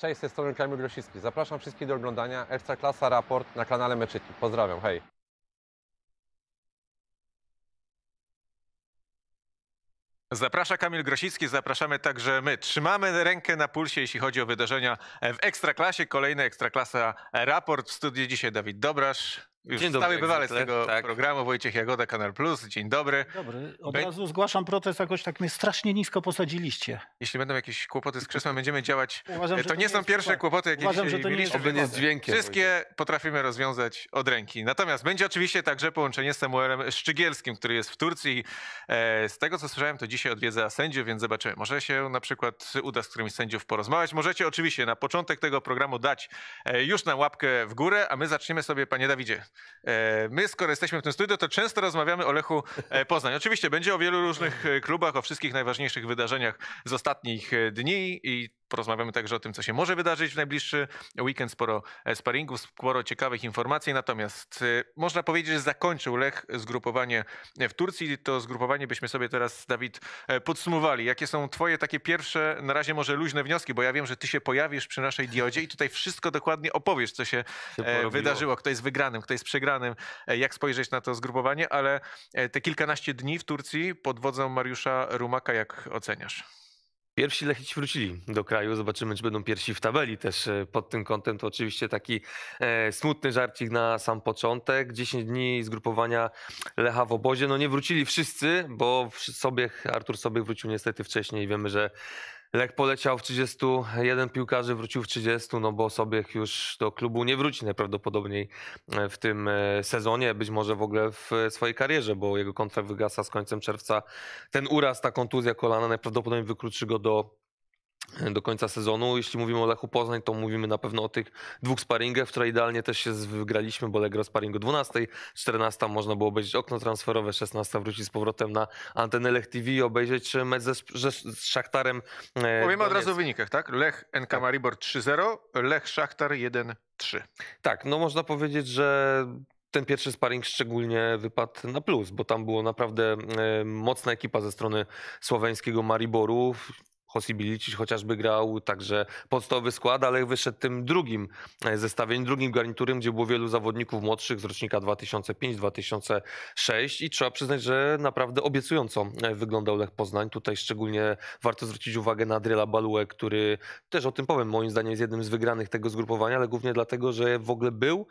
Cześć, z tej strony Kamil Grosicki. Zapraszam wszystkich do oglądania Klasa Raport na kanale Meczyki. Pozdrawiam, hej! Zaprasza Kamil Grosicki, zapraszamy także my. Trzymamy rękę na pulsie, jeśli chodzi o wydarzenia w Ekstraklasie. Kolejny Ekstraklasa Raport. W studiu dzisiaj Dawid Dobrasz. Już Dzień bywale bywalec tego tak. programu, Wojciech Jagoda, Kanal Plus. Dzień dobry. Dobry. Od Be... razu zgłaszam protest, jakoś tak mnie strasznie nisko posadziliście. Jeśli będą jakieś kłopoty z krzesłem, będziemy działać. Uważam, to, nie to, nie są pierwsze skład. kłopoty, jakie Uważam, dzisiaj że to mieliśmy. nie dźwiękiem. Wszystkie Wojciech. potrafimy rozwiązać od ręki. Natomiast będzie oczywiście także połączenie z Samuelem Szczygielskim, który jest w Turcji. E, z tego, co słyszałem, to dzisiaj odwiedza sędziów, więc zobaczymy. Może się na przykład uda z którymś sędziów porozmawiać. Możecie oczywiście na początek tego programu dać e, już na łapkę w górę, a my zaczniemy sobie, panie Dawidzie, E, my skoro jesteśmy w tym studiu, to często rozmawiamy o Lechu e, Poznań. Oczywiście będzie o wielu różnych e, klubach, o wszystkich najważniejszych wydarzeniach z ostatnich dni i porozmawiamy także o tym, co się może wydarzyć w najbliższy weekend. Sporo sparingów, sporo ciekawych informacji. Natomiast można powiedzieć, że zakończył Lech zgrupowanie w Turcji. To zgrupowanie byśmy sobie teraz, Dawid, podsumowali. Jakie są twoje takie pierwsze, na razie może luźne wnioski, bo ja wiem, że ty się pojawisz przy naszej diodzie i tutaj wszystko dokładnie opowiesz, co się, się wydarzyło. Kto jest wygranym, kto jest jest przegranym, e, jak spojrzeć na to zgrupowanie, ale e, te kilkanaście dni w Turcji pod wodzą Mariusza Rumaka, jak oceniasz? Pierwsi Lechici wrócili do kraju. Zobaczymy, czy będą pierwsi w tabeli też e, pod tym kątem. To oczywiście taki e, smutny żarcik na sam początek. 10 dni zgrupowania Lecha w obozie. No nie wrócili wszyscy, bo sobie Artur sobie wrócił niestety wcześniej. Wiemy, że Lech poleciał w 31 piłkarzy, wrócił w 30, no bo sobie już do klubu nie wróci najprawdopodobniej e, w tym e, sezonie, być może w ogóle w e, swojej karierze, bo jego kontrakt wygasa z końcem czerwca. Ten uraz, ta kontuzja kolana najprawdopodobniej wykluczy go do E, do końca sezonu. Jeśli mówimy o Lechu Poznań, to mówimy na pewno o tych dwóch sparingach, które idealnie też się wygraliśmy, bo Lech gra o 12, 14 można było obejrzeć okno transferowe, 16 wrócić z powrotem na antenę Lech TV i obejrzeć e, mecz ze, ze, z Szachtarem. Powiemy e, Doniec. od razu o wynikach, tak? Lech NK tak. Maribor 3-0, Lech Szachtar 1-3. Tak, no można powiedzieć, że ten pierwszy sparring szczególnie wypadł na plus, bo tam było naprawdę mocna ekipa ze strony słoweńskiego Mariboru. Josi Bilicic chociażby grał także podstawowy skład, ale wyszedł tym drugim e, zestawieniem, drugim garniturem, gdzie było wielu zawodników młodszych z rocznika 2005-2006 i trzeba przyznać, że naprawdę obiecująco e, wyglądał Lech Poznań. Tutaj szczególnie warto zwrócić uwagę na Adriela Balue, który też o tym powiem, moim zdaniem jest jednym z wygranych tego zgrupowania, ale głównie dlatego, że w ogóle był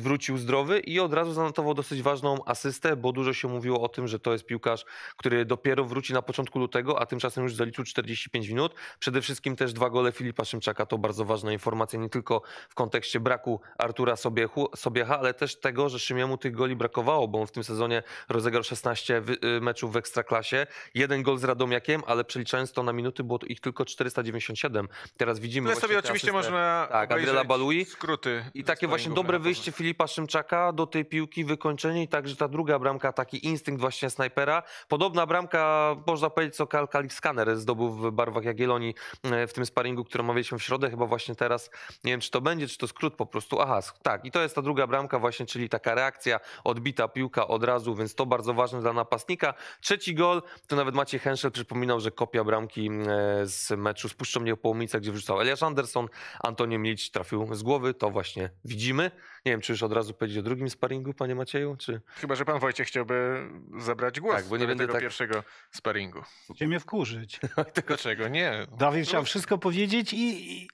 wrócił zdrowy i od razu zanotował dosyć ważną asystę, bo dużo się mówiło o tym, że to jest piłkarz, który dopiero wróci na początku lutego, a tymczasem już zaliczył 45 minut. Przede wszystkim też dwa gole Filipa Szymczaka to bardzo ważna informacja, nie tylko w kontekście braku Artura Sobiechu, Sobiecha, ale też tego, że Szymiemu tych goli brakowało, bo on w tym sezonie rozegrał 16 y, meczów w Ekstraklasie, jeden gol z Radomiakiem, ale przeliczając to na minuty było ich tylko 497. Teraz widzimy... Ale sobie oczywiście asystę, można tak, Adrela Balui skróty. I takie właśnie dobre wyjście macie Filipa Szymczaka do tej piłki, wykończenie i także ta druga bramka, taki instynkt właśnie snajpera. Podobna bramka, można powiedzieć, co Kalkalik Skaner zdobył w barwach Jeloni e, w tym sparingu, który omawialiśmy w środę, chyba właśnie teraz. Nie wiem, czy to będzie, czy to skrót po prostu. Aha, tak. I to jest ta druga bramka właśnie, czyli taka reakcja, odbita piłka od razu, więc to bardzo ważne dla napastnika. Trzeci gol, to nawet macie Henschel przypominał, że kopia bramki e, z meczu z Puszczą Nieopołomica, gdzie wrzucał Eliasz Anderson, Antoniem Milic trafił z głowy, to właśnie widzimy. Nie wiem, czy już od razu powiedzieć o drugim sparingu, panie Macieju? Czy... Chyba, że pan Wojciech chciałby zabrać głos tak, bo nie będę tego tak... pierwszego sparingu. Chcie mnie wkurzyć. Dlaczego? Nie. Dawid no chciał wszystko powiedzieć i,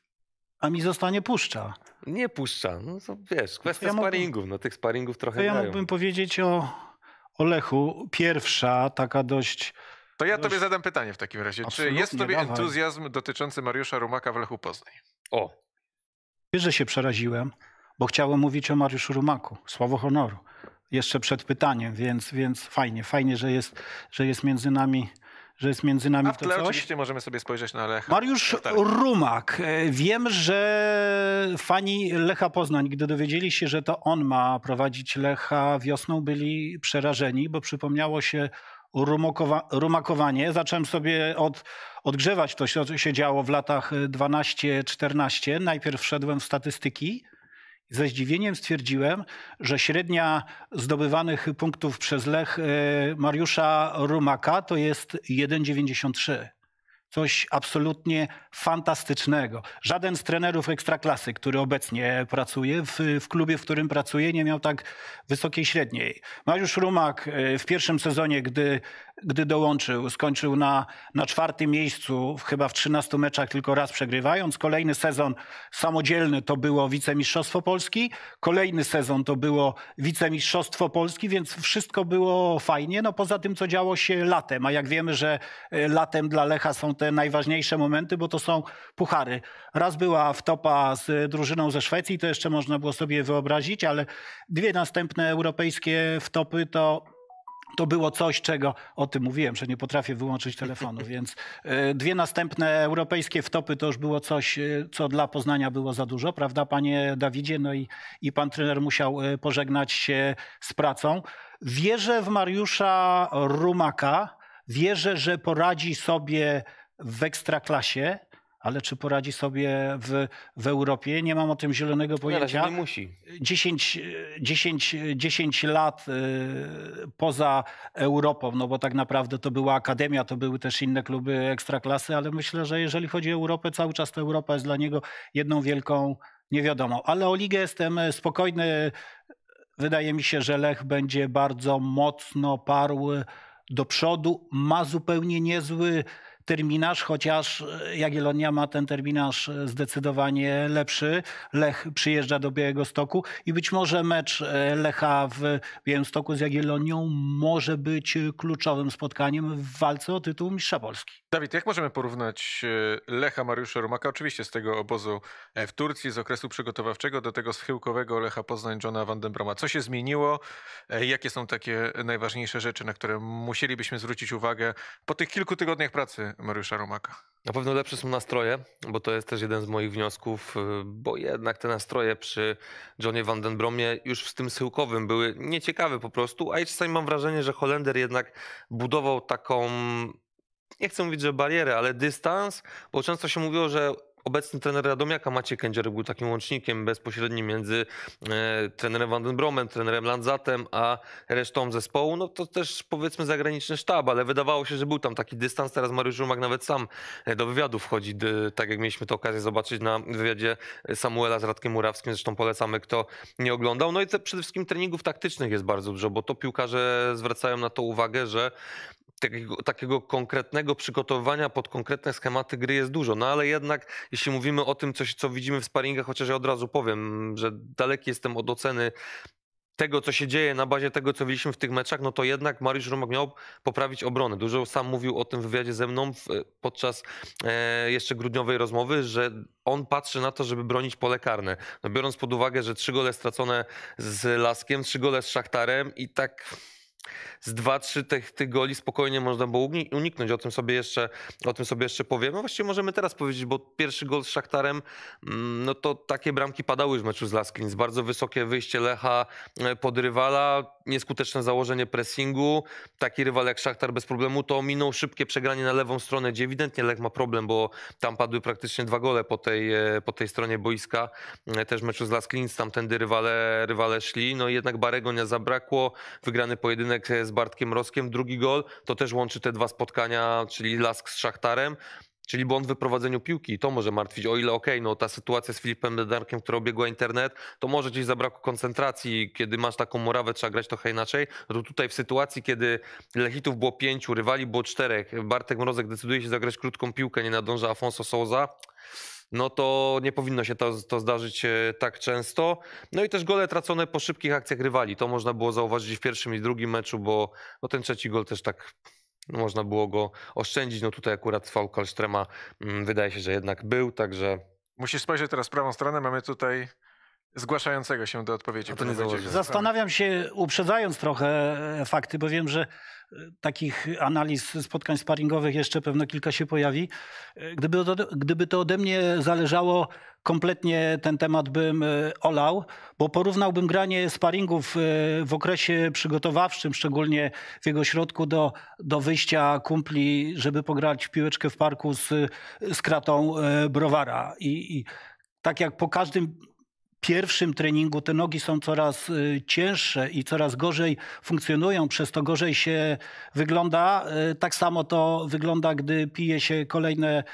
A mi zostanie puszcza. Nie puszcza. No to wiesz, kwestia ja sparingów. No tych sparingów trochę to ja dają. mógłbym powiedzieć o, Olechu Lechu. Pierwsza, taka dość... To ja dość... tobie zadam pytanie w takim razie. Absolutnie, Czy jest w tobie dawaj. entuzjazm dotyczący Mariusza Rumaka w Lechu Poznań? O. Wiesz, że się przeraziłem bo chciałem mówić o Mariuszu Rumaku. Słowo honoru. Jeszcze przed pytaniem, więc, więc fajnie, fajnie, że jest, że jest między nami że jest między nami A w tle to coś. oczywiście możemy sobie spojrzeć na Lecha. Mariusz Rumak. E, wiem, że fani Lecha Poznań, gdy dowiedzieli się, że to on ma prowadzić Lecha wiosną, byli przerażeni, bo przypomniało się rumokowa- rumakowanie. Zacząłem sobie od, odgrzewać to, co się działo w latach 12-14. Najpierw wszedłem w statystyki ze zdziwieniem stwierdziłem, że średnia zdobywanych punktów przez Lech e, Mariusza Rumaka to jest 1,93 coś absolutnie fantastycznego. Żaden z trenerów ekstraklasy, który obecnie pracuje w, w, klubie, w którym pracuje, nie miał tak wysokiej średniej. Mariusz Rumak e, w pierwszym sezonie, gdy gdy dołączył, skończył na, na czwartym miejscu, chyba w 13 meczach tylko raz przegrywając. Kolejny sezon samodzielny to było wicemistrzostwo Polski, kolejny sezon to było wicemistrzostwo Polski, więc wszystko było fajnie, no poza tym, co działo się latem, a jak wiemy, że e, latem dla Lecha są te najważniejsze momenty, bo to są puchary. Raz była wtopa z drużyną ze Szwecji, to jeszcze można było sobie wyobrazić, ale dwie następne europejskie wtopy to to było coś, czego o tym mówiłem, że nie potrafię wyłączyć telefonu, więc e, dwie następne europejskie wtopy to już było coś, e, co dla Poznania było za dużo, prawda, panie Dawidzie? No i, i pan trener musiał e, pożegnać się z pracą. Wierzę w Mariusza Rumaka, wierzę, że poradzi sobie w ekstraklasie ale czy poradzi sobie w, w Europie? Nie mam o tym zielonego pojęcia. Nie musi. 10, 10, 10 lat y, poza Europą, no bo tak naprawdę to była akademia, to były też inne kluby ekstraklasy, ale myślę, że jeżeli chodzi o Europę, cały czas ta Europa jest dla niego jedną wielką niewiadomą. Ale o ligę jestem y, spokojny. Wydaje mi się, że Lech będzie bardzo mocno parł do przodu. Ma zupełnie niezły terminarz, chociaż e, Jagiellonia ma ten terminarz e, zdecydowanie lepszy. Lech przyjeżdża do Białego Stoku i być może mecz e, Lecha w Białym Stoku z Jagiellonią może być kluczowym spotkaniem w walce o tytuł mistrza Polski. Dawid, jak możemy porównać Lecha Mariusza Rumaka, oczywiście z tego obozu w Turcji, z okresu przygotowawczego do tego schyłkowego Lecha Poznań Johna Broma? Co się zmieniło? Jakie są takie najważniejsze rzeczy, na które musielibyśmy zwrócić uwagę po tych kilku tygodniach pracy Mariusza Romaka. Na pewno lepsze są nastroje, bo to jest też jeden z moich wniosków, y, bo jednak te nastroje przy Johnie Van Den Bromie już w tym syłkowym były nieciekawe po prostu, a ja czasami mam wrażenie, że Holender jednak budował taką nie chcę mówić, że barierę, ale dystans, bo często się mówiło, że obecny trener Radomiaka Maciej Kędziery był takim łącznikiem bezpośrednim między e, trenerem Van den Bromem, trenerem Landzatem, a resztą zespołu. No to też powiedzmy zagraniczny sztab, ale wydawało się, że był tam taki dystans. Teraz Mariusz Rumak nawet sam e, do wywiadu wchodzi, tak jak mieliśmy to okazję zobaczyć na wywiadzie Samuela z Radkiem Murawskim. Zresztą polecamy, kto nie oglądał. No i te, przede wszystkim treningów taktycznych jest bardzo dużo, bo to piłkarze zwracają na to uwagę, że takiego, takiego konkretnego przygotowania pod konkretne schematy gry jest dużo. No ale jednak, jeśli mówimy o tym, coś, co widzimy w sparingach, chociaż ja od razu powiem, że daleki jestem od oceny tego, co się dzieje na bazie tego, co widzieliśmy w tych meczach, no to jednak Mariusz Rumak miał poprawić obronę. Dużo sam mówił o tym w wywiadzie ze mną w, podczas e, jeszcze grudniowej rozmowy, że on patrzy na to, żeby bronić pole karne. No biorąc pod uwagę, że trzy gole stracone z Laskiem, trzy gole z Szachtarem i tak z dwa-trzy tych, tych goli spokojnie można było uniknąć. O tym sobie jeszcze, o tym sobie jeszcze powiemy. Właściwie możemy teraz powiedzieć, bo pierwszy gol z Szaktarem, mm, no to takie bramki padały w meczu z Laskins. Bardzo wysokie wyjście Lecha e, pod rywala, nieskuteczne założenie pressingu. Taki rywal jak Szachtar bez problemu to minął szybkie przegranie na lewą stronę, gdzie ewidentnie Lech ma problem, bo tam padły praktycznie dwa gole po tej, e, po tej stronie boiska. E, też meczu z Las Klins, tamtędy rywale, rywale szli. No i jednak Baregonia zabrakło. Wygrany pojedynek e, z Bartkiem Roskiem, drugi gol. To też łączy te dwa spotkania, czyli Lask z Szachtarem. Czyli błąd w wyprowadzeniu piłki i to może martwić. O ile okej, okay, no ta sytuacja z Filipem Dedarkiem, która obiegła internet, to może gdzieś zabrakło koncentracji. Kiedy masz taką murawę, trzeba grać trochę inaczej. No to tutaj w sytuacji, kiedy Lechitów było pięciu, rywali było czterech, Bartek Mrozek decyduje się zagrać krótką piłkę, nie nadąża Afonso Souza, no to nie powinno się to, to zdarzyć e, tak często. No i też gole tracone po szybkich akcjach rywali. To można było zauważyć w pierwszym i drugim meczu, bo no ten trzeci gol też tak można było go oszczędzić. No tutaj akurat V Kalsztrema mm, wydaje się, że jednak był, także. Musisz spojrzeć teraz w prawą stronę. Mamy tutaj zgłaszającego się do odpowiedzi. No to to Zastanawiam się, uprzedzając trochę e, fakty, bo wiem, że e, takich analiz spotkań sparingowych jeszcze pewno kilka się pojawi. E, gdyby to, gdyby to ode mnie zależało, kompletnie ten temat bym olał, bo porównałbym granie sparingów w okresie przygotowawczym, szczególnie w jego środku, do, do wyjścia kumpli, żeby pograć w piłeczkę w parku z, z kratą browara. I, I tak jak po każdym pierwszym treningu te nogi są coraz y, cięższe i coraz gorzej funkcjonują, przez to gorzej się wygląda. Y, tak samo to wygląda, gdy pije się kolejne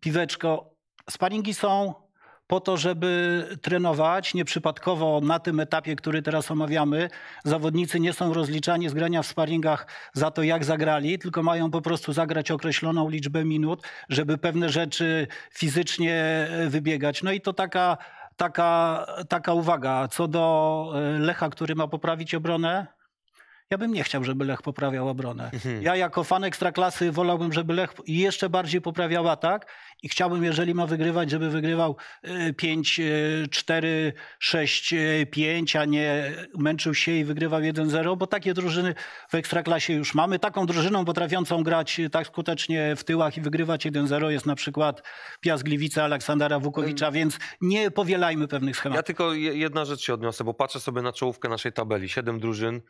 piweczko. Sparingi są po to, żeby trenować. Nieprzypadkowo na tym etapie, który teraz omawiamy, zawodnicy nie są rozliczani z grania w sparingach za to, jak zagrali, tylko mają po prostu zagrać określoną liczbę minut, żeby pewne rzeczy fizycznie e, wybiegać. No i to taka taka, taka uwaga. Co do e, Lecha, który ma poprawić obronę, ja bym nie chciał, żeby Lech poprawiał obronę. Mhm. Ja jako fan ekstraklasy wolałbym, żeby Lech jeszcze bardziej poprawiał atak i chciałbym, jeżeli ma wygrywać, żeby wygrywał 5, 4, 6, 5, a nie męczył się i wygrywał 1-0, bo takie drużyny w ekstraklasie już mamy. Taką drużyną potrafiącą grać y, tak skutecznie w tyłach i wygrywać 1-0 jest na przykład Piast Aleksandra Wukowicza, mm. więc nie powielajmy pewnych schematów. Ja tylko jedna rzecz się odniosę, bo patrzę sobie na czołówkę naszej tabeli. Siedem drużyn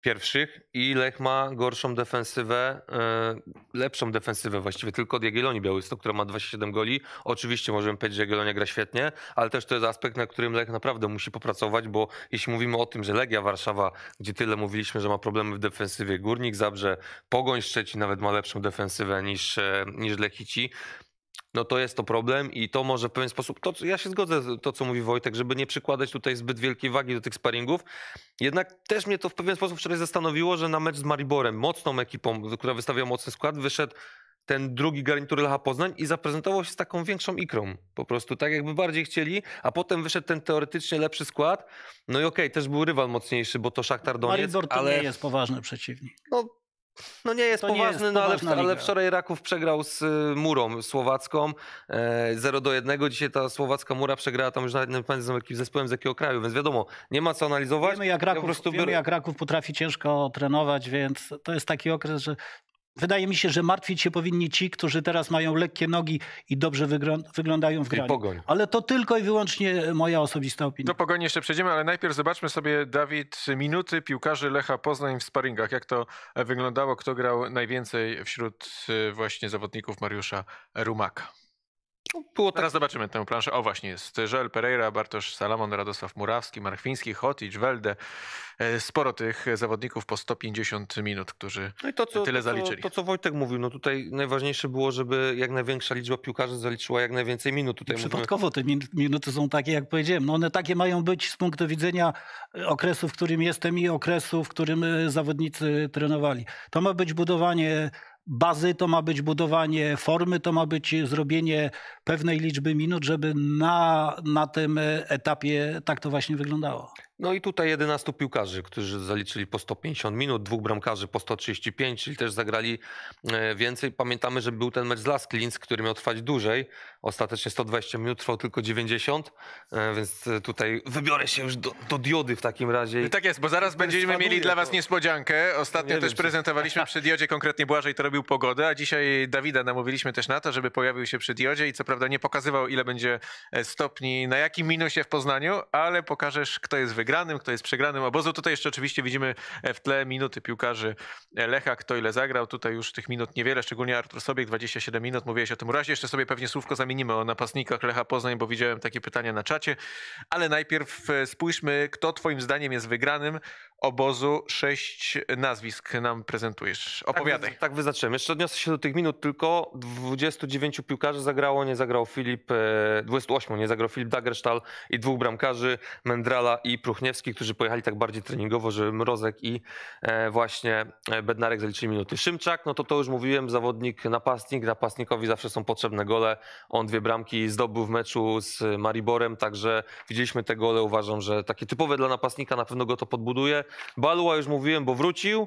pierwszych i Lech ma gorszą defensywę, e, lepszą defensywę właściwie tylko od Jagiellonii Białystok, która ma 27 goli. Oczywiście możemy powiedzieć, że Jagiellonia gra świetnie, ale też to jest aspekt, na którym Lech naprawdę musi popracować, bo jeśli mówimy o tym, że Legia Warszawa, gdzie tyle mówiliśmy, że ma problemy w defensywie, Górnik Zabrze, Pogoń Szczecin nawet ma lepszą defensywę niż, e, niż Lechici, no to jest to problem i to może w pewien sposób, to ja się zgodzę z to, co mówi Wojtek, żeby nie przykładać tutaj zbyt wielkiej wagi do tych sparingów. Jednak też mnie to w pewien sposób wczoraj zastanowiło, że na mecz z Mariborem, mocną ekipą, która wystawia mocny skład, wyszedł ten drugi garnitur Lecha Poznań i zaprezentował się z taką większą ikrą. Po prostu tak jakby bardziej chcieli, a potem wyszedł ten teoretycznie lepszy skład. No i okej, okay, też był rywal mocniejszy, bo to Szaktar Donetsk, Maribor to ale... nie jest poważny przeciwnik. No no nie jest to poważny, nie jest no, ale, ale wczoraj Raków przegrał z y, Murą słowacką 0 e, do 1. Dzisiaj ta słowacka Mura przegrała tam już nawet nie pamiętam jakim zespołem z jakiego kraju, więc wiadomo, nie ma co analizować. Wiemy jak, Raków, ja wiemy, biorę... jak Raków potrafi ciężko trenować, więc to jest taki okres, że Wydaje mi się, że martwić się powinni ci, którzy teraz mają lekkie nogi i dobrze wyglądają w graniu. Ale to tylko i wyłącznie moja osobista opinia. Do pogoni jeszcze przejdziemy, ale najpierw zobaczmy sobie, Dawid, minuty piłkarzy Lecha Poznań w sparingach. Jak to wyglądało, kto grał najwięcej wśród y, właśnie zawodników Mariusza Rumaka? No, było tak. teraz zobaczymy tę planszę. O właśnie, jest Żel, Pereira, Bartosz Salamon, Radosław Murawski, Mark Fiński, Hotic, Welde. E, sporo tych zawodników po 150 minut, którzy no to, co, tyle to, zaliczyli. To, co Wojtek mówił, no tutaj najważniejsze było, żeby jak największa liczba piłkarzy zaliczyła jak najwięcej minut. Tutaj przypadkowo te minuty są takie, jak powiedziałem. No one takie mają być z punktu widzenia e, okresu, w którym jestem i okresu, w którym e, zawodnicy trenowali. To ma być budowanie bazy to ma być budowanie formy, to ma być zrobienie pewnej liczby minut, żeby na, na tym etapie tak to właśnie wyglądało. No i tutaj 11 piłkarzy, którzy zaliczyli po 150 minut, dwóch bramkarzy po 135, czyli też zagrali e, więcej. Pamiętamy, że był ten mecz z Lasklins, który miał trwać dłużej. Ostatecznie 120 minut, trwał tylko 90, e, więc tutaj wybiorę się już do, do diody w takim razie. I no tak jest, bo zaraz będziemy spaduje, mieli dla was to... niespodziankę. Ostatnio Nie też wiem, prezentowaliśmy przy diodzie, konkretnie Błażej to robił pogodę, a dzisiaj Dawida namówiliśmy też na to, żeby pojawił się przy diodzie i co prawda nie pokazywał ile będzie e, stopni, na jakim minusie w Poznaniu, ale pokażesz kto jest wygrany wygranym, kto jest przegranym obozu. Tutaj jeszcze oczywiście widzimy e, w tle minuty piłkarzy e, Lecha, kto ile zagrał. Tutaj już tych minut niewiele, szczególnie Artur Sobiek, 27 minut. Mówiłeś o tym razie. Jeszcze sobie pewnie słówko zamienimy o napastnikach Lecha Poznań, bo widziałem takie pytania na czacie. Ale najpierw e, spójrzmy, kto twoim zdaniem jest wygranym obozu sześć nazwisk nam prezentujesz. Opowiadaj. Tak, tak wyznaczyłem. Jeszcze odniosę się do tych minut, tylko 29 piłkarzy zagrało, nie zagrał Filip, 28 e, nie zagrał Filip Dagresztal i dwóch bramkarzy, Mendrala i Pruchniewski, którzy pojechali tak bardziej treningowo, że Mrozek i e, właśnie e, Bednarek zaliczyli minuty. Szymczak, no to to już mówiłem, zawodnik, napastnik, napastnikowi zawsze są potrzebne gole. On dwie bramki zdobył w meczu z Mariborem, także widzieliśmy te gole, uważam, że takie typowe dla napastnika, na pewno go to podbuduje. Balua już mówiłem, bo wrócił.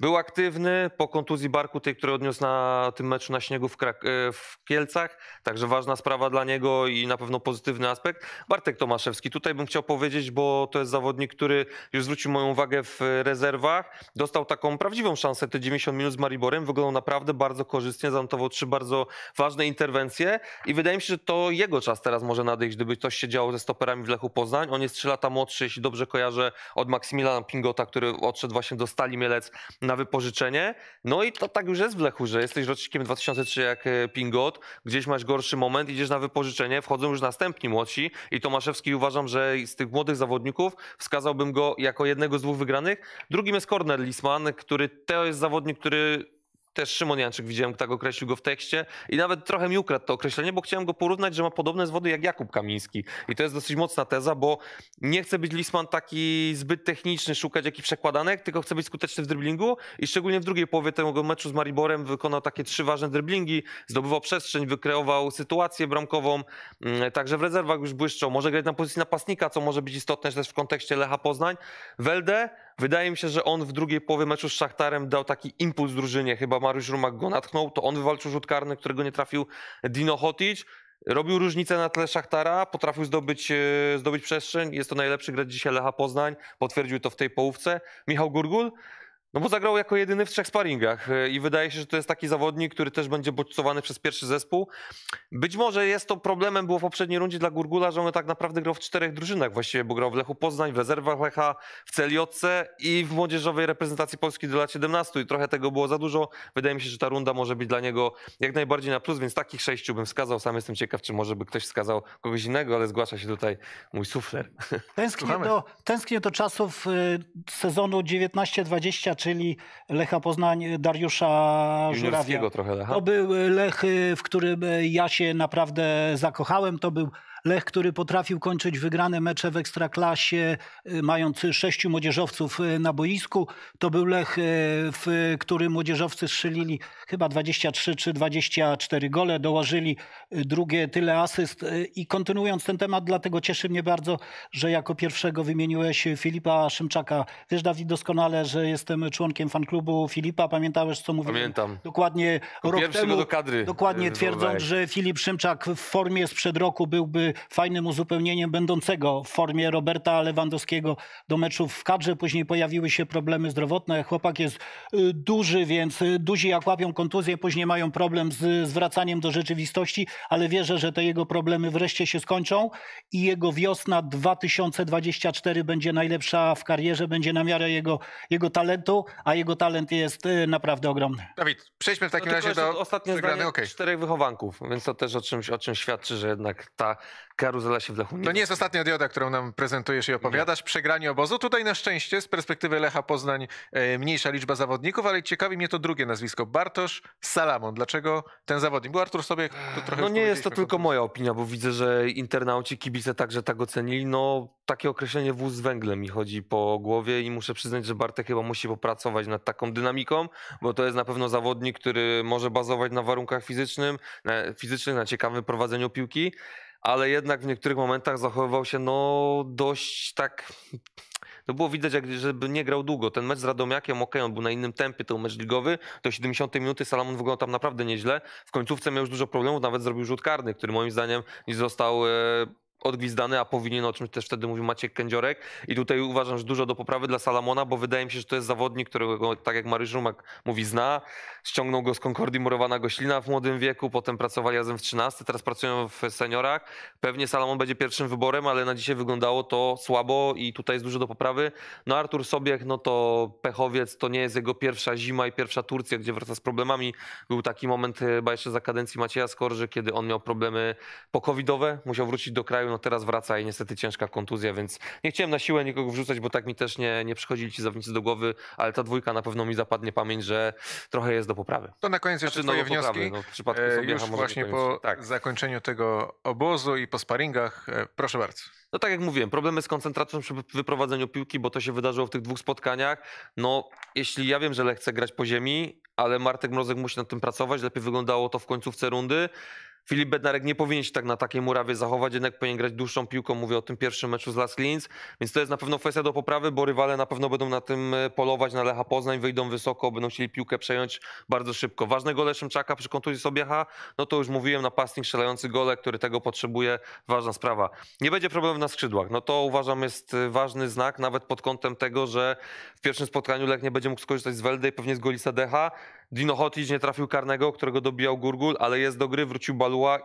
Był aktywny po kontuzji barku, tej, który odniósł na tym meczu na śniegu w, Krak- e, w Kielcach. Także ważna sprawa dla niego i na pewno pozytywny aspekt. Bartek Tomaszewski, tutaj bym chciał powiedzieć, bo to jest zawodnik, który już zwrócił moją uwagę w rezerwach. Dostał taką prawdziwą szansę, te 90 minut z Mariborem. Wyglądał naprawdę bardzo korzystnie, zanotował trzy bardzo ważne interwencje i wydaje mi się, że to jego czas teraz może nadejść, gdyby coś się działo ze stoperami w Lechu Poznań. On jest trzy lata młodszy, jeśli dobrze kojarzę, od Maksymiliana Pingota, który odszedł właśnie do Stali Mielec na wypożyczenie. No i to tak już jest w Lechu, że jesteś rocznikiem 2003 jak e, Pingot, gdzieś masz gorszy moment, idziesz na wypożyczenie, wchodzą już następni młodsi i Tomaszewski uważam, że z tych młodych zawodników wskazałbym go jako jednego z dwóch wygranych. Drugim jest Corner Lisman, który to jest zawodnik, który też Szymon Janczyk widziałem, tak określił go w tekście i nawet trochę mi ukradł to określenie, bo chciałem go porównać, że ma podobne zwody jak Jakub Kamiński. I to jest dosyć mocna teza, bo nie chce być Lisman taki zbyt techniczny, szukać jakichś przekładanek, tylko chce być skuteczny w driblingu i szczególnie w drugiej połowie tego meczu z Mariborem wykonał takie trzy ważne driblingi, zdobywał przestrzeń, wykreował sytuację bramkową, mm, także w rezerwach już błyszczą, może grać na pozycji napastnika, co może być istotne też w kontekście Lecha Poznań. Welde Wydaje mi się, że on w drugiej połowie meczu z Szachtarem dał taki impuls drużynie. Chyba Mariusz Rumak go natchnął, to on wywalczył rzut karny, którego nie trafił Dino Hotic. Robił różnicę na tle Szachtara, potrafił zdobyć, e, zdobyć przestrzeń. Jest to najlepszy gracz dzisiaj Lecha Poznań. Potwierdził to w tej połówce. Michał Gurgul no bo zagrał jako jedyny w trzech sparingach e, i wydaje się, że to jest taki zawodnik, który też będzie bodźcowany przez pierwszy zespół. Być może jest to problemem, było w poprzedniej rundzie dla Gurgula, że on tak naprawdę grał w czterech drużynach właściwie, bo grał w Lechu Poznań, w rezerwach Lecha, w Celiotce i w młodzieżowej reprezentacji Polski do lat 17 i trochę tego było za dużo. Wydaje mi się, że ta runda może być dla niego jak najbardziej na plus, więc takich sześciu bym wskazał. Sam jestem ciekaw, czy może by ktoś wskazał kogoś innego, ale zgłasza się tutaj mój sufler. Tęsknię, do, tęsknię do czasów y, sezonu 19-20 czyli Lecha Poznań, Dariusza Żurawia. trochę Lecha. To był Lech, w którym ja się naprawdę zakochałem. To był Lech, który potrafił kończyć wygrane mecze w Ekstraklasie, y, mając sześciu młodzieżowców y, na boisku. To był Lech, y, w którym młodzieżowcy strzelili chyba 23 czy 24 gole, dołożyli drugie tyle asyst. I kontynuując ten temat, dlatego cieszy mnie bardzo, że jako pierwszego wymieniłeś Filipa Szymczaka. Wiesz, Dawid, doskonale, że jestem członkiem fan klubu Filipa. Pamiętałeś, co mówiłem? Pamiętam. Dokładnie rok temu. Do kadry dokładnie e, twierdząc, że Filip Szymczak w formie sprzed roku byłby fajnym uzupełnieniem będącego w formie Roberta Lewandowskiego do meczów w kadrze. Później pojawiły się problemy zdrowotne. Chłopak jest y, duży, więc y, duzi jak łapią kontuzję, później mają problem z zwracaniem do rzeczywistości, ale wierzę, że te jego problemy wreszcie się skończą i jego wiosna 2024 będzie najlepsza w karierze, będzie na miarę jego, jego talentu, a jego talent jest y, naprawdę ogromny. Dawid, przejdźmy w takim no, razie do ostatnie okay. czterech wychowanków, więc to też o czymś, o czym świadczy, że jednak ta karuzela się w Lechu To nie jest ostatnia dioda, którą nam prezentujesz i opowiadasz. Nie. Przegranie obozu. Tutaj na szczęście z perspektywy Lecha Poznań e, mniejsza liczba zawodników, ale ciekawi mnie to drugie nazwisko. Bartosz Salamon. Dlaczego ten zawodnik? Był Artur sobie to trochę No nie jest to tylko moja opinia, bo widzę, że internauci, kibice także tak ocenili. No takie określenie wóz z węglem mi chodzi po głowie i muszę przyznać, że Bartek chyba musi popracować nad taką dynamiką, bo to jest na pewno zawodnik, który może bazować na warunkach fizycznym, na, fizycznych, na ciekawym prowadzeniu piłki ale jednak w niektórych momentach zachowywał się no dość tak to no, było widać, jak, żeby nie grał długo. Ten mecz z Radomiakiem, ok, on był na innym tempie, to mecz ligowy, do 70 minuty Salamon wyglądał tam naprawdę nieźle. W końcówce miał już dużo problemów, nawet zrobił rzut karny, który moim zdaniem nie został e, odgwizdany, a powinien, o czym też wtedy mówił Maciek Kędziorek. I tutaj uważam, że dużo do poprawy dla Salamona, bo wydaje mi się, że to jest zawodnik, którego, tak jak Mariusz Rumak mówi, zna. Ściągnął go z Konkordii Murowana Goślina w młodym wieku, potem pracowali razem w 13, teraz pracują w seniorach. Pewnie Salamon będzie pierwszym wyborem, ale na dzisiaj wyglądało to słabo i tutaj jest dużo do poprawy. No Artur Sobiech, no to pechowiec, to nie jest jego pierwsza zima i pierwsza Turcja, gdzie wraca z problemami. Był taki moment chyba jeszcze za kadencji Macieja Skorży, kiedy on miał problemy pokowidowe, musiał wrócić do kraju no teraz wraca i niestety ciężka kontuzja, więc nie chciałem na siłę nikogo wrzucać, bo tak mi też nie, nie przychodzili ci zawodnicy do głowy, ale ta dwójka na pewno mi zapadnie pamięć, że trochę jest do poprawy. To na koniec jeszcze znaczy, no, twoje no, wnioski. Poprawy, no, w przypadku e, sobie Już właśnie po tak. zakończeniu tego obozu i po sparingach, e, proszę bardzo. No tak jak mówiłem, problemy z koncentracją przy wyprowadzeniu piłki, bo to się wydarzyło w tych dwóch spotkaniach. No, jeśli ja wiem, że Lech grać po ziemi, ale Martek Mrozek musi nad tym pracować, lepiej wyglądało to w końcówce rundy. Filip Bednarek nie powinien się tak na takiej murawie zachować, jednak powinien grać dłuższą piłką, mówię o tym pierwszym meczu z Las Linz, więc to jest na pewno kwestia do poprawy, bo rywale na pewno będą na tym e, polować, na Lecha Poznań, wyjdą wysoko, będą chcieli piłkę przejąć bardzo szybko. Ważne gole Szymczaka przy kontuzji Sobiecha, no to już mówiłem, napastnik strzelający gole, który tego potrzebuje, ważna sprawa. Nie będzie problemu na skrzydłach, no to uważam jest e, ważny znak, nawet pod kątem tego, że w pierwszym spotkaniu Lech nie będzie mógł skorzystać z Weldy i pewnie z Golisa Decha, Dino Hotic nie trafił karnego, którego dobijał Gurgul, ale jest do gry, wrócił Balua,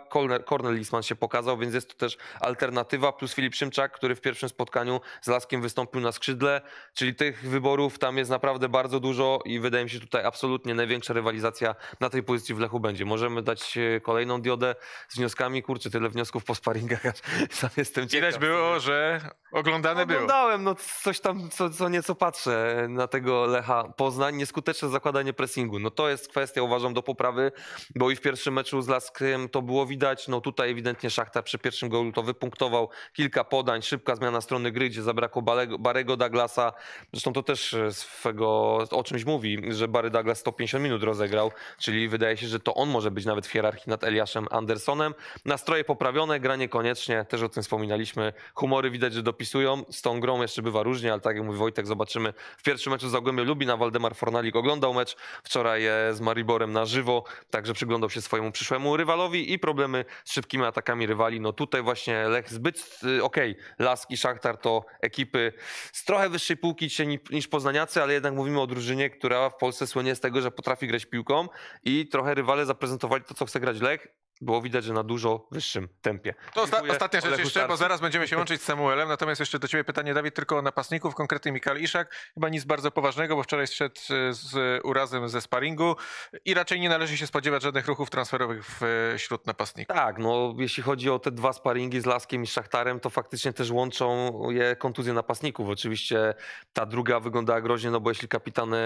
Cornel, Lisman się pokazał, więc jest to też alternatywa, plus Filip Szymczak, który w pierwszym spotkaniu z Laskiem wystąpił na skrzydle, czyli tych wyborów tam jest naprawdę bardzo dużo i wydaje mi się tutaj absolutnie największa rywalizacja na tej pozycji w Lechu będzie. Możemy dać e, kolejną diodę z wnioskami, kurczę, tyle wniosków po sparingach, sam jestem ciekaw. Widać było, że oglądane Oglądałem, było. Oglądałem, no coś tam, co, co nieco patrzę na tego Lecha Poznań, nieskuteczne zakładanie pressingu, no to jest kwestia, uważam, do poprawy, bo i w pierwszym meczu z Laskiem to było widać. No tutaj ewidentnie Szachta przy pierwszym golu to wypunktował kilka podań, szybka zmiana strony gry, gdzie zabrakło Barego, Barego Douglasa. Zresztą to też e, swego, o czymś mówi, że Barry Douglas 150 minut rozegrał, czyli wydaje się, że to on może być nawet w hierarchii nad Eliaszem Andersonem. Nastroje poprawione, gra niekoniecznie, też o tym wspominaliśmy. Humory widać, że dopisują. Z tą grą jeszcze bywa różnie, ale tak jak mówi Wojtek, zobaczymy w pierwszym meczu Zagłębie Lubina. Waldemar Fornalik oglądał mecz wczoraj z Mariborem na żywo, także przyglądał się swojemu przyszłemu rywalowi i problemy z szybkimi atakami rywali. No tutaj właśnie Lech zbyt y, okej, okay, Lask i Szachtar to ekipy z trochę wyższej półki niż poznaniacy, ale jednak mówimy o drużynie, która w Polsce słynie z tego, że potrafi grać piłką i trochę rywale zaprezentowali to, co chce grać Lech było widać, że na dużo wyższym tempie. To osta ostatnia rzecz jeszcze, bo zaraz będziemy się łączyć z Samuelem, natomiast jeszcze do ciebie pytanie, Dawid, tylko o napastników, konkretnie Mikal Iszak. Chyba nic bardzo poważnego, bo wczoraj szedł e, z urazem ze sparingu i raczej nie należy się spodziewać żadnych ruchów transferowych e, wśród napastników. Tak, no jeśli chodzi o te dwa sparingi z Laskiem i Szachtarem, to faktycznie też łączą je kontuzje napastników. Oczywiście ta druga wygląda groźnie, no bo jeśli kapitan e,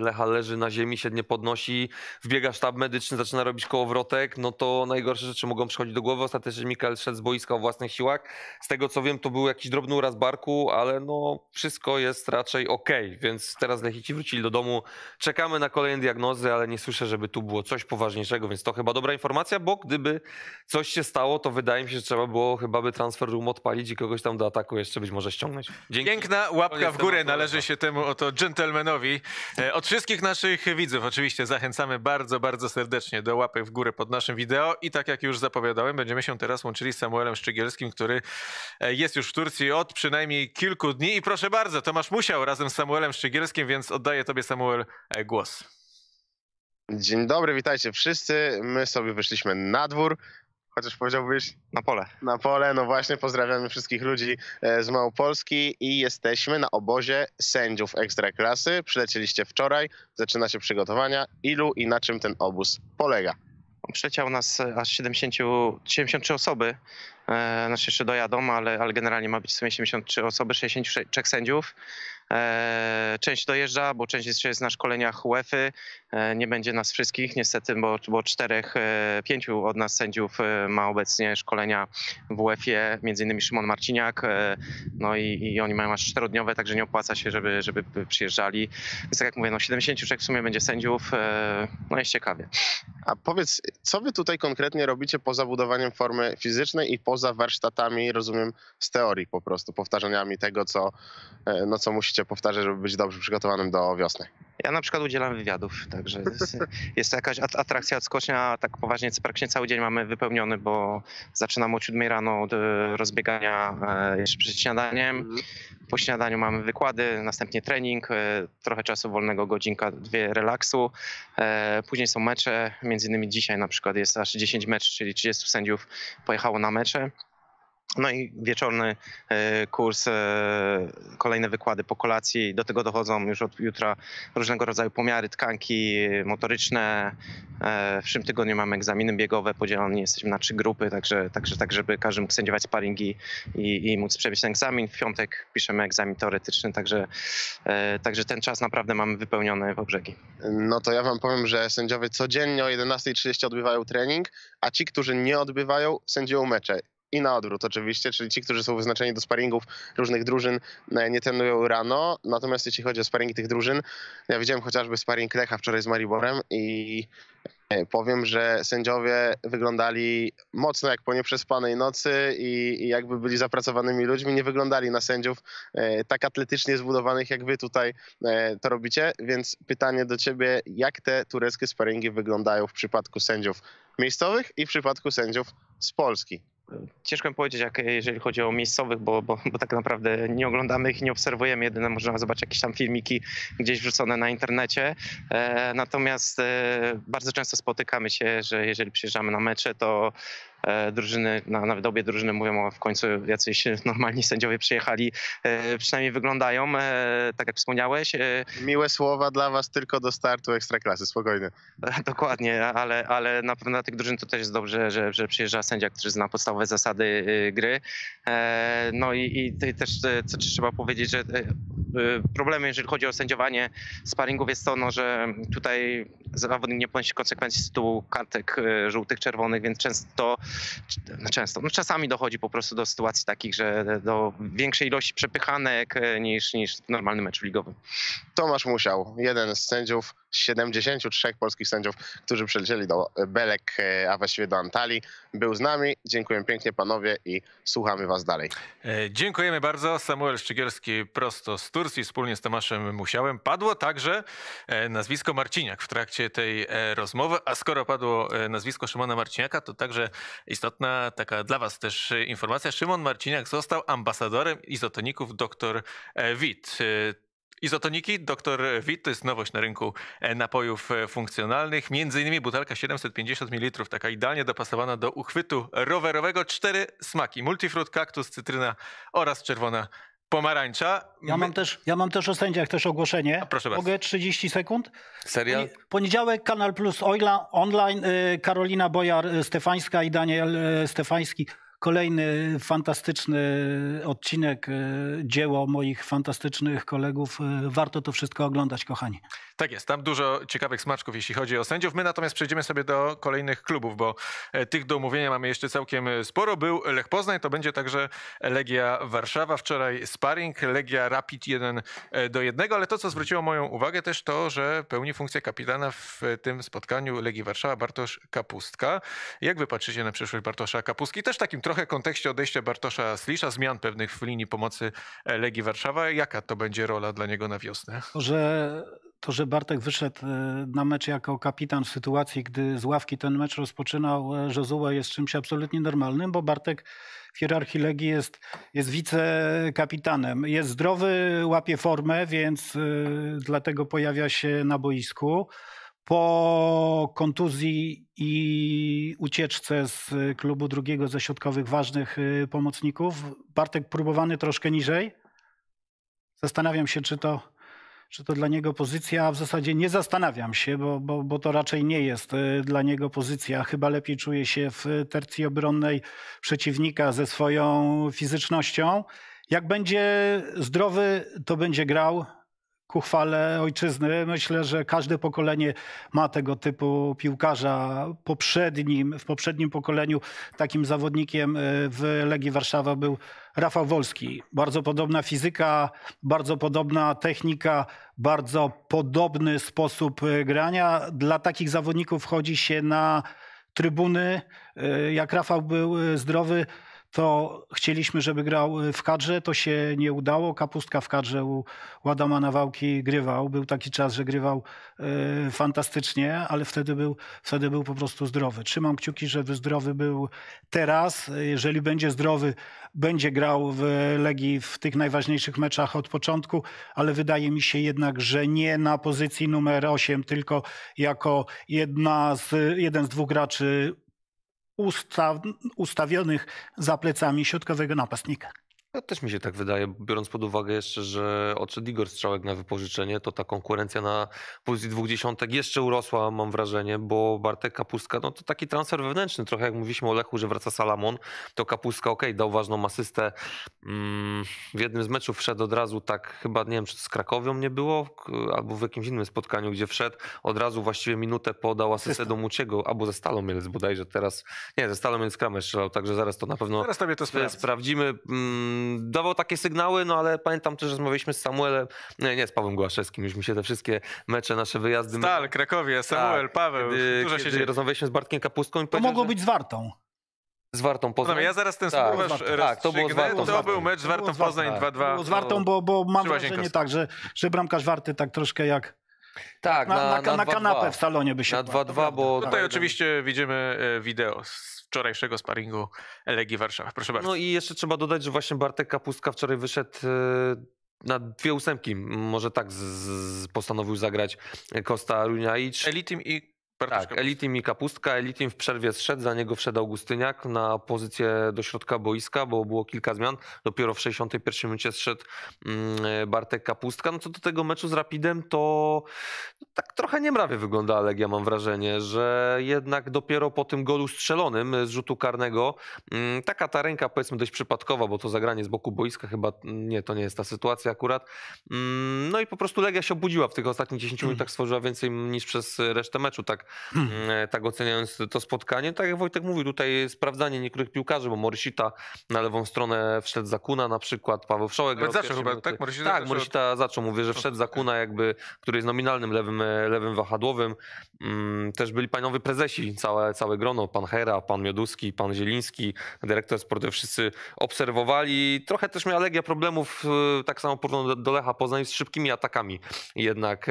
Lecha leży na ziemi, się nie podnosi, wbiega sztab medyczny, zaczyna robić kołowrotek, no to najgorsze rzeczy mogą przychodzić do głowy. Ostatecznie Mikael szedł z boiska o własnych siłach. Z tego co wiem, to był jakiś drobny uraz barku, ale no wszystko jest raczej ok, więc teraz Lechici wrócili do domu. Czekamy na kolejne diagnozy, ale nie słyszę, żeby tu było coś poważniejszego, więc to chyba dobra informacja, bo gdyby coś się stało, to wydaje mi się, że trzeba było chyba by transfer room odpalić i kogoś tam do ataku jeszcze być może ściągnąć. Dzięki. Piękna łapka w górę należy się temu oto dżentelmenowi. E, od wszystkich naszych widzów oczywiście zachęcamy bardzo, bardzo serdecznie do łapek w górę pod naszym wideo i tak jak już zapowiadałem, będziemy się teraz łączyli z Samuelem Szczygielskim, który e, jest już w Turcji od przynajmniej kilku dni. I proszę bardzo, Tomasz Musiał razem z Samuelem Szczygielskim, więc oddaję tobie, Samuel, e, głos. Dzień dobry, witajcie wszyscy. My sobie wyszliśmy na dwór chociaż powiedziałbyś. Na pole. Na pole, no właśnie, pozdrawiamy wszystkich ludzi e, z Małopolski i jesteśmy na obozie sędziów klasy. Przylecieliście wczoraj, zaczyna się przygotowania. Ilu i na czym ten obóz polega? przeciął nas e, aż 70, 73 osoby. E, znaczy jeszcze dojadą, ale, ale generalnie ma być w sumie 73 osoby, 63 sędziów. E, część dojeżdża, bo część jeszcze jest na szkoleniach UEFA. E, nie będzie nas wszystkich, niestety, bo, bo czterech, e, pięciu od nas sędziów e, ma obecnie szkolenia w UEFA, między innymi Szymon Marciniak, no i, i oni mają aż czterodniowe, także nie opłaca się, żeby, żeby przyjeżdżali. Więc tak jak mówię, no 73 w sumie będzie sędziów, no jest ciekawie. A powiedz, co wy tutaj konkretnie robicie poza budowaniem formy fizycznej i poza warsztatami, rozumiem, z teorii po prostu, powtarzaniami tego, co, no, co musicie powtarzać, żeby być dobrze przygotowanym do wiosny? Ja na przykład udzielam wywiadów, tak Także jest, jest to jakaś atrakcja odskocznia, tak poważnie praktycznie cały dzień mamy wypełniony, bo zaczynamy o 7 rano od e, rozbiegania e, jeszcze przed śniadaniem. Po śniadaniu mamy wykłady, następnie trening, e, trochę czasu wolnego, godzinka, dwie relaksu. Później są mecze, między innymi dzisiaj na przykład jest aż 10 meczów, czyli 30 sędziów pojechało na mecze. No i wieczorny e, kurs, e, kolejne wykłady po kolacji. Do tego dochodzą już od jutra różnego rodzaju pomiary tkanki motoryczne. E, w przyszłym tygodniu mamy egzaminy biegowe, podzielone jesteśmy na trzy grupy, także, także tak, żeby każdy mógł sędziować sparingi i, i móc przebić ten egzamin. W piątek piszemy egzamin teoretyczny, także, także ten czas naprawdę mamy wypełniony po brzegi. No to ja wam powiem, że sędziowie codziennie o 11.30 odbywają trening, a ci, którzy nie odbywają, sędziują mecze i na odwrót oczywiście, czyli ci, którzy są wyznaczeni do sparingów różnych drużyn e, nie trenują rano, natomiast jeśli chodzi o sparingi tych drużyn, ja widziałem chociażby sparing Lecha wczoraj z Mariborem i e, powiem, że sędziowie wyglądali mocno jak po nieprzespanej nocy i, jakby byli zapracowanymi ludźmi, nie wyglądali na sędziów e, tak atletycznie zbudowanych, jak wy tutaj to robicie, więc pytanie do ciebie, jak te tureckie sparingi wyglądają w przypadku sędziów miejscowych i w przypadku sędziów z Polski? ciężko mi powiedzieć, jak, jeżeli chodzi o miejscowych, bo, bo, bo tak naprawdę nie oglądamy ich, nie obserwujemy. Jedyne można zobaczyć jakieś tam filmiki gdzieś wrzucone na internecie. E, natomiast e, bardzo często spotykamy się, że jeżeli przyjeżdżamy na mecze, to E, drużyny, na, nawet obie drużyny mówią, o w końcu jacyś normalni sędziowie przyjechali, e, przynajmniej wyglądają, e, tak jak wspomniałeś. Miłe słowa dla was tylko do startu Ekstraklasy, spokojnie. Dokładnie, ale, ale na pewno dla tych drużyn to też jest dobrze, że, że przyjeżdża sędzia, który zna podstawowe zasady gry. No i, i też co trzeba powiedzieć, że problemem, jeżeli chodzi o sędziowanie sparingów jest to, no, że tutaj zawodnik nie ponosi konsekwencji z tytułu kartek żółtych, czerwonych, więc często no często, no czasami dochodzi po prostu do sytuacji takich, że do większej ilości przepychanek e, niż, niż w normalnym meczu ligowym. Tomasz Musiał, jeden z sędziów, 73 polskich sędziów, którzy przylecieli do Belek, e, a właściwie do Antalii, był z nami. Dziękuję pięknie panowie i słuchamy was dalej. E, dziękujemy bardzo. Samuel Szczygielski prosto z Turcji wspólnie z Tomaszem Musiałem. Padło także nazwisko Marciniak w trakcie tej rozmowy, a skoro padło nazwisko Szymona Marciniaka, to także istotna taka dla Was też informacja. Szymon Marciniak został ambasadorem izotoników dr e, Wit. E, izotoniki Dr. Wit to jest nowość na rynku e, napojów funkcjonalnych. Między innymi butelka 750 ml, taka idealnie dopasowana do uchwytu rowerowego. Cztery smaki: multifrut, kaktus, cytryna oraz czerwona pomarańcza. Ja mam, też, ja mam też o sędziach też ogłoszenie. A proszę bardzo. Mogę 30 sekund? Serial? Poniedziałek Kanal Plus Oila, online y, Karolina Bojar-Stefańska y, i Daniel y, Stefański. Kolejny fantastyczny odcinek, dzieło moich fantastycznych kolegów. Warto to wszystko oglądać, kochani. Tak jest, tam dużo ciekawych smaczków, jeśli chodzi o sędziów. My natomiast przejdziemy sobie do kolejnych klubów, bo e, tych do omówienia mamy jeszcze całkiem e, sporo. Był Lech Poznań, to będzie także Legia Warszawa. Wczoraj sparring, Legia Rapid 1 e, do 1, ale to, co zwróciło moją uwagę też to, że pełni funkcję kapitana w tym spotkaniu Legii Warszawa Bartosz Kapustka. Jak wy patrzycie na przyszłość Bartosza Kapustki? Też w takim trochę kontekście odejścia Bartosza Slisza, zmian pewnych w linii pomocy Legii Warszawa. Jaka to będzie rola dla niego na wiosnę? Że to, że Bartek wyszedł e, na mecz jako kapitan w sytuacji, gdy z ławki ten mecz rozpoczynał e, Jozue jest czymś absolutnie normalnym, bo Bartek w hierarchii Legii jest, jest wicekapitanem. Jest zdrowy, łapie formę, więc e, dlatego pojawia się na boisku. Po kontuzji i ucieczce z klubu drugiego ze środkowych ważnych pomocników, Bartek próbowany troszkę niżej. Zastanawiam się, czy to że to dla niego pozycja, w zasadzie nie zastanawiam się, bo, bo, bo to raczej nie jest e, dla niego pozycja. Chyba lepiej czuje się w tercji obronnej przeciwnika ze swoją fizycznością. Jak będzie zdrowy, to będzie grał ku chwale ojczyzny. Myślę, że każde pokolenie ma tego typu piłkarza. Poprzednim, w poprzednim pokoleniu takim zawodnikiem e, w Legii Warszawa był Rafał Wolski. Bardzo podobna fizyka, bardzo podobna technika, bardzo podobny sposób e, grania. Dla takich zawodników chodzi się na trybuny. E, jak Rafał był zdrowy, to chcieliśmy, żeby grał y, w kadrze, to się nie udało. Kapustka w kadrze u Ładama Nawałki grywał. Był taki czas, że grywał y, fantastycznie, ale wtedy był, wtedy był po prostu zdrowy. Trzymam kciuki, żeby zdrowy był teraz. Jeżeli będzie zdrowy, będzie grał w Legii w tych najważniejszych meczach od początku, ale wydaje mi się jednak, że nie na pozycji numer 8, tylko jako jedna z, jeden z dwóch graczy ustaw, ustawionych za plecami środkowego napastnika. Ja no, też mi się tak wydaje, biorąc pod uwagę jeszcze, że odszedł Igor Strzałek na wypożyczenie, to ta konkurencja na pozycji dwóch dziesiątek jeszcze urosła, mam wrażenie, bo Bartek Kapustka, no to taki transfer wewnętrzny, trochę jak mówiliśmy o Lechu, że wraca Salamon, to Kapustka, okej, okay, dał ważną asystę, mm, w jednym z meczów wszedł od razu tak, chyba nie wiem, czy z Krakowią nie było, albo w jakimś innym spotkaniu, gdzie wszedł, od razu właściwie minutę podał asystę do Muciego, albo ze Stalą Mielec bodajże teraz, nie, ze Stalą Mielec Kramer strzelał, także zaraz to na pewno tobie to sprawdzimy. sprawdzimy. Mm, dawał takie sygnały, no ale pamiętam też, że rozmawialiśmy z Samuelem, nie, nie z Pawłem Głaszewskim, już mi się te wszystkie mecze, nasze wyjazdy... Stal, Krakowie, tak, Samuel, tak, Paweł, kiedy, dużo się dzieje. Rozmawialiśmy z Bartkiem Kapustką i To mogło że... być zwartą. Z Wartą no, Poznań. No, ja zaraz ten tak, spór tak, to, było z Wartą, to był mecz z Wartą Poznań 2-2. Z Wartą, bo, bo mam wrażenie tak, że, że bramkarz Warty tak troszkę jak... Tak, na, na, na, na kanapę w salonie by się... Na 2-2, bo... Tutaj tak, oczywiście widzimy e, wideo z wczorajszego sparingu Legii Warszawa. Proszę bardzo. No i jeszcze trzeba dodać, że właśnie Bartek Kapustka wczoraj wyszedł e, na dwie ósemki, może tak z, z postanowił zagrać Costa Runiaic. Elitim i Bartosz tak, Elitim i Kapustka. Elitim w przerwie zszedł, za niego wszedł Augustyniak na pozycję do środka boiska, bo było kilka zmian. Dopiero w 61 minucie zszedł mm, Bartek Kapustka. No co do tego meczu z Rapidem, to tak trochę niemrawie wygląda Legia, mam wrażenie, że jednak dopiero po tym golu strzelonym z rzutu karnego, mm, taka ta ręka powiedzmy dość przypadkowa, bo to zagranie z boku boiska chyba, mm, nie, to nie jest ta sytuacja akurat. No i po prostu Legia się obudziła w tych ostatnich 10 mhm. minutach, stworzyła więcej niż przez resztę meczu, tak Hmm. Mm, e, tak oceniając to spotkanie. Tak jak Wojtek mówił, tutaj sprawdzanie niektórych piłkarzy, bo Morisita na lewą stronę wszedł za Kuna na przykład, Paweł Wszołek. Ale zaczął chyba, tak? Morysita tak, zaczął... Morysita zaczął, mówię, że wszedł tak. za Kuna jakby, który jest nominalnym lewym, e, lewym wahadłowym. Mm, też byli panowie prezesi, całe, całe grono, pan Hera, pan Mioduski, pan Zieliński, dyrektor sportu, wszyscy obserwowali. Trochę też miała Legia problemów, e, tak samo porównując do Lecha Poznań, z szybkimi atakami jednak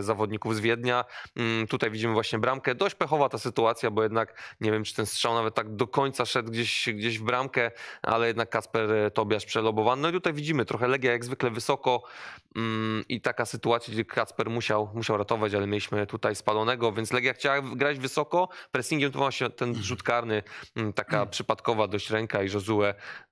zawodników z Wiednia. Mm, tutaj widzimy właśnie bramkę. Dość pechowa ta sytuacja, bo jednak nie wiem, czy ten strzał nawet tak do końca szedł gdzieś, gdzieś w bramkę, ale jednak Kasper e, Tobiasz przelobowany. No i tutaj widzimy trochę Legia jak zwykle wysoko mm, i taka sytuacja, gdzie Kasper musiał, musiał ratować, ale mieliśmy tutaj spalonego, więc Legia chciała grać wysoko. Pressingiem to właśnie ten mhm. rzut karny, mm, taka mhm. przypadkowa dość ręka i Jozue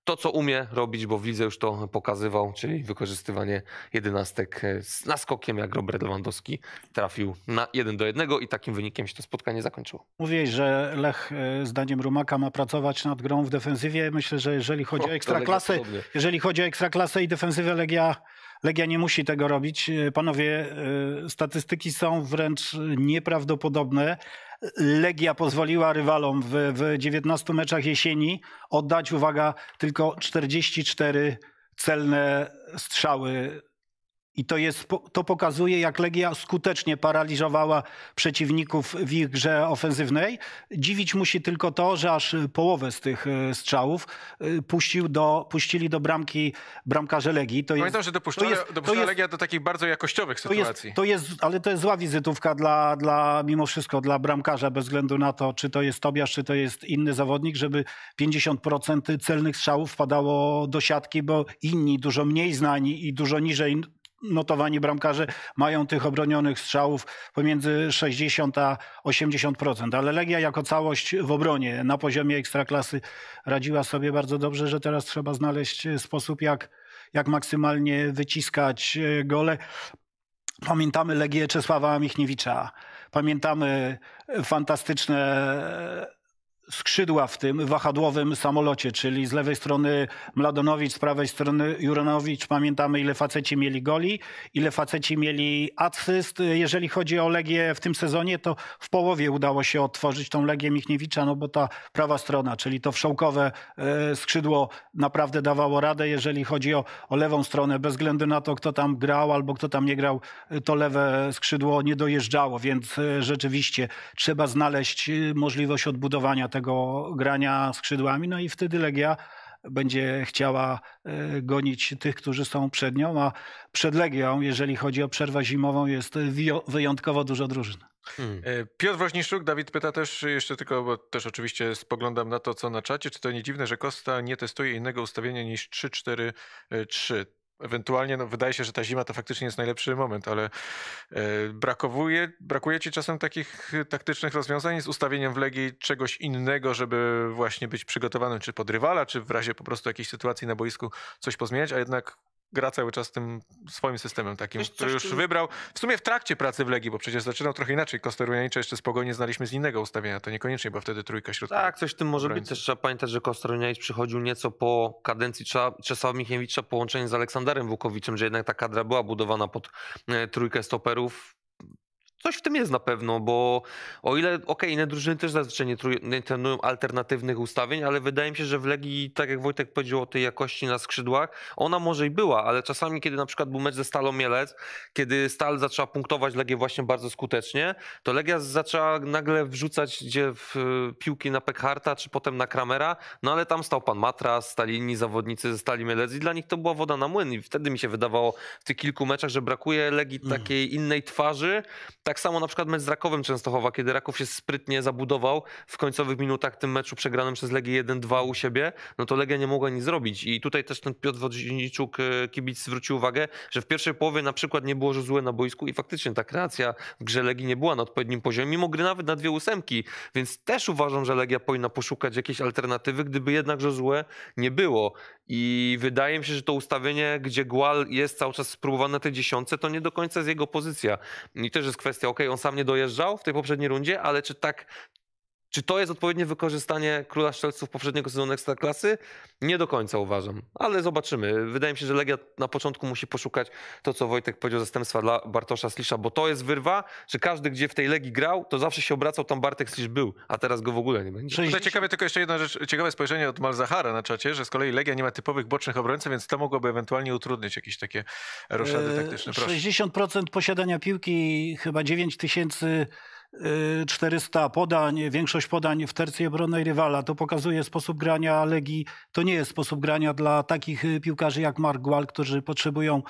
to, co umie robić, bo widzę już to pokazywał, czyli wykorzystywanie jedenastek e, z naskokiem, jak Robert Lewandowski trafił na 1 do 1 i takim wynikiem wynikiem się to spotkanie zakończyło. Mówiłeś, że Lech e, zdaniem Rumaka ma pracować nad grą w defensywie. Myślę, że jeżeli chodzi o, o ekstraklasę, jeżeli chodzi o ekstraklasę i defensywę Legia, Legia nie musi tego robić. E, panowie, e, statystyki są wręcz nieprawdopodobne. Legia pozwoliła rywalom w, w 19 meczach jesieni oddać, uwaga, tylko 44 celne strzały i to, jest, to pokazuje, jak Legia skutecznie paraliżowała przeciwników w ich grze ofensywnej. Dziwić musi tylko to, że aż połowę z tych e, strzałów e, puścił do, puścili do bramki bramkarze Legii. To Pamiętam, jest, że dopuszczała, to jest, dopuszczała to jest, Legia do takich bardzo jakościowych sytuacji. To jest, to jest, ale to jest zła wizytówka dla, dla, mimo wszystko dla bramkarza, bez względu na to, czy to jest Tobiasz, czy to jest inny zawodnik, żeby 50% celnych strzałów wpadało do siatki, bo inni, dużo mniej znani i dużo niżej notowani bramkarze mają tych obronionych strzałów pomiędzy 60 a 80%, ale Legia jako całość w obronie na poziomie ekstraklasy radziła sobie bardzo dobrze, że teraz trzeba znaleźć sposób jak, jak maksymalnie wyciskać e, gole. Pamiętamy Legię Czesława Michniewicza, pamiętamy fantastyczne skrzydła w tym wahadłowym samolocie, czyli z lewej strony Mladonowicz, z prawej strony Juranowicz. Pamiętamy, ile faceci mieli goli, ile faceci mieli asyst. Jeżeli chodzi o Legię w tym sezonie, to w połowie udało się otworzyć tą Legię Michniewicza, no bo ta prawa strona, czyli to wszołkowe e, skrzydło naprawdę dawało radę. Jeżeli chodzi o, o lewą stronę, bez względu na to, kto tam grał albo kto tam nie grał, e, to lewe skrzydło nie dojeżdżało, więc e, rzeczywiście trzeba znaleźć możliwość odbudowania tego tego grania skrzydłami, no i wtedy Legia będzie chciała e, gonić tych, którzy są przed nią, a przed Legią, jeżeli chodzi o przerwę zimową, jest wyjątkowo dużo drużyn. Hmm. E, Piotr Woźniszczuk, Dawid pyta też, jeszcze tylko, bo też oczywiście spoglądam na to, co na czacie, czy to nie dziwne, że Kosta nie testuje innego ustawienia niż 3-4-3 ewentualnie no, wydaje się, że ta zima to faktycznie jest najlepszy moment, ale e, brakowuje, brakuje ci czasem takich e, taktycznych rozwiązań z ustawieniem w Legii czegoś innego, żeby właśnie być przygotowanym czy pod rywala, czy w razie po prostu jakiejś sytuacji na boisku coś pozmieniać, a jednak gra cały czas tym swoim systemem takim, coś, który już wybrał. W sumie w trakcie pracy w Legii, bo przecież zaczynał trochę inaczej. Kosterunianicza jeszcze spokojnie znaliśmy z innego ustawienia, to niekoniecznie bo wtedy trójka środkowa. Tak, coś w tym może być. Też trzeba pamiętać, że Kosterunianicz przychodził nieco po kadencji Czesława Michniewicza, połączenie z Aleksandrem Wukowiczem, że jednak ta kadra była budowana pod e, trójkę stoperów coś w tym jest na pewno, bo o ile, okej, okay, inne drużyny też zazwyczaj nie, trenują alternatywnych ustawień, ale wydaje mi się, że w Legii, tak jak Wojtek powiedział o tej jakości na skrzydłach, ona może i była, ale czasami, kiedy na przykład był mecz ze Stalą Mielec, kiedy Stal zaczęła punktować Legię właśnie bardzo skutecznie, to Legia zaczęła nagle wrzucać gdzie w y, piłki na Pekharta, czy potem na Kramera, no ale tam stał pan Matras, stali inni zawodnicy ze Stali Mielec i dla nich to była woda na młyn i wtedy mi się wydawało w tych kilku meczach, że brakuje Legii mhm. takiej innej twarzy, tak samo na przykład mecz z Rakowem Częstochowa, kiedy Raków się sprytnie zabudował w końcowych minutach tym meczu przegranym przez Legię 1-2 u siebie, no to Legia nie mogła nic zrobić. I tutaj też ten Piotr Wodzieniczuk, y, kibic zwrócił uwagę, że w pierwszej połowie na przykład nie było złe na boisku i faktycznie ta kreacja w grze Legii nie była na odpowiednim poziomie, mimo gry nawet na dwie ósemki, więc też uważam, że Legia powinna poszukać jakiejś alternatywy, gdyby jednak złe nie było. I wydaje mi się, że to ustawienie, gdzie Gual jest cały czas spróbowany na tej dziesiątce, to nie do końca jest jego pozycja. I też jest kwestia kwestia, ok, on sam nie dojeżdżał w tej poprzedniej rundzie, ale czy tak czy to jest odpowiednie wykorzystanie króla strzelców poprzedniego sezonu Ekstraklasy? Nie do końca uważam, ale zobaczymy. Wydaje mi się, że Legia na początku musi poszukać to, co Wojtek powiedział, zastępstwa dla Bartosza Slisza, bo to jest wyrwa, że każdy, gdzie w tej Legii grał, to zawsze się obracał, tam Bartek Slisz był, a teraz go w ogóle nie będzie. 60... Ciekawe tylko jeszcze jedna rzecz, ciekawe spojrzenie od Malzahara na czacie, że z kolei Legia nie ma typowych bocznych obrońców, więc to mogłoby ewentualnie utrudnić jakieś takie roszady eee, taktyczne. Proszę. 60% posiadania piłki, chyba 9 tysięcy 000 400 y, podań, większość podań w tercji obronnej rywala. To pokazuje sposób grania Legii. To nie jest sposób grania dla takich y, piłkarzy jak Mark Gual, którzy potrzebują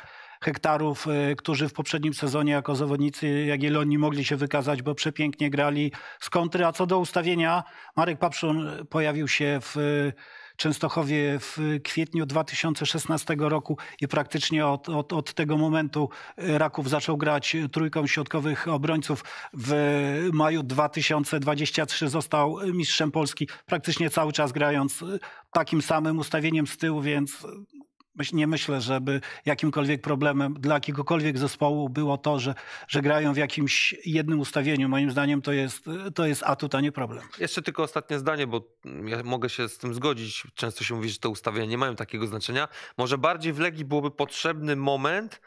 hektarów, y, którzy w poprzednim sezonie jako zawodnicy Jagiellonii mogli się wykazać, bo przepięknie grali z kontry. A co do ustawienia, Marek Papszun pojawił się w Częstochowie w kwietniu 2016 roku i praktycznie od, od, od tego momentu e, Raków zaczął grać trójką środkowych obrońców. W maju 2023 został e, mistrzem Polski, praktycznie cały czas grając e, takim samym ustawieniem z tyłu, więc nie myślę, żeby jakimkolwiek problemem dla jakiegokolwiek zespołu było to, że, że grają w jakimś jednym ustawieniu. Moim zdaniem to jest, to jest atut, a nie problem. Jeszcze tylko ostatnie zdanie, bo ja mogę się z tym zgodzić. Często się mówi, że te ustawienia nie mają takiego znaczenia. Może bardziej w Legii byłoby potrzebny moment,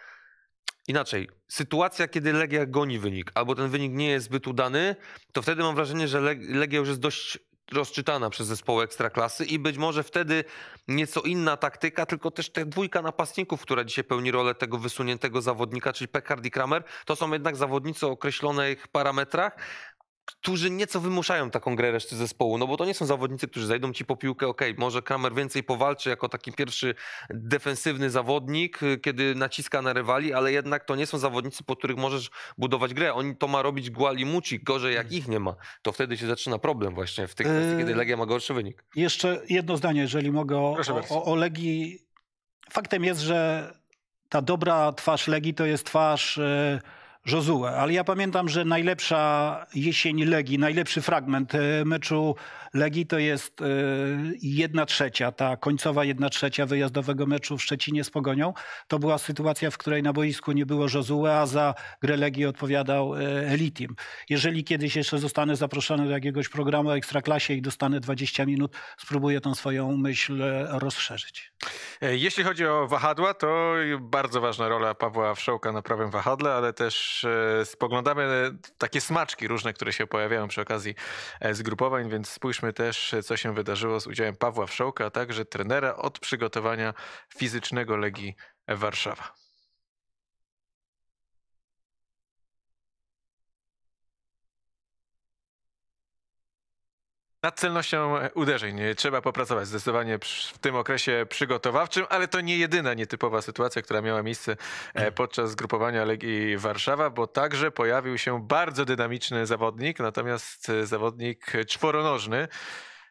Inaczej, sytuacja, kiedy Legia goni wynik, albo ten wynik nie jest zbyt udany, to wtedy mam wrażenie, że Legia już jest dość rozczytana przez zespoły ekstraklasy i być może wtedy nieco inna taktyka, tylko też te dwójka napastników, która dzisiaj pełni rolę tego wysuniętego zawodnika, czyli Pekard i Kramer, to są jednak zawodnicy o określonych parametrach, którzy nieco wymuszają taką grę reszty zespołu, no bo to nie są zawodnicy, którzy zajdą ci po piłkę, ok, może Kramer więcej powalczy jako taki pierwszy defensywny zawodnik, y, kiedy naciska na rywali, ale jednak to nie są zawodnicy, po których możesz budować grę. Oni to ma robić Guali Muci, gorzej jak mhm. ich nie ma. To wtedy się zaczyna problem właśnie w tych kwestii, yy, kiedy Legia ma gorszy wynik. Jeszcze jedno zdanie, jeżeli mogę o, o, o Legii. Faktem jest, że ta dobra twarz Legii to jest twarz... Yy Jozue. Ale ja pamiętam, że najlepsza jesień Legii, najlepszy fragment e, meczu Legii to jest e, jedna trzecia, ta końcowa jedna trzecia wyjazdowego meczu w Szczecinie z Pogonią. To była sytuacja, w której na boisku nie było Jozue, a za grę Legii odpowiadał e, Elitim. Jeżeli kiedyś jeszcze zostanę zaproszony do jakiegoś programu o Ekstraklasie i dostanę 20 minut, spróbuję tą swoją myśl rozszerzyć. Jeśli chodzi o wahadła, to bardzo ważna rola Pawła Wszołka na prawym wahadle, ale też E, spoglądamy takie smaczki różne, które się pojawiają przy okazji e, zgrupowań, więc spójrzmy też, co się wydarzyło z udziałem Pawła Wszołka, a także trenera od przygotowania fizycznego Legii Warszawa. Nad celnością e, uderzeń trzeba popracować zdecydowanie w tym okresie przygotowawczym, ale to nie jedyna nietypowa sytuacja, która miała miejsce e, mm. podczas zgrupowania Legii Warszawa, bo także pojawił się bardzo dynamiczny zawodnik, natomiast e, zawodnik czworonożny,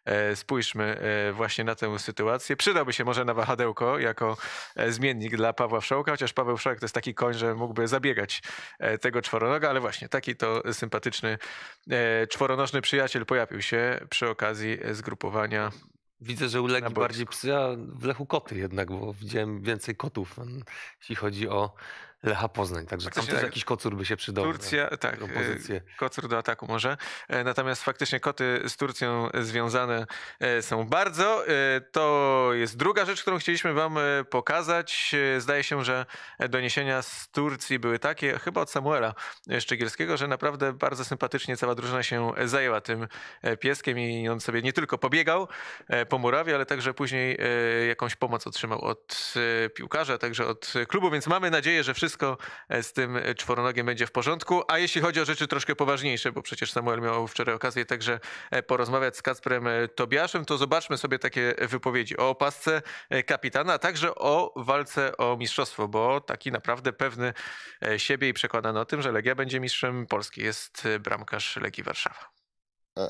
E, spójrzmy e, właśnie na tę sytuację. Przydałby się może na wahadełko jako e, zmiennik dla Pawła Wszołka, chociaż Paweł Wszołek to jest taki koń, że mógłby zabiegać tego czworonoga, ale właśnie taki to sympatyczny czworonożny przyjaciel pojawił się przy okazji zgrupowania Widzę, że ulegli bardziej psy, a w Lechu koty jednak, bo widziałem więcej kotów, jeśli chodzi o Lecha Poznań, także tam też tak, jakiś kocur by się przydał. Turcja, tak, propozycję. E, kocur do ataku może. E, natomiast faktycznie koty z Turcją związane e, są bardzo. To jest druga rzecz, którą chcieliśmy wam pokazać. Zdaje się, że doniesienia z Turcji były takie, chyba od Samuela Szczygielskiego, że naprawdę bardzo sympatycznie cała drużyna się zajęła tym pieskiem i on sobie nie tylko pobiegał po murawie, ale także później jakąś pomoc otrzymał od piłkarza, także od klubu, więc mamy nadzieję, że wszyscy wszystko e, z tym e, czworonogiem będzie w porządku. A jeśli chodzi o rzeczy troszkę poważniejsze, bo przecież Samuel miał wczoraj okazję także e, porozmawiać z Kacprem Tobiaszem, to zobaczmy sobie takie wypowiedzi o opasce kapitana, a także o walce o mistrzostwo, bo taki naprawdę pewny siebie i przekonany o tym, że Legia będzie mistrzem Polski, jest bramkarz Legii Warszawa.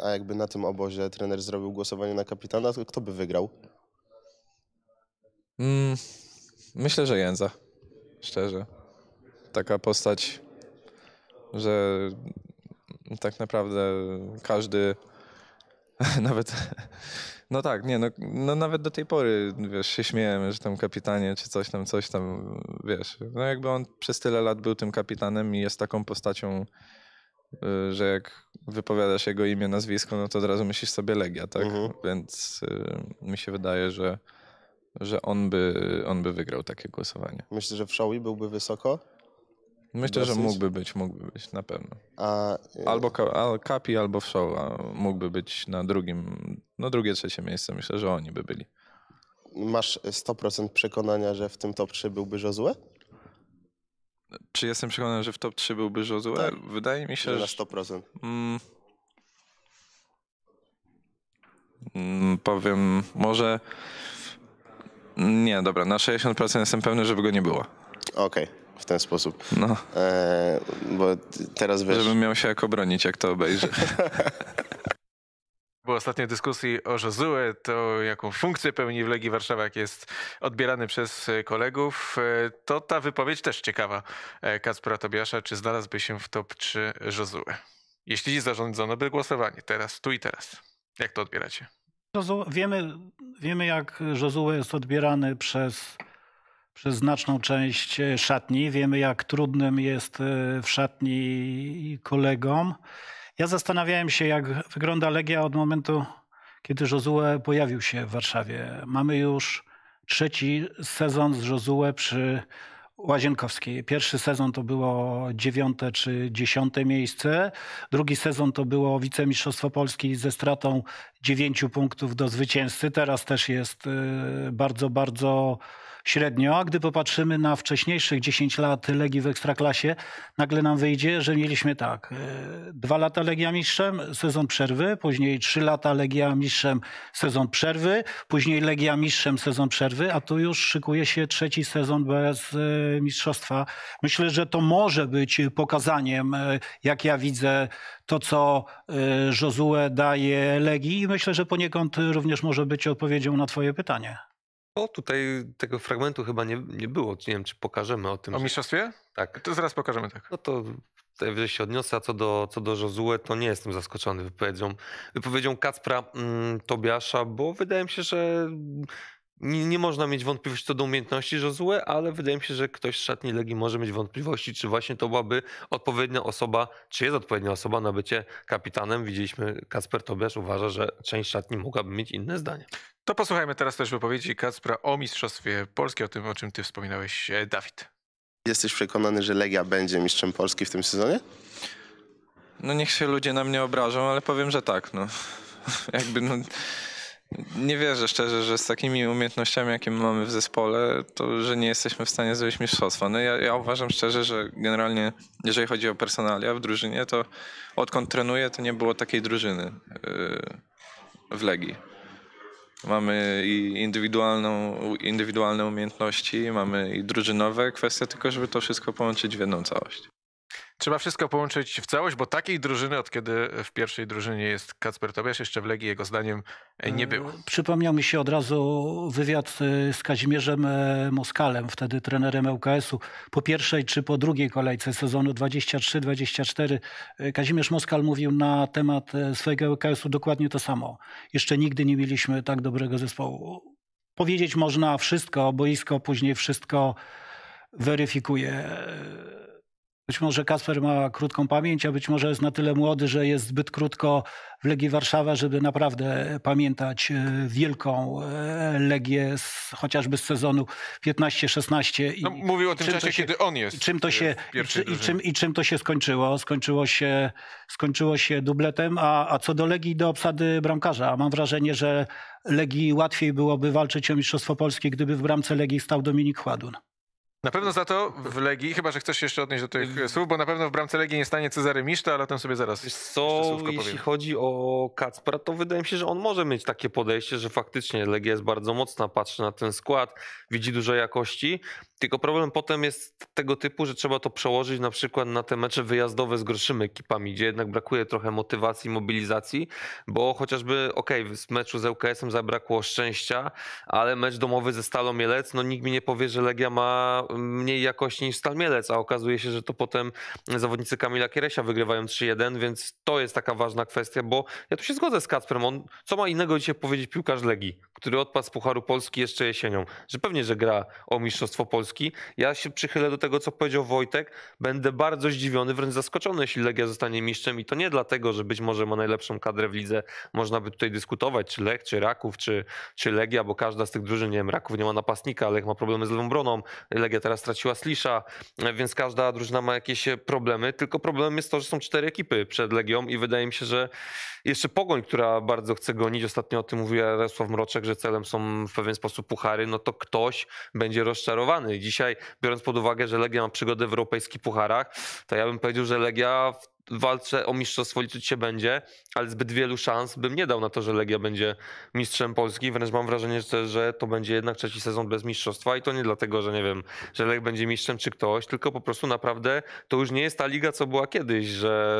A, jakby na tym obozie trener zrobił głosowanie na kapitana, to kto by wygrał? Mm, myślę, że Jędza. Szczerze taka postać, że tak naprawdę każdy nawet, no tak, nie, no, no, nawet do tej pory, wiesz, się śmiejemy, że tam kapitanie, czy coś tam, coś tam, wiesz, no jakby on przez tyle lat był tym kapitanem i jest taką postacią, y, że jak wypowiadasz jego imię, nazwisko, no to od razu myślisz sobie Legia, tak? Mhm. Więc y, mi się wydaje, że, że on, by, on by wygrał takie głosowanie. Myślę, że w Szowi byłby wysoko? Myślę, dosyć. że mógłby być, mógłby być, na pewno. A, albo y, Kapi, albo Wszoła mógłby być na drugim, no drugie, trzecie miejsce. Myślę, że oni by byli. Masz 100% przekonania, że w tym top 3 byłby Jozue? Czy jestem przekonany, że w top 3 byłby Jozue? Tak. Wydaje mi się, że... Na 100%. Mm. mm, powiem, może... Nie, dobra, na 60% jestem pewny, żeby go nie było. Okej. Okay w ten sposób. No. E, bo teraz wiesz... Żebym miał się jak obronić, jak to obejrzy. Było ostatnio dyskusji o Jozue, to jaką funkcję pełni w Legii Warszawa, jak jest odbierany przez kolegów. E, to ta wypowiedź też ciekawa e, Kacpra Tobiasza, czy znalazłby się w top 3 Jozue. Jeśli zarządzono by głosowanie teraz, tu i teraz. Jak to odbieracie? Wiemy, wiemy jak Jozue jest odbierany przez przez znaczną część e, szatni. Wiemy, jak trudnym jest e, w szatni kolegom. Ja zastanawiałem się, jak wygląda Legia od momentu, kiedy Jozue pojawił się w Warszawie. Mamy już trzeci sezon z Jozue przy Łazienkowskiej. Pierwszy sezon to było dziewiąte czy dziesiąte miejsce. Drugi sezon to było wicemistrzostwo Polski ze stratą dziewięciu punktów do zwycięzcy. Teraz też jest e, bardzo, bardzo średnio, a gdy popatrzymy na wcześniejszych 10 lat Legii w Ekstraklasie, nagle nam wyjdzie, że mieliśmy tak, e, dwa lata Legia Mistrzem, sezon przerwy, później trzy lata Legia Mistrzem, sezon przerwy, później Legia Mistrzem, sezon przerwy, a tu już szykuje się trzeci sezon bez e, mistrzostwa. Myślę, że to może być pokazaniem, e, jak ja widzę to, co Josue daje Legii i myślę, że poniekąd również może być odpowiedzią na twoje pytanie. O tutaj tego fragmentu chyba nie, nie było. Nie wiem, czy pokażemy o tym. O że... Tak. To zaraz pokażemy, tak. No to tutaj się odniosę, a co do, co do Josue, to nie jestem zaskoczony wypowiedzią, wypowiedzią Kacpra mm, Tobiasza, bo wydaje mi się, że nie, nie można mieć wątpliwości co do umiejętności Josue, ale wydaje mi się, że ktoś z szatni Legii może mieć wątpliwości, czy właśnie to byłaby odpowiednia osoba, czy jest odpowiednia osoba na bycie kapitanem. Widzieliśmy, Kasper Tobiasz uważa, że część szatni mogłaby mieć inne zdanie. To posłuchajmy teraz też wypowiedzi Kacpra o Mistrzostwie Polski, o tym, o czym ty wspominałeś, e, Dawid. Jesteś przekonany, że Legia będzie mistrzem Polski w tym sezonie? No niech się ludzie na mnie obrażą, ale powiem, że tak. No. Jakby no nie wierzę szczerze, że z takimi umiejętnościami, jakie mamy w zespole, to że nie jesteśmy w stanie zrobić mistrzostwa. No ja, ja uważam szczerze, że generalnie, jeżeli chodzi o personalia w drużynie, to odkąd trenuję, to nie było takiej drużyny yy, w Legii. Mamy i indywidualną, indywidualne umiejętności, mamy i drużynowe kwestie, tylko żeby to wszystko połączyć w jedną całość. Trzeba wszystko połączyć w całość, bo takiej drużyny, od kiedy w pierwszej drużynie jest Kacper Tobiasz, jeszcze w Legii jego zdaniem e, nie było. E, przypomniał mi się od razu wywiad e, z Kazimierzem Moskalem, wtedy trenerem ŁKS-u. Po pierwszej czy po drugiej kolejce sezonu 23-24 Kazimierz Moskal mówił na temat swojego ŁKS-u dokładnie to samo. Jeszcze nigdy nie mieliśmy tak dobrego zespołu. Powiedzieć można wszystko, boisko później wszystko weryfikuje być może Kasper ma krótką pamięć, a być może jest na tyle młody, że jest zbyt krótko w Legii Warszawa, żeby naprawdę pamiętać e, wielką e, Legię z, chociażby z sezonu 15-16. No, mówił o tym czasie, się, kiedy on jest. Czym to e, się, i, czy, i, czym, I czym to się skończyło? Skończyło się, skończyło się dubletem, a, a co do Legii, do obsady bramkarza. Mam wrażenie, że Legii łatwiej byłoby walczyć o Mistrzostwo Polskie, gdyby w bramce Legii stał Dominik Chładun. Na pewno za to w Legii, chyba że chcesz się jeszcze odnieść do tych yy, słów, bo na pewno w bramce Legii nie stanie Cezary Miszta, ale o tym sobie zaraz co, jeśli powiem. chodzi o Kacpra, to wydaje mi się, że on może mieć takie podejście, że faktycznie Legia jest bardzo mocna, patrzy na ten skład, widzi dużo jakości, tylko problem potem jest tego typu, że trzeba to przełożyć na przykład na te mecze wyjazdowe z gorszymi ekipami, gdzie jednak brakuje trochę motywacji, mobilizacji, bo chociażby, okej, okay, z meczu z ŁKS-em zabrakło szczęścia, ale mecz domowy ze Stalą Mielec, no nikt mi nie powie, że Legia ma mniej jakości niż Stal Mielec, a okazuje się, że to potem zawodnicy Kamila Kieresia wygrywają 3-1, więc to jest taka ważna kwestia, bo ja tu się zgodzę z Kacprem, on, co ma innego dzisiaj powiedzieć piłkarz Legii, który odpadł z Pucharu Polski jeszcze jesienią, że pewnie, że gra o Mistrzostwo Polski, Polski. Ja się przychylę do tego, co powiedział Wojtek. Będę bardzo zdziwiony, wręcz zaskoczony, jeśli Legia zostanie mistrzem i to nie dlatego, że być może ma najlepszą kadrę w lidze. Można by tutaj dyskutować, czy Lech, czy Raków, czy, czy Legia, bo każda z tych drużyn, nie wiem, Raków nie ma napastnika, Lech ma problemy z lewą broną, Legia teraz straciła Slisza, więc każda drużyna ma jakieś problemy, tylko problem jest to, że są cztery ekipy przed Legią i wydaje mi się, że jeszcze Pogoń, która bardzo chce gonić, ostatnio o tym mówił Jarosław Mroczek, że celem są w pewien sposób puchary, no to ktoś będzie rozczarowany dzisiaj, biorąc pod uwagę, że Legia ma przygodę w europejskich pucharach, to ja bym powiedział, że Legia w walce o mistrzostwo liczyć się będzie, ale zbyt wielu szans bym nie dał na to, że Legia będzie mistrzem Polski. Wręcz mam wrażenie, że, to będzie jednak trzeci sezon bez mistrzostwa i to nie dlatego, że nie wiem, że Legia będzie mistrzem czy ktoś, tylko po prostu naprawdę to już nie jest ta liga, co była kiedyś, że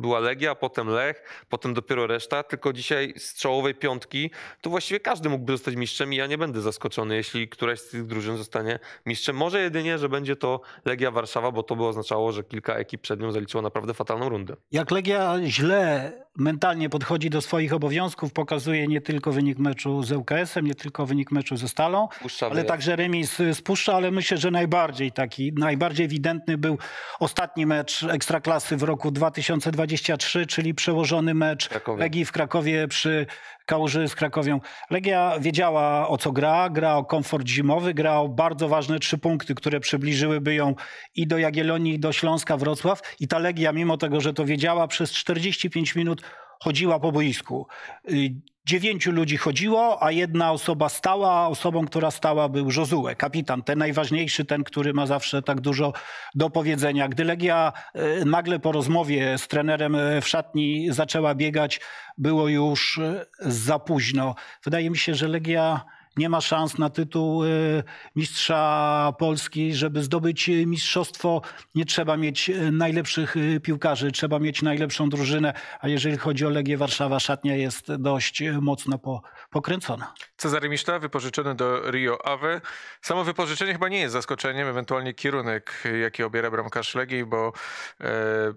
była Legia, potem Lech, potem dopiero reszta, tylko dzisiaj z czołowej piątki to właściwie każdy mógłby zostać mistrzem i ja nie będę zaskoczony, jeśli któraś z tych drużyn zostanie mistrzem. Może jedynie, że będzie to Legia Warszawa, bo to by oznaczało, że kilka ekip przed nią zaliczyło naprawdę fatalną rundę. Jak Legia źle mentalnie podchodzi do swoich obowiązków, pokazuje nie tylko wynik meczu z uks em nie tylko wynik meczu ze Stalą, ale także remis spuszcza, ale myślę, że najbardziej taki, najbardziej ewidentny był ostatni mecz Ekstraklasy w roku 2020 23, czyli przełożony mecz Krakowie. Legii w Krakowie przy Kałuży z Krakowią. Legia wiedziała o co gra, gra o komfort zimowy, gra o bardzo ważne trzy punkty, które przybliżyłyby ją i do Jagiellonii, i do Śląska, Wrocław. I ta Legia, mimo tego, że to wiedziała, przez 45 minut chodziła po boisku. Y, dziewięciu ludzi chodziło, a jedna osoba stała, osobą, która stała był Jozue, kapitan, ten najważniejszy, ten, który ma zawsze tak dużo do powiedzenia. Gdy Legia e, nagle po rozmowie z trenerem e, w szatni zaczęła biegać, było już e, za późno. Wydaje mi się, że Legia nie ma szans na tytuł y, mistrza Polski. Żeby zdobyć y, mistrzostwo, nie trzeba mieć y, najlepszych piłkarzy, trzeba mieć najlepszą drużynę. A jeżeli chodzi o Legię Warszawa, szatnia jest dość mocno po, pokręcona. Cezary Miszta, wypożyczony do Rio Ave. Samo wypożyczenie chyba nie jest zaskoczeniem, ewentualnie kierunek, jaki obiera bramkarz Legii, bo e,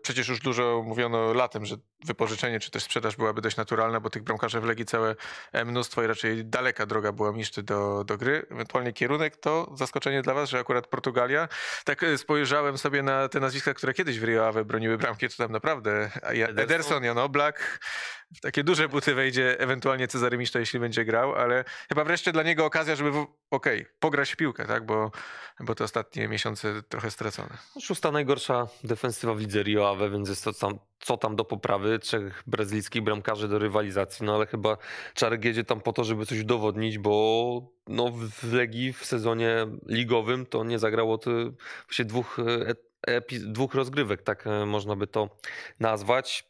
przecież już dużo mówiono latem, że wypożyczenie czy też sprzedaż byłaby dość naturalna, bo tych bramkarzy w Legii całe e, mnóstwo i raczej daleka droga była niszczy do, do gry. Ewentualnie kierunek to zaskoczenie dla Was, że akurat Portugalia. Tak e, spojrzałem sobie na te nazwiska, które kiedyś w Rio Ave broniły bramki, to tam naprawdę e, Ederson, Jan Oblak, w takie duże buty wejdzie ewentualnie Cezary Miszta, jeśli będzie grał, ale chyba wreszcie dla niego okazja, żeby okej, okay, pograć w piłkę, tak? Bo, bo te ostatnie miesiące trochę stracone. Szósta najgorsza defensywa w lidze Rio Ave, więc jest to tam, co tam do poprawy. Trzech brazylijskich bramkarzy do rywalizacji, no ale chyba Czarek jedzie tam po to, żeby coś udowodnić, bo no, w Legii w sezonie ligowym to nie zagrało to y, właśnie dwóch, e, dwóch rozgrywek, tak e, można by to nazwać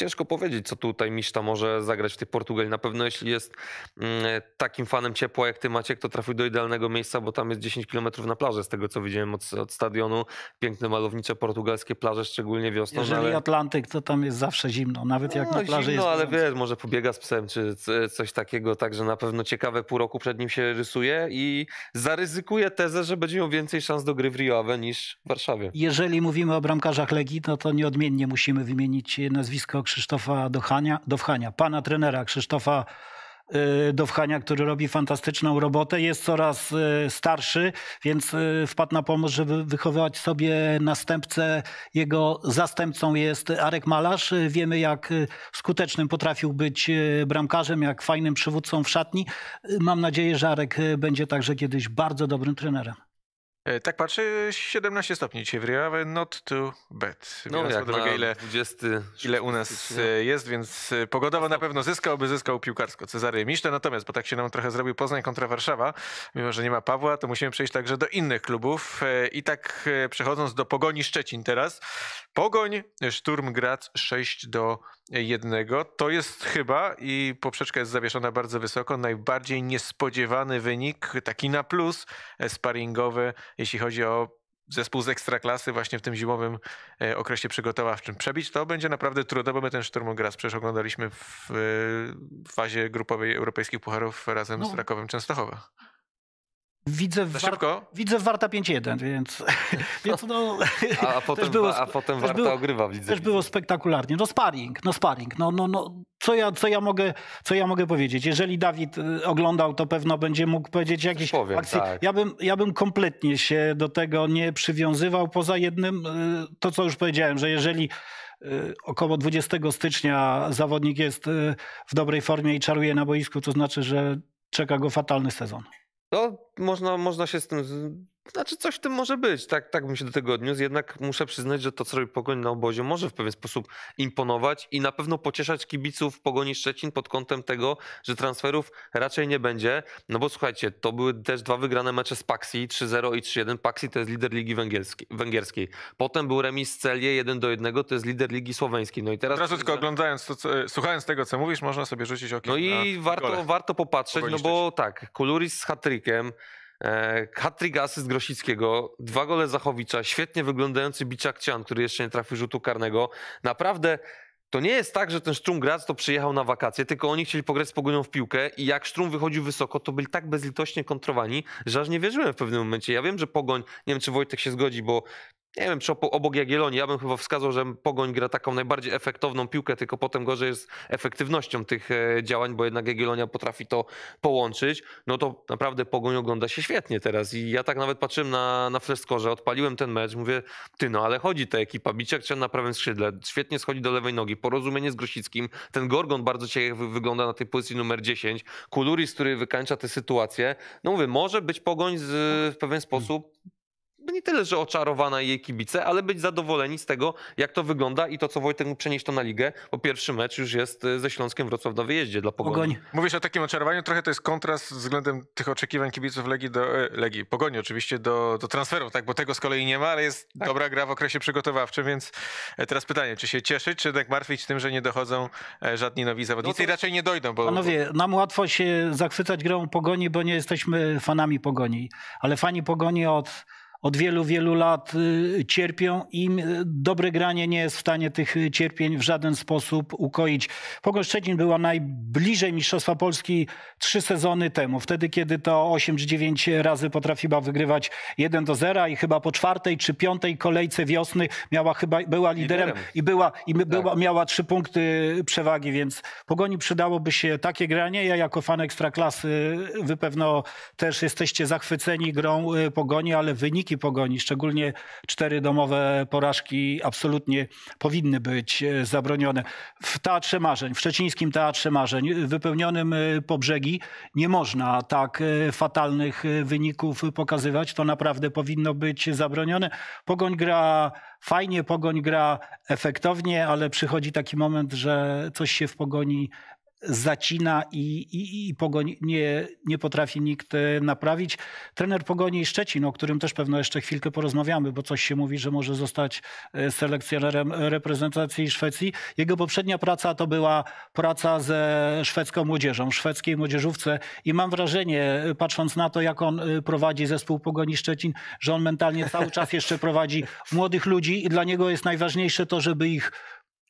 ciężko powiedzieć, co tutaj Miszta może zagrać w tej Portugalii. Na pewno jeśli jest mm, takim fanem ciepła jak ty Maciek, to trafił do idealnego miejsca, bo tam jest 10 km na plażę, z tego co widziałem od, od stadionu. Piękne, malownicze portugalskie plaże, szczególnie wiosną. No Jeżeli ale... Atlantyk, to tam jest zawsze zimno, nawet jak no, na plaży zimno, jest... ale wiesz, może pobiega z psem czy coś takiego, także na pewno ciekawe pół roku przed nim się rysuje i zaryzykuje tezę, że będzie miał więcej szans do gry w Rio Ave niż w Warszawie. Jeżeli mówimy o bramkarzach Legii, no to nieodmiennie musimy wymienić nazwisko Krzysztofa Dochania, Dowchania, pana trenera Krzysztofa y, Dowchania, który robi fantastyczną robotę, jest coraz y, starszy, więc y, wpadł na pomysł, żeby wychowywać sobie następcę. Jego zastępcą jest Arek Malarz. Wiemy, jak skutecznym potrafił być bramkarzem, jak fajnym przywódcą w szatni. Mam nadzieję, że Arek będzie także kiedyś bardzo dobrym trenerem. E, tak patrzę, 17 stopni dzisiaj w Riave, not too bad. No, jak? na uwagę, ile, 20, ile u nas e, jest, więc e, pogodowo na pewno zyskałby, zyskał piłkarsko Cezary Miszta. Natomiast, bo tak się nam trochę zrobił Poznań kontra Warszawa, mimo że nie ma Pawła, to musimy przejść także do innych klubów. I tak przechodząc do Pogoni Szczecin teraz. Pogoń, Szturm Graz 6 do jednego. To jest chyba, i poprzeczka jest zawieszona bardzo wysoko, najbardziej niespodziewany wynik, taki na plus, e, sparringowy, jeśli chodzi o zespół z ekstraklasy właśnie w tym zimowym e, okresie przygotowawczym. Przebić to będzie naprawdę trudno, bo my ten Szturm Graz przecież oglądaliśmy w e, fazie grupowej europejskich pucharów razem no. z Rakowem Częstochowa. Widzę, no szybko. widzę Warta 5-1, więc, więc no, a, a potem, było, a potem Warta było, ogrywa, widzę. Też było spektakularnie. No sparring, no sparring. No, no, no, co, ja, co, ja mogę, co ja mogę powiedzieć? Jeżeli Dawid y, oglądał, to pewno będzie mógł powiedzieć jakieś Powiem, akcje. Tak. Ja, bym, ja bym kompletnie się do tego nie przywiązywał, poza jednym, y, to co już powiedziałem, że jeżeli y, około 20 stycznia zawodnik jest w dobrej formie i czaruje na boisku, to znaczy, że czeka go fatalny sezon. To można, można się z tym znaczy coś w tym może być, tak, tak bym się do tego odniósł, jednak muszę przyznać, że to co robi Pogoń na obozie może w pewien sposób imponować i na pewno pocieszać kibiców Pogoni Szczecin pod kątem tego, że transferów raczej nie będzie, no bo słuchajcie, to były też dwa wygrane mecze z Paxi, 3-0 i 3-1, Paxi to jest lider Ligi Węgierskiej, potem był remis z Celie 1-1, to jest lider Ligi Słoweńskiej, no i teraz... tylko oglądając, to, co, e, słuchając tego co mówisz, można sobie rzucić okiem No i warto, gole. warto popatrzeć, no bo tak, Kuluris z hat E, Hattrick asyst Grosickiego, dwa gole Zachowicza, świetnie wyglądający Cian, który jeszcze nie trafił rzutu karnego. Naprawdę to nie jest tak, że ten Strum Graz to przyjechał na wakacje, tylko oni chcieli pograć z Pogonią w piłkę i jak Strum wychodził wysoko, to byli tak bezlitośnie kontrowani, że aż nie wierzyłem w pewnym momencie. Ja wiem, że Pogoń, nie wiem czy Wojtek się zgodzi, bo nie wiem, czy obok Jagiellonii, ja bym chyba wskazał, że Pogoń gra taką najbardziej efektowną piłkę, tylko potem gorzej jest efektywnością tych e, działań, bo jednak Jagielonia potrafi to połączyć, no to naprawdę Pogoń ogląda się świetnie teraz i ja tak nawet patrzyłem na, na że odpaliłem ten mecz, mówię, ty no, ale chodzi ta ekipa, Biciak na prawym skrzydle, świetnie schodzi do lewej nogi, porozumienie z Grosickim, ten Gorgon bardzo ciekawie wygląda na tej pozycji numer 10, Kuluris, który wykańcza tę sytuację, no mówię, może być Pogoń z, w pewien hmm. sposób no nie tyle, że oczarowana jej kibice, ale być zadowoleni z tego, jak to wygląda i to, co Wojtek mu przenieść to na ligę, bo pierwszy mecz już jest e, ze Śląskiem Wrocław na wyjeździe dla Pogoni. Mówisz o takim oczarowaniu, trochę to jest kontrast względem tych oczekiwań kibiców Legii, do, e, Legii Pogoni oczywiście, do, do transferów, tak, bo tego z kolei nie ma, ale jest tak. dobra gra w okresie przygotowawczym, więc e, teraz pytanie, czy się cieszyć, czy tak martwić tym, że nie dochodzą żadni nowi zawodnicy no to... i raczej nie dojdą, bo... Panowie, nam łatwo się zachwycać grą Pogoni, bo nie jesteśmy fanami Pogoni, ale fani Pogoni od od wielu, wielu lat y, cierpią i y, dobre granie nie jest w stanie tych y, cierpień w żaden sposób ukoić. Pogoń Szczecin była najbliżej Mistrzostwa Polski trzy sezony temu, wtedy kiedy to 8 czy 9 razy potrafiła wygrywać 1 do 0 i chyba po czwartej czy piątej kolejce wiosny miała chyba, była liderem, liderem. i, była, i tak. była, miała trzy punkty przewagi, więc Pogoni przydałoby się takie granie. Ja jako fan Ekstraklasy, wy pewno też jesteście zachwyceni grą Pogoni, ale wyniki pogoni, szczególnie cztery domowe porażki, absolutnie powinny być e, zabronione. W Teatrze Marzeń, w Szczecińskim Teatrze Marzeń, wypełnionym e, po brzegi, nie można tak e, fatalnych wyników pokazywać. To naprawdę powinno być zabronione. Pogoń gra fajnie, pogoń gra efektownie, ale przychodzi taki moment, że coś się w pogoni zacina i, i, i pogoni nie, nie potrafi nikt e, naprawić. Trener Pogoni Szczecin, o którym też pewno jeszcze chwilkę porozmawiamy, bo coś się mówi, że może zostać e, selekcjonerem reprezentacji Szwecji. Jego poprzednia praca to była praca ze szwedzką młodzieżą, szwedzkiej młodzieżówce i mam wrażenie, e, patrząc na to, jak on prowadzi zespół Pogoni Szczecin, że on mentalnie cały czas jeszcze prowadzi młodych ludzi i dla niego jest najważniejsze to, żeby ich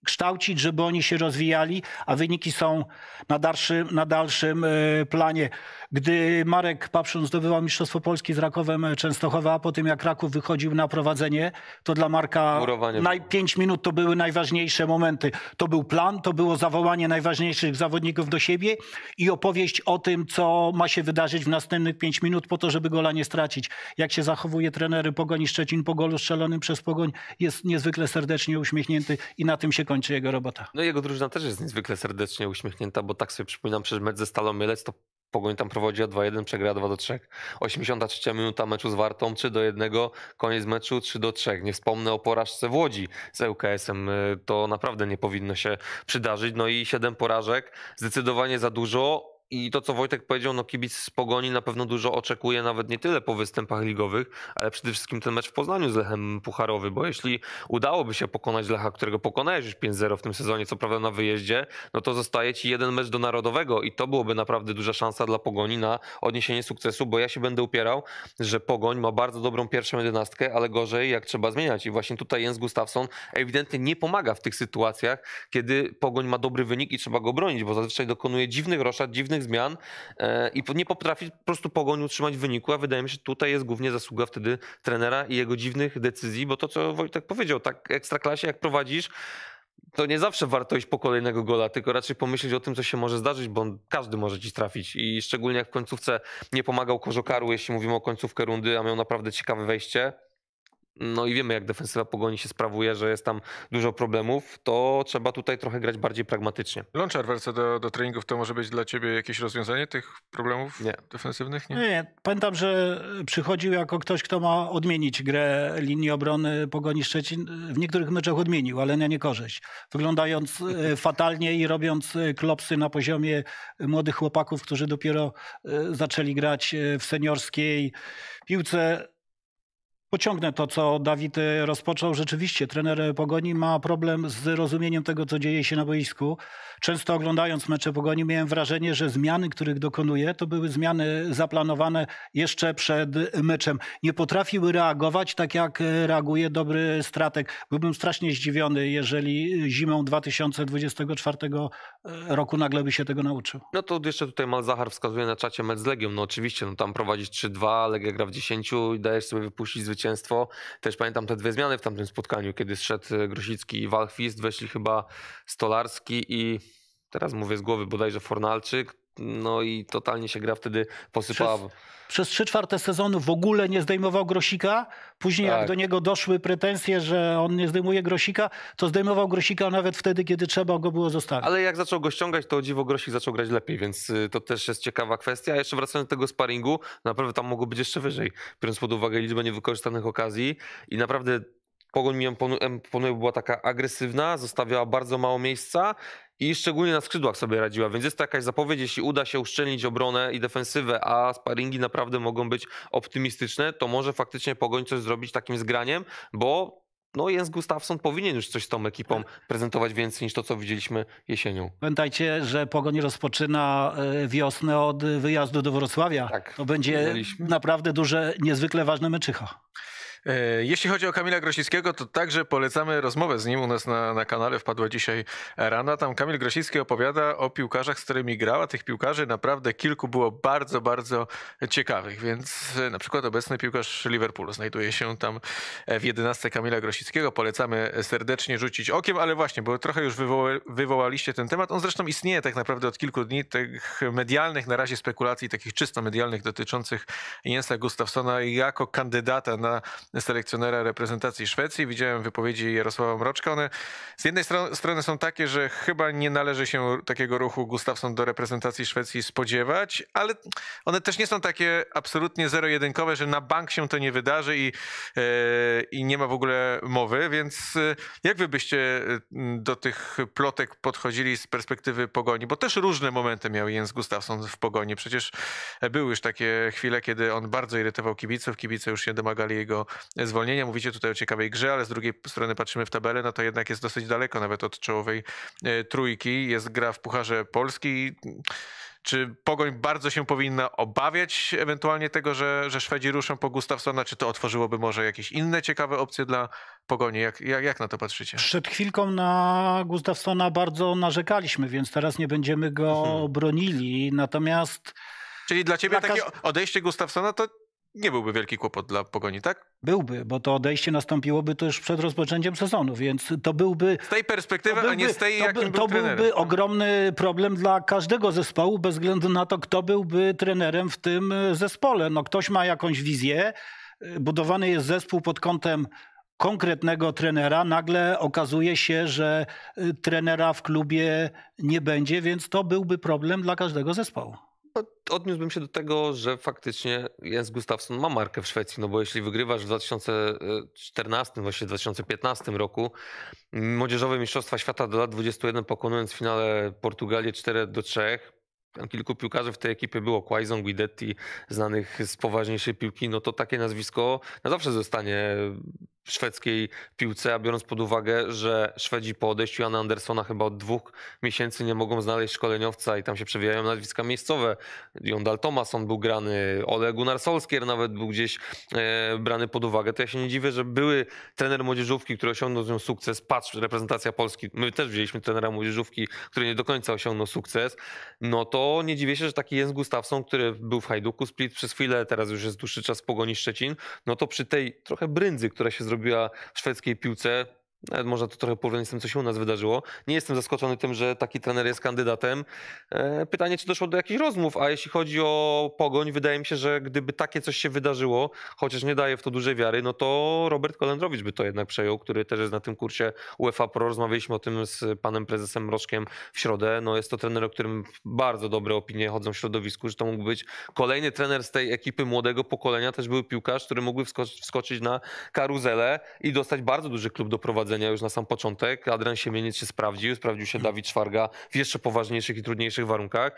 kształcić, żeby oni się rozwijali, a wyniki są na dalszym, na dalszym e, planie. Gdy Marek Papszun zdobywał Mistrzostwo Polski z Rakowem e, Częstochowa, a po tym jak Raków wychodził na prowadzenie, to dla Marka naj, pięć minut to były najważniejsze momenty. To był plan, to było zawołanie najważniejszych zawodników do siebie i opowieść o tym, co ma się wydarzyć w następnych pięć minut po to, żeby gola nie stracić. Jak się zachowuje trenery Pogoni Szczecin po golu strzelonym przez Pogoń, jest niezwykle serdecznie uśmiechnięty i na tym się kończy jego robota. No jego drużyna też jest niezwykle serdecznie uśmiechnięta, bo tak sobie przypominam, przez mecz ze Stalą Mielec to Pogoń tam prowadzi o 2-1, przegra 2-3. 83 minuta meczu z Wartą, 3-1, koniec meczu 3-3. Nie wspomnę o porażce w Łodzi z ŁKS-em. Y, to naprawdę nie powinno się przydarzyć. No i 7 porażek, zdecydowanie za dużo. I to, co Wojtek powiedział, no kibic z Pogoni na pewno dużo oczekuje, nawet nie tyle po występach ligowych, ale przede wszystkim ten mecz w Poznaniu z Lechem Pucharowy, bo jeśli udałoby się pokonać Lecha, którego pokonałeś już 5-0 w tym sezonie, co prawda na wyjeździe, no to zostaje ci jeden mecz do Narodowego i to byłoby naprawdę duża szansa dla Pogoni na odniesienie sukcesu, bo ja się będę upierał, że Pogoń ma bardzo dobrą pierwszą jedenastkę, ale gorzej jak trzeba zmieniać i właśnie tutaj Jens Gustafsson ewidentnie nie pomaga w tych sytuacjach, kiedy Pogoń ma dobry wynik i trzeba go bronić, bo zazwyczaj dokonuje dziwnych roszad, dziwnych zmian e, i nie potrafi po prostu pogoń utrzymać wyniku, a wydaje mi się, że tutaj jest głównie zasługa wtedy trenera i jego dziwnych decyzji, bo to, co Wojtek tak powiedział, tak ekstraklasie jak prowadzisz, to nie zawsze warto iść po kolejnego gola, tylko raczej pomyśleć o tym, co się może zdarzyć, bo każdy może ci trafić. I szczególnie jak w końcówce nie pomagał Korzokaru, jeśli mówimy o końcówkę rundy, a miał naprawdę ciekawe wejście no i wiemy jak defensywa Pogoni się sprawuje, że jest tam dużo problemów, to trzeba tutaj trochę grać bardziej pragmatycznie. Launcher werce do, do treningów to może być dla ciebie jakieś rozwiązanie tych problemów nie. defensywnych? Nie? nie, pamiętam, że przychodził jako ktoś, kto ma odmienić grę linii obrony Pogoni Szczecin. W niektórych meczach odmienił, ale na niekorzyść. Wyglądając e, fatalnie i robiąc e, klopsy na poziomie młodych chłopaków, którzy dopiero e, zaczęli grać w seniorskiej piłce Pociągnę to, co Dawid e, rozpoczął. Rzeczywiście trener Pogoni ma problem z rozumieniem tego, co dzieje się na boisku. Często oglądając mecze Pogoni miałem wrażenie, że zmiany, których dokonuje, to były zmiany zaplanowane jeszcze przed meczem. Nie potrafił reagować tak, jak e, reaguje dobry stratek. Byłbym strasznie zdziwiony, jeżeli zimą 2024 e, roku nagle by się tego nauczył. No to jeszcze tutaj Malzahar wskazuje na czacie mecz z Legią. No oczywiście, no tam prowadzić 3-2, Legia gra w 10 i dajesz sobie wypuścić zwycięstwo zwycięstwo. Też pamiętam te dwie zmiany w tamtym spotkaniu, kiedy zszedł e, Grosicki i Walchwist, weszli chyba Stolarski i teraz mówię z głowy bodajże Fornalczyk no i totalnie się gra wtedy posypała. Przez, trzy czwarte sezonu w ogóle nie zdejmował grosika. Później tak. jak do niego doszły pretensje, że on nie zdejmuje grosika, to zdejmował grosika nawet wtedy, kiedy trzeba go było zostawić. Ale jak zaczął go ściągać, to dziwo grosik zaczął grać lepiej, więc y, to też jest ciekawa kwestia. A jeszcze wracając do tego sparingu, naprawdę tam mogło być jeszcze wyżej, biorąc pod uwagę liczbę niewykorzystanych okazji i naprawdę Pogoń mi imponuje, była taka agresywna, zostawiała bardzo mało miejsca i szczególnie na skrzydłach sobie radziła, więc jest to jakaś zapowiedź, jeśli uda się uszczelnić obronę i defensywę, a sparingi naprawdę mogą być optymistyczne, to może faktycznie Pogoń coś zrobić takim zgraniem, bo no Jens Gustafsson powinien już coś z tą ekipą tak. prezentować więcej niż to, co widzieliśmy jesienią. Pamiętajcie, że Pogoń rozpoczyna e, wiosnę od wyjazdu do Wrocławia. Tak, to będzie naprawdę duże, niezwykle ważne meczycha. E, jeśli chodzi o Kamila Grosickiego, to także polecamy rozmowę z nim. U nas na, na kanale wpadła dzisiaj rana. Tam Kamil Grosicki opowiada o piłkarzach, z którymi grała. Tych piłkarzy naprawdę kilku było bardzo, bardzo ciekawych, więc e, na przykład obecny piłkarz Liverpoolu znajduje się tam e, w 11 Kamila Grosickiego. Polecamy serdecznie rzucić okiem, ale właśnie, bo trochę już wywoła, wywołaliście ten temat. On zresztą istnieje tak naprawdę od kilku dni. Tych medialnych na razie spekulacji, takich czysto medialnych dotyczących Jensa Gustafsona jako kandydata na selekcjonera reprezentacji Szwecji. Widziałem wypowiedzi Jarosława Mroczka. One z jednej strony są takie, że chyba nie należy się takiego ruchu Gustafsson do reprezentacji Szwecji spodziewać, ale one też nie są takie absolutnie zero-jedynkowe, że na bank się to nie wydarzy i, e, i nie ma w ogóle mowy, więc e, jak wy byście e, do tych plotek podchodzili z perspektywy Pogoni? Bo też różne momenty miał Jens Gustafsson w Pogoni. Przecież były już takie chwile, kiedy on bardzo irytował kibiców, kibice już się domagali jego zwolnienia. Mówicie tutaj o ciekawej grze, ale z drugiej strony patrzymy w tabelę, no to jednak jest dosyć daleko nawet od czołowej e, trójki. Jest gra w Pucharze Polski. Czy Pogoń bardzo się powinna obawiać ewentualnie tego, że, że Szwedzi ruszą po Gustafsona? Czy to otworzyłoby może jakieś inne ciekawe opcje dla Pogoni? Jak, jak, jak na to patrzycie? Przed chwilką na Gustafsona bardzo narzekaliśmy, więc teraz nie będziemy go mhm. bronili. Natomiast... Czyli dla ciebie dla takie odejście Gustafsona to nie byłby wielki kłopot dla pogoni, tak? Byłby, bo to odejście nastąpiłoby też przed rozpoczęciem sezonu, więc to byłby. Z tej perspektywy, byłby, a nie z tej, to, by, to był byłby ogromny problem dla każdego zespołu, bez względu na to, kto byłby trenerem w tym e, zespole. No, ktoś ma jakąś wizję, e, budowany jest zespół pod kątem konkretnego trenera, nagle okazuje się, że e, trenera w klubie nie będzie, więc to byłby problem dla każdego zespołu. Odniósłbym się do tego, że faktycznie Jens Gustafsson ma markę w Szwecji, no bo jeśli wygrywasz w 2014, właśnie 2015 roku Młodzieżowe Mistrzostwa Świata do lat 21 pokonując w finale Portugalię 4 do 3, tam kilku piłkarzy w tej ekipie było, Quaison, Guidetti, znanych z poważniejszej piłki, no to takie nazwisko na zawsze zostanie w szwedzkiej piłce, a biorąc pod uwagę, że Szwedzi po odejściu Jana Andersona chyba od dwóch miesięcy nie mogą znaleźć szkoleniowca i tam się przewijają nazwiska miejscowe. Jondal Thomas, on był grany, Ole Gunnar Solskier nawet był gdzieś e, brany pod uwagę. To ja się nie dziwię, że były trener młodzieżówki, który osiągnął z nią sukces. Patrz, reprezentacja Polski, my też wzięliśmy trenera młodzieżówki, który nie do końca osiągnął sukces. No to nie dziwię się, że taki Jens Gustafsson, który był w Hajduku Split przez chwilę, teraz już jest dłuższy czas w Pogoni Szczecin, no to przy tej trochę bryndzy, która się zrobiła w szwedzkiej piłce. Nawet można to trochę porównać z tym, co się u nas wydarzyło. Nie jestem zaskoczony tym, że taki trener jest kandydatem. E, pytanie, czy doszło do jakichś rozmów, a jeśli chodzi o pogoń, wydaje mi się, że gdyby takie coś się wydarzyło, chociaż nie daje w to dużej wiary, no to Robert Kolendrowicz by to jednak przejął, który też jest na tym kursie UEFA Pro. Rozmawialiśmy o tym z panem prezesem Mroczkiem w środę. No jest to trener, o którym bardzo dobre opinie chodzą w środowisku, że to mógł być kolejny trener z tej ekipy młodego pokolenia, też był piłkarz, który mógłby wskoczyć na karuzelę i dostać bardzo duży klub do prowadzenia już na sam początek. Adrian Siemieniec się sprawdził, sprawdził się Dawid Szwarga w jeszcze poważniejszych i trudniejszych warunkach.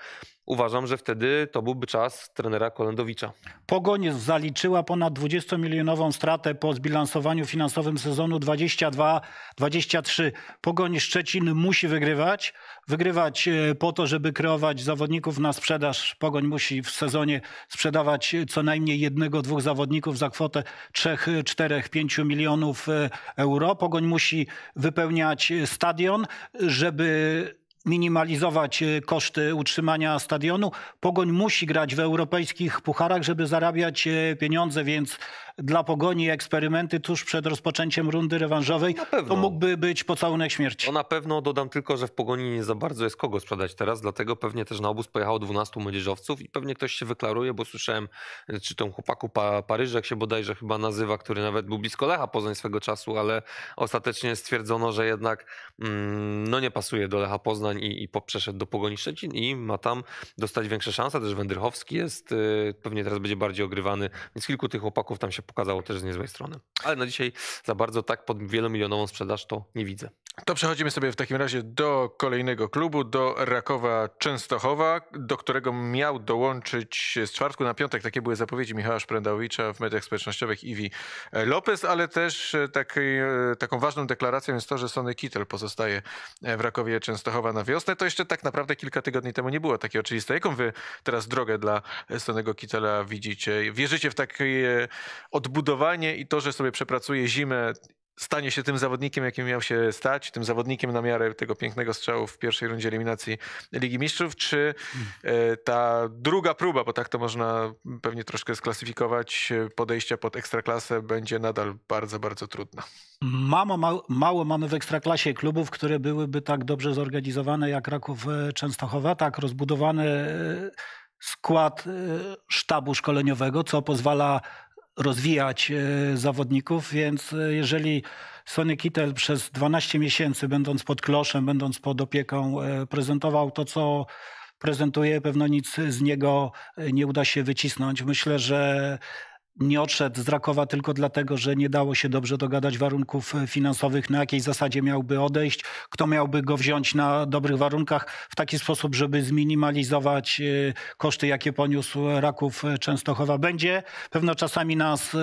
Uważam, że wtedy to byłby czas trenera Kolendowicza. Pogoń zaliczyła ponad 20-milionową stratę po zbilansowaniu finansowym sezonu 22-23. Pogoń Szczecin musi wygrywać. Wygrywać e, po to, żeby kreować zawodników na sprzedaż. Pogoń musi w sezonie sprzedawać co najmniej jednego, dwóch zawodników za kwotę 3, 4, 5 milionów e, euro. Pogoń musi musi wypełniać stadion, żeby minimalizować e, koszty utrzymania stadionu. Pogoń musi grać w europejskich pucharach, żeby zarabiać e, pieniądze, więc dla pogoni eksperymenty tuż przed rozpoczęciem rundy rewanżowej, no, to mógłby być pocałunek śmierci. To no, na pewno dodam tylko, że w pogoni nie za bardzo jest kogo sprzedać teraz, dlatego pewnie też na obóz pojechało 12 młodzieżowców i pewnie ktoś się wyklaruje, bo słyszałem, e, czy tą chłopaku pa jak się bodajże chyba nazywa, który nawet był blisko Lecha Poznań swego czasu, ale ostatecznie stwierdzono, że jednak mm, no nie pasuje do Lecha Poznań i, i przeszedł do Pogoni Szczecin i ma tam dostać większe szanse. Też Wędrychowski jest, y, pewnie teraz będzie bardziej ogrywany, więc kilku tych chłopaków tam się pokazało też z niezłej strony. Ale na dzisiaj za bardzo tak pod wielomilionową sprzedaż to nie widzę. To przechodzimy sobie w takim razie do kolejnego klubu, do Rakowa Częstochowa, do którego miał dołączyć z czwartku na piątek. Takie były zapowiedzi Michała Szprendałowicza w mediach społecznościowych Iwi Lopez, ale też e, taki, e, taką ważną deklaracją jest to, że Sony Kittel pozostaje e, w Rakowie Częstochowa na wiosnę. To jeszcze tak naprawdę kilka tygodni temu nie było takie oczywiste. Jaką wy teraz drogę dla Sonego Kittela widzicie? Wierzycie w takie odbudowanie i to, że sobie przepracuje zimę stanie się tym zawodnikiem, jakim miał się stać, tym zawodnikiem na miarę tego pięknego strzału w pierwszej rundzie eliminacji Ligi Mistrzów, czy e, ta druga próba, bo tak to można pewnie troszkę sklasyfikować, e, podejścia pod ekstraklasę będzie nadal bardzo, bardzo trudna. Mamo, mało mamy w ekstraklasie klubów, które byłyby tak dobrze zorganizowane jak Raków e, Częstochowa, tak rozbudowane skład sztabu szkoleniowego, co pozwala rozwijać e, zawodników, więc e, jeżeli Sonny Kittel przez 12 miesięcy, będąc pod kloszem, będąc pod opieką, e, prezentował to, co prezentuje, pewno nic z niego nie uda się wycisnąć. Myślę, że nie odszedł z Rakowa tylko dlatego, że nie dało się dobrze dogadać warunków e, finansowych, na jakiej zasadzie miałby odejść, kto miałby go wziąć na dobrych warunkach, w taki sposób, żeby zminimalizować e, koszty, jakie poniósł Raków e, Częstochowa. Będzie pewno czasami nas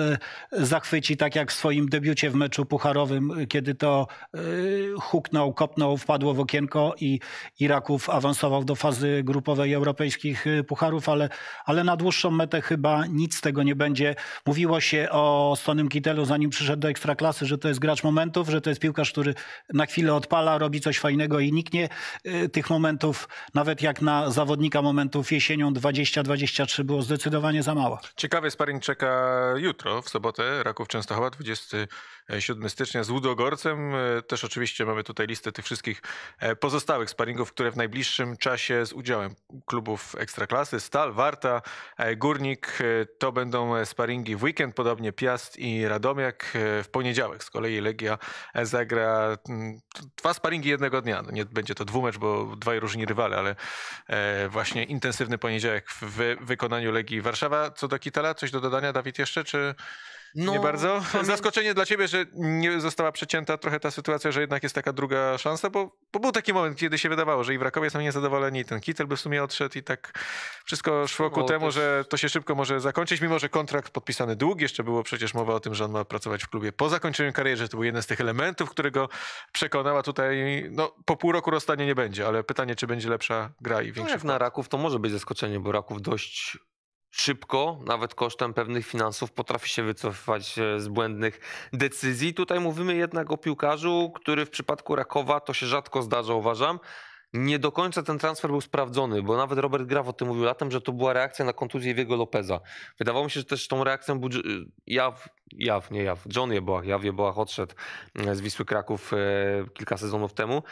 zachwyci, tak jak w swoim debiucie w meczu pucharowym, kiedy to huknął, kopnął, wpadło w okienko i, i Raków awansował do fazy grupowej europejskich pucharów, ale, ale na dłuższą metę chyba nic z tego nie będzie mówiło się o Stonym Kitelu, zanim przyszedł do Ekstraklasy, że to jest gracz momentów, że to jest piłkarz, który na chwilę odpala, robi coś fajnego i nikt nie y, tych momentów, nawet jak na zawodnika momentów jesienią 20-23 było zdecydowanie za mało. Ciekawy sparing czeka jutro, w sobotę, Raków Częstochowa, 20 7 stycznia z Ludogorcem. E, też oczywiście mamy tutaj listę tych wszystkich e, pozostałych sparingów, które w najbliższym czasie z udziałem klubów Ekstraklasy, Stal, Warta, e, Górnik, to będą sparingi w weekend, podobnie Piast i Radomiak. W poniedziałek z kolei Legia zagra mm, dwa sparingi jednego dnia. No, nie będzie to dwumecz, bo dwaj różni rywale, ale właśnie intensywny poniedziałek w wykonaniu Legii Warszawa. Co do Kitala, coś do dodania, Dawid, jeszcze, czy... No, nie bardzo. Pamię... Zaskoczenie dla ciebie, że nie została przecięta trochę ta sytuacja, że jednak jest taka druga szansa, bo, bo był taki moment, kiedy się wydawało, że i Wrakowie są niezadowoleni, ten Kittel by w sumie odszedł i tak wszystko szło ku o, temu, też... że to się szybko może zakończyć, mimo że kontrakt podpisany długi, jeszcze było przecież mowa o tym, że on ma pracować w klubie po zakończeniu kariery, to był jeden z tych elementów, który go przekonała tutaj, no po pół roku rozstanie nie będzie, ale pytanie, czy będzie lepsza gra i większa. No, jak na Raków to może być zaskoczenie, bo Raków dość szybko, nawet kosztem pewnych finansów, potrafi się wycofywać e, z błędnych decyzji. Tutaj mówimy jednak o piłkarzu, który w przypadku Rakowa to się rzadko zdarza, uważam. Nie do końca ten transfer był sprawdzony, bo nawet Robert Graf o tym mówił latem, że to była reakcja na kontuzję jego Lopeza. Wydawało mi się, że też tą reakcją był e, Jaw, Jaw, nie Jaw, John Jeboach, Jaw Jeboach odszedł e, z Wisły Kraków kilka sezonów temu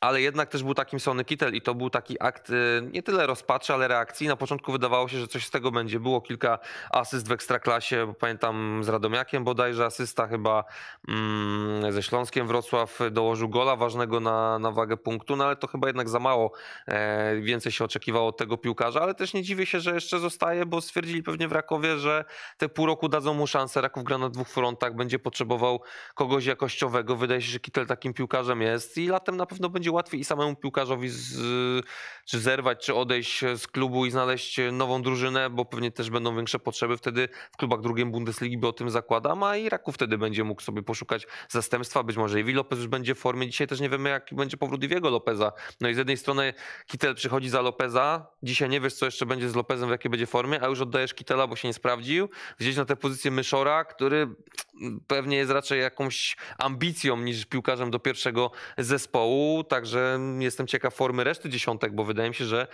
ale jednak też był takim Sony Kittel i to był taki akt y, nie tyle rozpaczy, ale reakcji. Na początku wydawało się, że coś z tego będzie. Było kilka asyst w Ekstraklasie, pamiętam z Radomiakiem bodajże asysta chyba mm, ze Śląskiem Wrocław dołożył gola ważnego na, na wagę punktu, no ale to chyba jednak za mało. E, więcej się oczekiwało od tego piłkarza, ale też nie dziwię się, że jeszcze zostaje, bo stwierdzili pewnie w Rakowie, że te pół roku dadzą mu szansę. Raków gra na dwóch frontach, będzie potrzebował kogoś jakościowego. Wydaje się, że Kittel takim piłkarzem jest i latem na pewno będzie będzie łatwiej i samemu piłkarzowi z, czy zerwać, czy odejść z klubu i znaleźć nową drużynę, bo pewnie też będą większe potrzeby wtedy w klubach drugiej Bundesligi, Bo o tym zakładam, a i Raków wtedy będzie mógł sobie poszukać zastępstwa, być może Iwi Lopez już będzie w formie, dzisiaj też nie wiemy jaki będzie powrót Iwiego Lopeza. No i z jednej strony Kittel przychodzi za Lopeza, dzisiaj nie wiesz co jeszcze będzie z Lopezem, w jakiej będzie formie, a już oddajesz Kittela, bo się nie sprawdził. Gdzieś na tę pozycję Myszora, który pewnie jest raczej jakąś ambicją niż piłkarzem do pierwszego zespołu, tak także jestem ciekaw formy reszty dziesiątek, bo wydaje mi się, że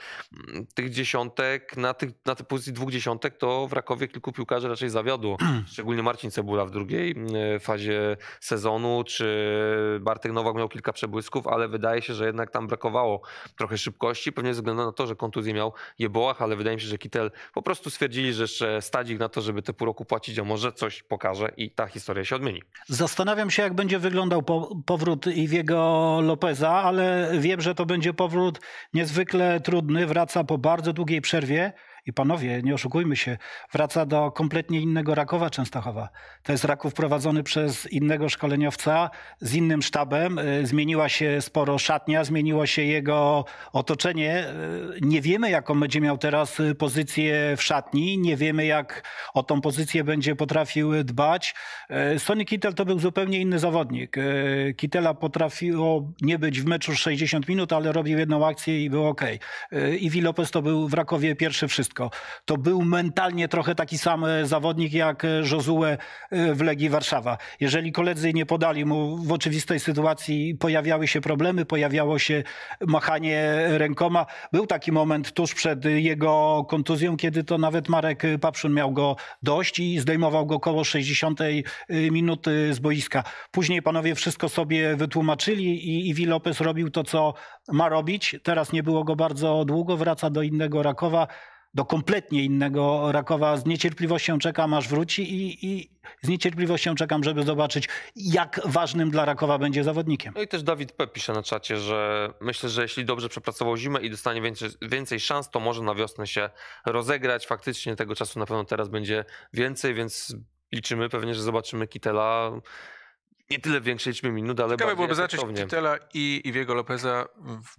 mm, tych dziesiątek, na, tych, na tej pozycji dwóch dziesiątek to w Rakowie kilku piłkarzy raczej zawiodło. Szczególnie Marcin Cebula w drugiej mm, fazie sezonu, czy Bartek Nowak miał kilka przebłysków, ale wydaje się, że jednak tam brakowało trochę szybkości, pewnie ze względu na to, że kontuzję miał Jebołach, ale wydaje mi się, że Kittel po prostu stwierdzili, że jeszcze stadzik na to, żeby te pół roku płacić, a może coś pokaże i ta historia się odmieni. Zastanawiam się, jak będzie wyglądał po powrót Iwiego Lopeza, ale wiem, że to będzie powrót niezwykle trudny. Wraca po bardzo długiej przerwie. I panowie, nie oszukujmy się, wraca do kompletnie innego Rakowa Częstochowa. To jest Raków prowadzony przez innego szkoleniowca z innym sztabem. Y, zmieniła się sporo szatnia, zmieniło się jego otoczenie. Y, nie wiemy, jaką będzie miał teraz y, pozycję w szatni. Nie wiemy, jak o tą pozycję będzie potrafił dbać. Sonny Kittel to był zupełnie inny zawodnik. Kittela potrafiło nie być w meczu 60 minut, ale robił jedną akcję i było ok. Iwi Lopez to był w Rakowie pierwszy wszystko wszystko. To był mentalnie trochę taki sam e, zawodnik jak e, Josue e, w Legii Warszawa. Jeżeli koledzy nie podali mu w oczywistej sytuacji, pojawiały się problemy, pojawiało się machanie rękoma. Był taki moment tuż przed jego kontuzją, kiedy to nawet Marek Papszun miał go dość i zdejmował go około 60 minuty z boiska. Później panowie wszystko sobie wytłumaczyli i Iwi Lopez robił to, co ma robić. Teraz nie było go bardzo długo, wraca do innego Rakowa do kompletnie innego Rakowa. Z niecierpliwością czekam, aż wróci i, i, z niecierpliwością czekam, żeby zobaczyć, jak ważnym dla Rakowa będzie zawodnikiem. No i też Dawid P. pisze na czacie, że myślę, że jeśli dobrze przepracował zimę i dostanie więcej, więcej szans, to może na wiosnę się rozegrać. Faktycznie tego czasu na pewno teraz będzie więcej, więc liczymy pewnie, że zobaczymy Kitela nie tyle w większej liczbie minut, ale Ciekawe byłoby zacząć Pitela i Iwiego Lopeza,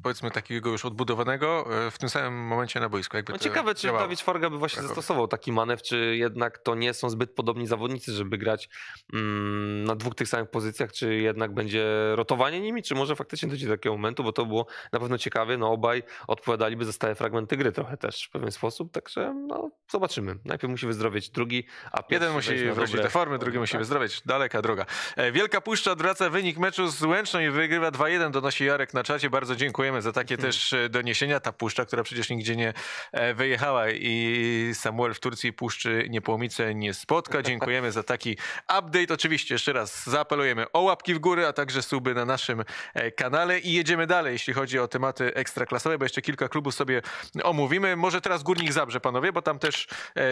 powiedzmy takiego już odbudowanego, e, w tym samym momencie na boisku. Jakby no ciekawe, czy Dawid Farga by właśnie Krakowie. zastosował taki manewr, czy jednak to nie są zbyt podobni zawodnicy, żeby grać mm, na dwóch tych samych pozycjach, czy jednak będzie rotowanie nimi, czy może faktycznie dojdzie do takiego momentu, bo to było na pewno ciekawe. no obaj odpowiadaliby za stałe fragmenty gry trochę też w pewien sposób, także no zobaczymy. Najpierw musi wyzdrowieć drugi, a Jeden musi wrócić do formy, drugi musi tak. wyzdrowieć. Daleka droga. E, wielka Puszcza odwraca wynik meczu z Łęczną i wygrywa 2-1, donosi Jarek na czacie. Bardzo dziękujemy za takie hmm. też e, doniesienia. Ta Puszcza, która przecież nigdzie nie e, wyjechała i Samuel w Turcji Puszczy Niepłomice nie spotka. Dziękujemy za taki update. Oczywiście jeszcze raz zaapelujemy o łapki w górę, a także suby na naszym e, kanale i jedziemy dalej, jeśli chodzi o tematy ekstraklasowe, bo jeszcze kilka klubów sobie omówimy. Może teraz Górnik Zabrze, panowie, bo tam też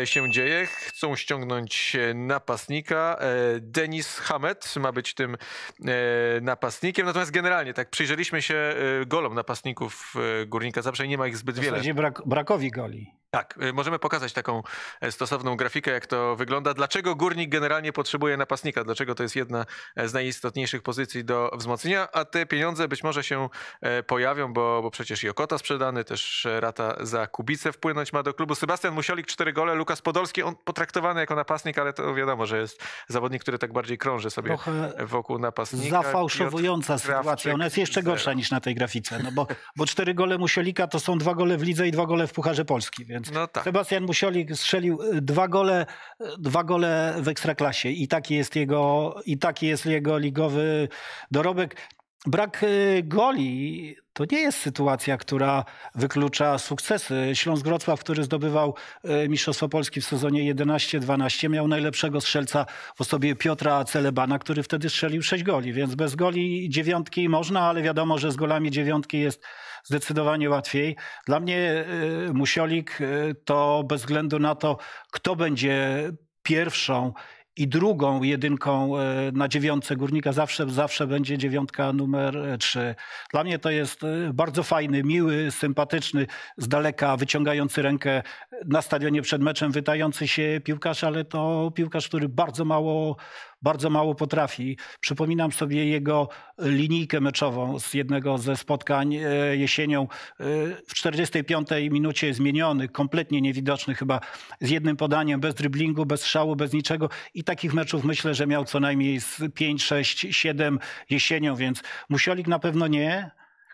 się dzieje. Chcą ściągnąć napastnika. Denis Hamet ma być tym tym e, napastnikiem. Natomiast generalnie, tak przyjrzeliśmy się e, golom napastników e, Górnika Zawsze nie ma ich zbyt w wiele. W brak, brakowi goli. Tak, y, możemy pokazać taką e, stosowną grafikę, jak to wygląda. Dlaczego górnik generalnie potrzebuje napastnika? Dlaczego to jest jedna e, z najistotniejszych pozycji do wzmocnienia? A te pieniądze być może się e, pojawią, bo, bo przecież Okota sprzedany, też rata za Kubicę wpłynąć ma do klubu. Sebastian Musiolik, cztery gole, Lukas Podolski, on potraktowany jako napastnik, ale to wiadomo, że jest zawodnik, który tak bardziej krąży sobie Trochę wokół napastnika. Zafałszowująca sytuacja, ona jest jeszcze gorsza zero. niż na tej grafice, no bo, bo cztery gole Musiolika to są dwa gole w lidze i dwa gole w Pucharze Polski, więc więc no tak. Sebastian Musiolik strzelił y, dwa gole, y, dwa gole w Ekstraklasie i taki jest jego, i taki jest jego ligowy dorobek. Brak y, goli to nie jest sytuacja, która wyklucza sukcesy. Śląsk Wrocław, który zdobywał y, Mistrzostwo Polski w sezonie 11-12, miał najlepszego strzelca w osobie Piotra Celebana, który wtedy strzelił 6 goli, więc bez goli dziewiątki można, ale wiadomo, że z golami dziewiątki jest zdecydowanie łatwiej. Dla mnie y, Musiolik to bez względu na to, kto będzie pierwszą i drugą jedynką e, na dziewiątce górnika zawsze, zawsze będzie dziewiątka numer e, trzy. Dla mnie to jest e, bardzo fajny, miły, sympatyczny, z daleka wyciągający rękę na stadionie przed meczem, wytający się piłkarz, ale to piłkarz, który bardzo mało bardzo mało potrafi. Przypominam sobie jego e, linijkę meczową z jednego ze spotkań e, jesienią. E, w 45 minucie zmieniony, kompletnie niewidoczny chyba, z jednym podaniem, bez driblingu, bez szału, bez niczego. I takich meczów myślę, że miał co najmniej 5, 6, 7 jesienią, więc Musiolik na pewno nie,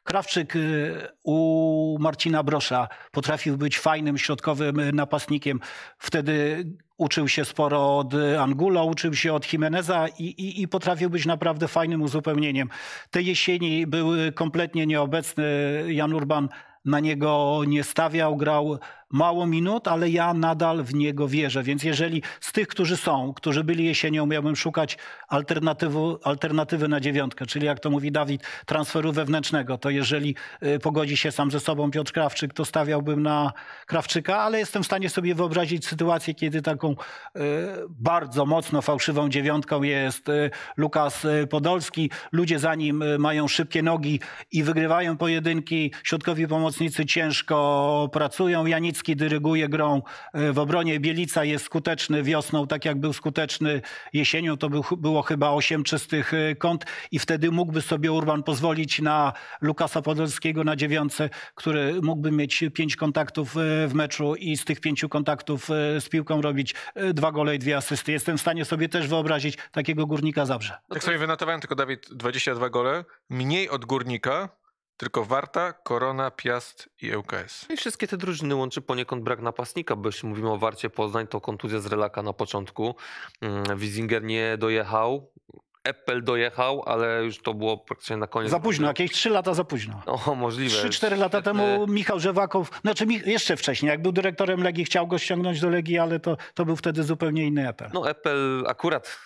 Krawczyk y, u Marcina Brosza potrafił być fajnym środkowym y, napastnikiem. Wtedy uczył się sporo od Angula, uczył się od Jimeneza i, i, i, potrafił być naprawdę fajnym uzupełnieniem. Te jesieni były kompletnie nieobecny. Jan Urban na niego nie stawiał, grał mało minut, ale ja nadal w niego wierzę. Więc jeżeli z tych, którzy są, którzy byli jesienią, miałbym szukać alternatywy na dziewiątkę, czyli jak to mówi Dawid, transferu wewnętrznego, to jeżeli y, pogodzi się sam ze sobą Piotr Krawczyk, to stawiałbym na Krawczyka, ale jestem w stanie sobie wyobrazić sytuację, kiedy taką y, bardzo mocno fałszywą dziewiątką jest y, Lukas Podolski. Ludzie za nim mają szybkie nogi i wygrywają pojedynki. Środkowi pomocnicy ciężko pracują. Ja nic Rybicki dyryguje grą e, w obronie. Bielica jest skuteczny wiosną, tak jak był skuteczny jesienią. To był, było chyba osiem czystych e, kąt i wtedy mógłby sobie Urban pozwolić na Lukasa Podolskiego na dziewiątce, który mógłby mieć pięć kontaktów e, w meczu i z tych pięciu kontaktów z piłką robić dwa gole i dwie asysty. Jestem w stanie sobie też wyobrazić takiego Górnika Zabrze. Tak sobie wynotowałem tylko, Dawid, 22 gole, mniej od Górnika, tylko Warta, Korona, Piast i ŁKS. No I wszystkie te drużyny łączy poniekąd brak napastnika, bo jeśli mówimy o Warcie Poznań, to kontuzja z Relaka na początku. Mm, Wizinger nie dojechał, Apple dojechał, ale już to było praktycznie na koniec. Za późno, jakieś 3 lata za późno. O, możliwe. 3-4 lata temu Michał Żewakow, znaczy jeszcze wcześniej, jak był dyrektorem Legii, chciał go ściągnąć do Legii, ale to, to był wtedy zupełnie inny Apple. No Apple akurat,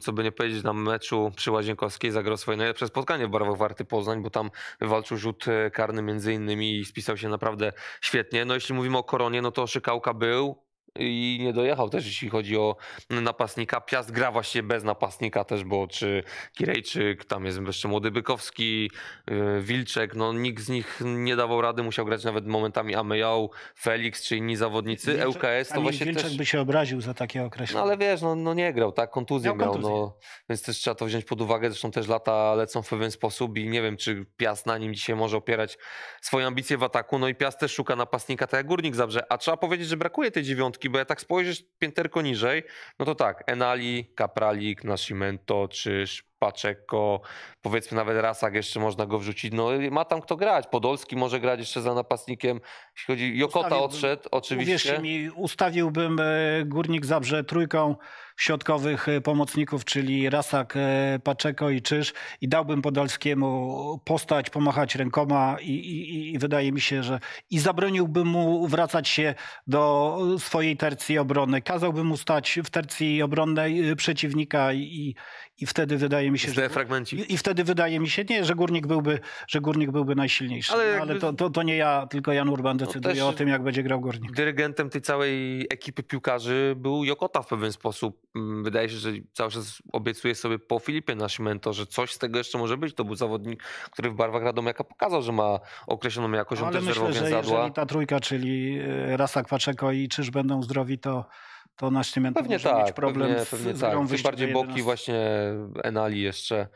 co by nie powiedzieć, na meczu przy Łazienkowskiej zagrał swoje najlepsze spotkanie w barwach Warty Poznań, bo tam walczył rzut e, karny między innymi i spisał się naprawdę świetnie. No jeśli mówimy o Koronie, no to Szykałka był, i nie dojechał też, jeśli chodzi o napastnika. Piast gra właśnie bez napastnika też, bo czy Kirejczyk, tam jest jeszcze młody Bykowski, y, Wilczek, no nikt z nich nie dawał rady, musiał grać nawet momentami Amejał, Felix czy inni zawodnicy. Wilczek, ŁKS e to właśnie Wilczek też... by się obraził za takie określenie. No ale wiesz, no, no nie grał, tak, kontuzję miał, miał no. kontuzję. no, więc też trzeba to wziąć pod uwagę, zresztą też lata lecą w pewien sposób i nie wiem, czy Piast na nim dzisiaj może opierać swoje ambicje w ataku, no i Piast też szuka napastnika, tak jak Górnik Zabrze, a trzeba powiedzieć, że brakuje tej dziewiątki środki, bo jak tak spojrzysz pięterko niżej, no to tak, Enali, Kapralik, Nascimento, Czyż, Paczeko, powiedzmy nawet Rasak jeszcze można go wrzucić. No ma tam kto grać. Podolski może grać jeszcze za napastnikiem. Jeśli chodzi, Jokota odszedł oczywiście. Wiesz mi, ustawiłbym e, Górnik Zabrze trójką środkowych e, pomocników, czyli Rasak, e, Paczeko i Czyż i dałbym Podolskiemu postać, pomachać rękoma i, i, i wydaje mi się, że i zabroniłbym mu wracać się do swojej tercji obrony. Kazałbym mu stać w tercji obronnej przeciwnika i, i wtedy wydaje mi się, że. I, I wtedy wydaje mi się, nie, że górnik byłby, że górnik byłby najsilniejszy. Ale, no, ale to, to, to, nie ja, tylko Jan Urban no, decyduje no o tym, jak będzie grał górnik. Dyrygentem tej całej ekipy piłkarzy był Jokota w pewien sposób. Mm, wydaje się, że cały czas obiecuje sobie po Filipie mentor, że coś z tego jeszcze może być. To był zawodnik, który w barwach Radomiaka pokazał, że ma określoną jakość. No, ale myślę, że jeżeli ta trójka, czyli y, Rasa Kwaczeko i Czyż będą zdrowi, to to na Cement pewnie może tak, mieć problem pewnie, z, pewnie z tak. Tym bardziej boki właśnie Enali jeszcze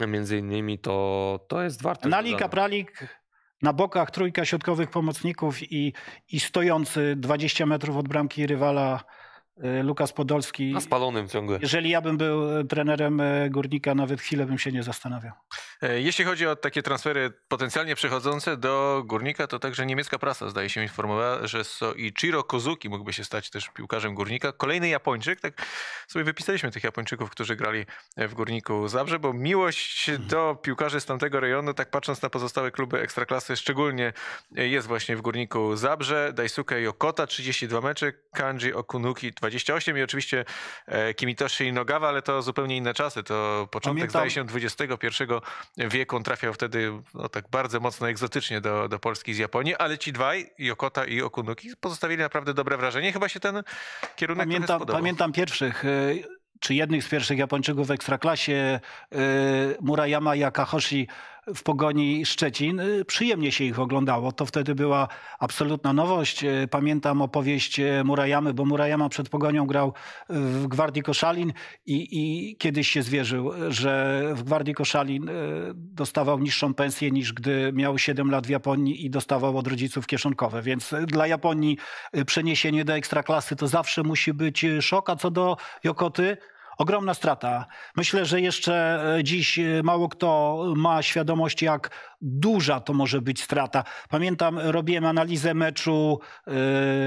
między innymi to, to jest warte. Enali, Kapralik, na bokach trójka środkowych pomocników i, i stojący 20 metrów od bramki rywala Y, Lukas Podolski. Na spalonym ciągle. Jeżeli ja bym był y, trenerem y, górnika, nawet chwilę bym się nie zastanawiał. E, jeśli chodzi o takie transfery potencjalnie przechodzące do górnika, to także niemiecka prasa zdaje się informowała, że Soichiro Kozuki mógłby się stać też piłkarzem górnika. Kolejny Japończyk, tak sobie wypisaliśmy tych Japończyków, którzy grali e, w górniku Zabrze, bo miłość mhm. do piłkarzy z tamtego rejonu, tak patrząc na pozostałe kluby ekstraklasy, szczególnie e, jest właśnie w górniku Zabrze. Daisuke Yokota 32 mecze, Kanji Okunuki 28 i oczywiście e, Kimitoshi i Nogawa, ale to zupełnie inne czasy. To początek, Pamiętam. zdaje się, XXI wieku. On trafiał wtedy no, tak bardzo mocno egzotycznie do, do Polski z Japonii, ale ci dwaj, Yokota i Okunuki, pozostawili naprawdę dobre wrażenie. Chyba się ten kierunek Pamiętam, pamiętam pierwszych e, czy jednych z pierwszych Japończyków w ekstraklasie, e, Murayama i Akahoshi, w pogoni Szczecin. Y, przyjemnie się ich oglądało. To wtedy była absolutna nowość. Y, pamiętam opowieść y, Murajamy, bo Murajama przed pogonią grał w Gwardii Koszalin i, i kiedyś się zwierzył, że w Gwardii Koszalin dostawał niższą pensję niż gdy miał 7 lat w Japonii i dostawał od rodziców kieszonkowe. Więc dla Japonii przeniesienie do ekstraklasy to zawsze musi być szok. A co do Jokoty, Ogromna strata. Myślę, że jeszcze e, dziś e, mało kto ma świadomość, jak duża to może być strata. Pamiętam, robiłem analizę meczu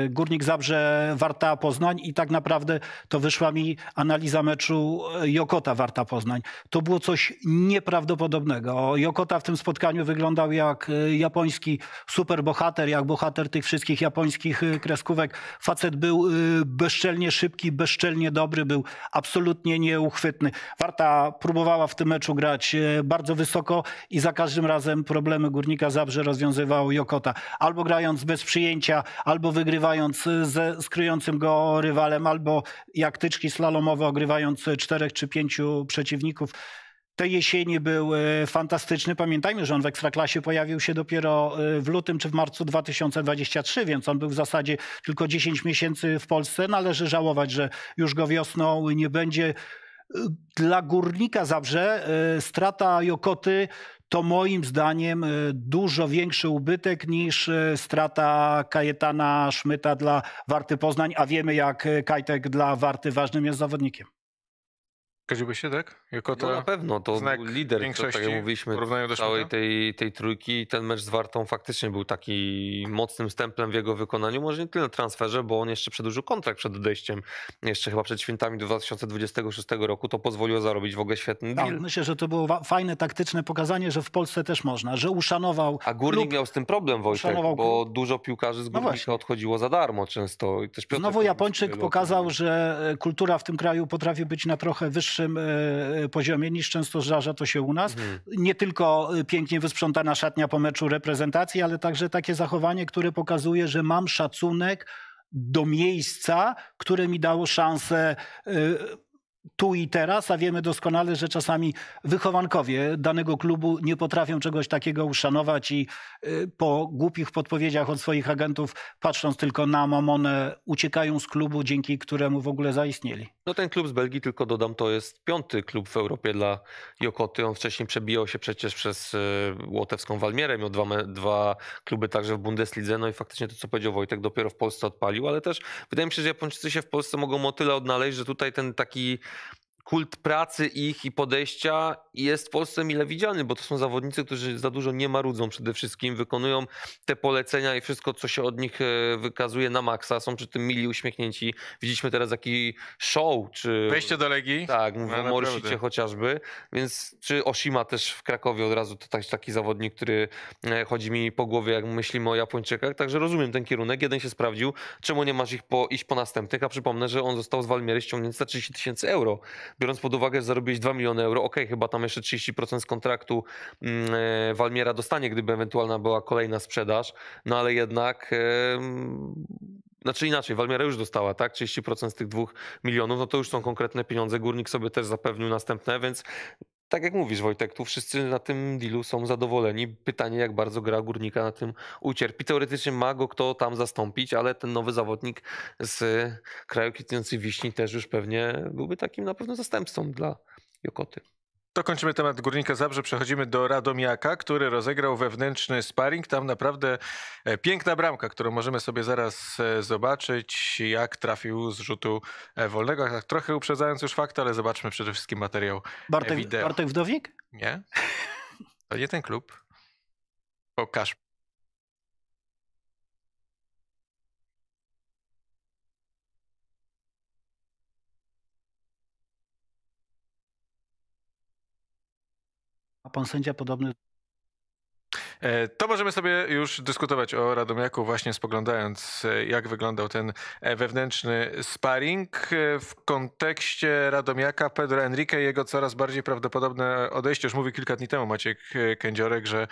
y, Górnik Zabrze Warta Poznań i tak naprawdę to wyszła mi analiza meczu y, Jokota Warta Poznań. To było coś nieprawdopodobnego. Jokota w tym spotkaniu wyglądał jak y, japoński superbohater, jak bohater tych wszystkich japońskich kreskówek. Facet był bezczelnie szybki, bezczelnie dobry, był absolutnie nieuchwytny. Warta próbowała w tym meczu grać bardzo wysoko i za każdym razem problemy Górnika Zabrze rozwiązywał Jokota. Albo grając bez przyjęcia, albo wygrywając y, ze skryjącym go rywalem, albo jak tyczki slalomowe ogrywając y, czterech czy pięciu przeciwników te jesienie był y, fantastyczny. Pamiętajmy, że on w Ekstraklasie pojawił się dopiero w lutym czy w marcu 2023, więc on był w zasadzie tylko 10 miesięcy w Polsce. Należy żałować, że już go wiosną nie będzie. Dla górnika Zabrze e, strata Jokoty to moim zdaniem e, dużo większy ubytek niż e, strata Kajetana Szmyta dla Warty Poznań, a wiemy jak Kajtek dla Warty ważnym jest zawodnikiem. Zgodziłbyś się, tak? Jokota no na pewno, to był lider, to, tak jak mówiliśmy, całej tej, tej trójki. Ten mecz z Wartą faktycznie był taki mocnym stemplem w jego wykonaniu. Może nie tyle na transferze, bo on jeszcze przedłużył kontrakt przed odejściem, jeszcze chyba przed świętami 2026 roku. To pozwoliło zarobić w ogóle świetny tak, deal. No, myślę, że to było fajne, taktyczne pokazanie, że w Polsce też można, że uszanował... A Górnik lub... miał z tym problem, Wojciech, uszanował... bo dużo piłkarzy z no Górnika no odchodziło za darmo często. I też Znowu Japończyk pokazał, że e, kultura w tym kraju potrafi być na trochę wyższym e, e, poziomie niż często zdarza to się u nas. Mhm. Nie tylko y, pięknie wysprzątana szatnia po meczu reprezentacji, ale także takie zachowanie, które pokazuje, że mam szacunek do miejsca, które mi dało szansę y, tu i teraz, a wiemy doskonale, że czasami wychowankowie danego klubu nie potrafią czegoś takiego uszanować i y, po głupich podpowiedziach od swoich agentów, patrząc tylko na mamonę, uciekają z klubu, dzięki któremu w ogóle zaistnieli. No ten klub z Belgii, tylko dodam, to jest piąty klub w Europie dla Jokoty. On wcześniej przebijał się przecież przez e, łotewską Walmierę, miał dwa, dwa kluby także w Bundeslidze, no i faktycznie to, co powiedział Wojtek, dopiero w Polsce odpalił, ale też wydaje mi się, że Japończycy się w Polsce mogą o tyle odnaleźć, że tutaj ten taki kult pracy ich i podejścia jest w Polsce mile widziany, bo to są zawodnicy, którzy za dużo nie marudzą przede wszystkim, wykonują te polecenia i wszystko, co się od nich e, wykazuje na maksa, są przy tym mili, uśmiechnięci. Widzieliśmy teraz taki show, czy... Wejście do Legii. Tak, mówię no, o Morsicie chociażby, więc czy Oshima też w Krakowie od razu to taki zawodnik, który e, chodzi mi po głowie, jak myślimy o Japończykach, także rozumiem ten kierunek, jeden się sprawdził, czemu nie masz ich po, iść po następnych, a przypomnę, że on został z Walmiery ściągnięty za 30 tysięcy euro biorąc pod uwagę, że zarobiłeś 2 miliony euro, ok, chyba tam jeszcze 30% z kontraktu mm, e, Walmiera dostanie, gdyby ewentualna była kolejna sprzedaż, no ale jednak znaczy inaczej, Walmiera już dostała, tak? 30% z tych dwóch milionów, no to już są konkretne pieniądze. Górnik sobie też zapewnił następne, więc tak jak mówisz, Wojtek, tu wszyscy na tym dealu są zadowoleni. Pytanie, jak bardzo gra górnika na tym ucierpi. Teoretycznie ma go kto tam zastąpić, ale ten nowy zawodnik z kraju kwitnącej wiśni też już pewnie byłby takim na pewno zastępcą dla Jokoty. To kończymy temat Górnika Zabrze, przechodzimy do Radomiaka, który rozegrał wewnętrzny sparring. Tam naprawdę e, piękna bramka, którą możemy sobie zaraz e, zobaczyć, jak trafił z rzutu e, wolnego. Tak trochę uprzedzając już fakt, ale zobaczmy przede wszystkim materiał Bartek, wideo. Bartek Wdowik? Nie, to nie ten klub. Pokaż pan sędzia podobny E, to możemy sobie już dyskutować o Radomiaku właśnie spoglądając e, jak wyglądał ten e, wewnętrzny sparring w kontekście Radomiaka Pedro Enrique i jego coraz bardziej prawdopodobne odejście. Już mówił kilka dni temu Maciek Kędziorek, że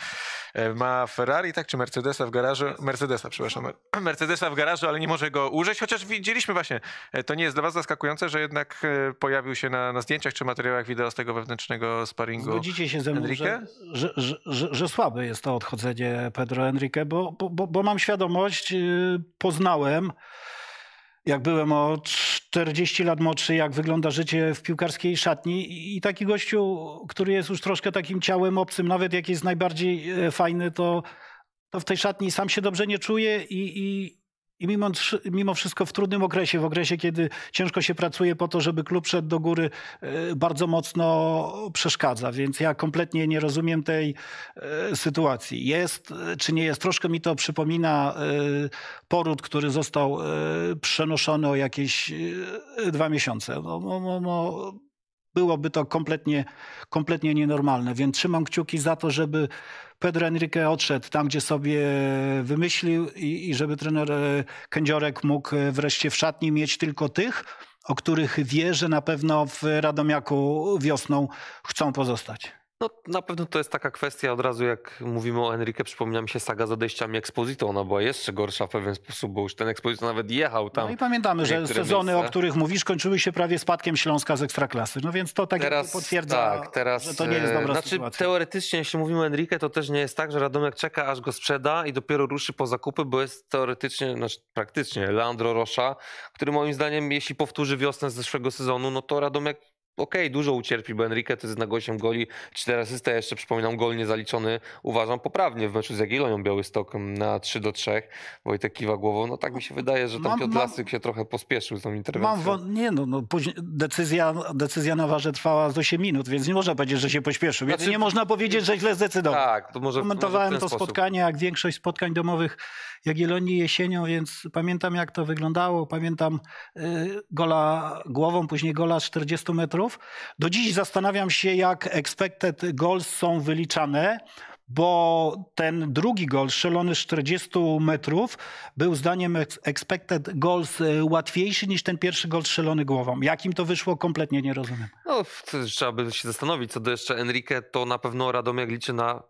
ma Ferrari, tak, czy Mercedesa w garażu? Mercedesa, przepraszam. Mercedesa w garażu, ale nie może go użyć, chociaż widzieliśmy właśnie, to nie jest dla was zaskakujące, że jednak pojawił się na, na zdjęciach czy materiałach wideo z tego wewnętrznego sparingu Zgodzicie się ze mną, że, że, że, że słaby jest to odchodzenie Pedro Enrique, bo, bo, bo mam świadomość, y, poznałem, jak byłem o 40 lat młodszy, jak wygląda życie w piłkarskiej szatni i taki gościu, który jest już troszkę takim ciałem obcym, nawet jak jest najbardziej e, fajny, to, to w tej szatni sam się dobrze nie czuje i, i, i mimo, mimo wszystko w trudnym okresie, w okresie, kiedy ciężko się pracuje po to, żeby klub szedł do góry, e, bardzo mocno przeszkadza. Więc ja kompletnie nie rozumiem tej e, sytuacji. Jest e, czy nie jest? Troszkę mi to przypomina poród, który został przenoszony o jakieś dwa miesiące. No, no, no, no byłoby to kompletnie, kompletnie nienormalne. Więc trzymam kciuki za to, żeby Pedro Enrique odszedł tam, gdzie sobie wymyślił i, i żeby trener e, Kędziorek mógł e, wreszcie w szatni mieć tylko tych, o których wie, że na pewno w Radomiaku wiosną chcą pozostać. No, na pewno to jest taka kwestia, od razu jak mówimy o Enrique, przypomina mi się saga z odejściami Exposito. Ona no była jeszcze gorsza w pewien sposób, bo już ten Exposito nawet jechał tam. No i pamiętamy, że sezony, o których mówisz, kończyły się prawie spadkiem Śląska z Ekstraklasy. No więc to tak teraz, potwierdza, tak, teraz, że to nie jest e, dobra znaczy, Teoretycznie, jeśli mówimy o Enrique, to też nie jest tak, że Radomek czeka, aż go sprzeda i dopiero ruszy po zakupy, bo jest teoretycznie, znaczy praktycznie Leandro Rocha, który moim zdaniem, jeśli powtórzy wiosnę z zeszłego sezonu, no to Radomek okej, okay, dużo ucierpi, bo Enrique to jest na 8 goli, 4 asysty, jeszcze przypominam, gol niezaliczony, uważam, poprawnie w meczu z Jagiellonią Białystok mm, na 3 do 3, Wojtek kiwa głową, no tak mi się wydaje, że tam Piotr Lasyk się trochę pospieszył z tą interwencją. Mam, nie no, no później, decyzja, decyzja na warze trwała z 8 minut, więc nie można powiedzieć, że się pośpieszył, więc znaczy- nie można powiedzieć, że źle zdecydował. Tak, to może Komentowałem to spotkanie, jak większość spotkań domowych Jagiellonii jesienią, więc pamiętam jak to wyglądało, pamiętam y, gola głową, później gola z 40 metrów, do dziś zastanawiam się, jak expected goals są wyliczane bo ten drugi gol strzelony z 40 metrów był zdaniem expected goals e, łatwiejszy niż ten pierwszy gol strzelony głową. Jakim to wyszło, kompletnie nie rozumiem. No, trzeba by się zastanowić. Co do jeszcze Enrique, to na pewno Radomiak liczy na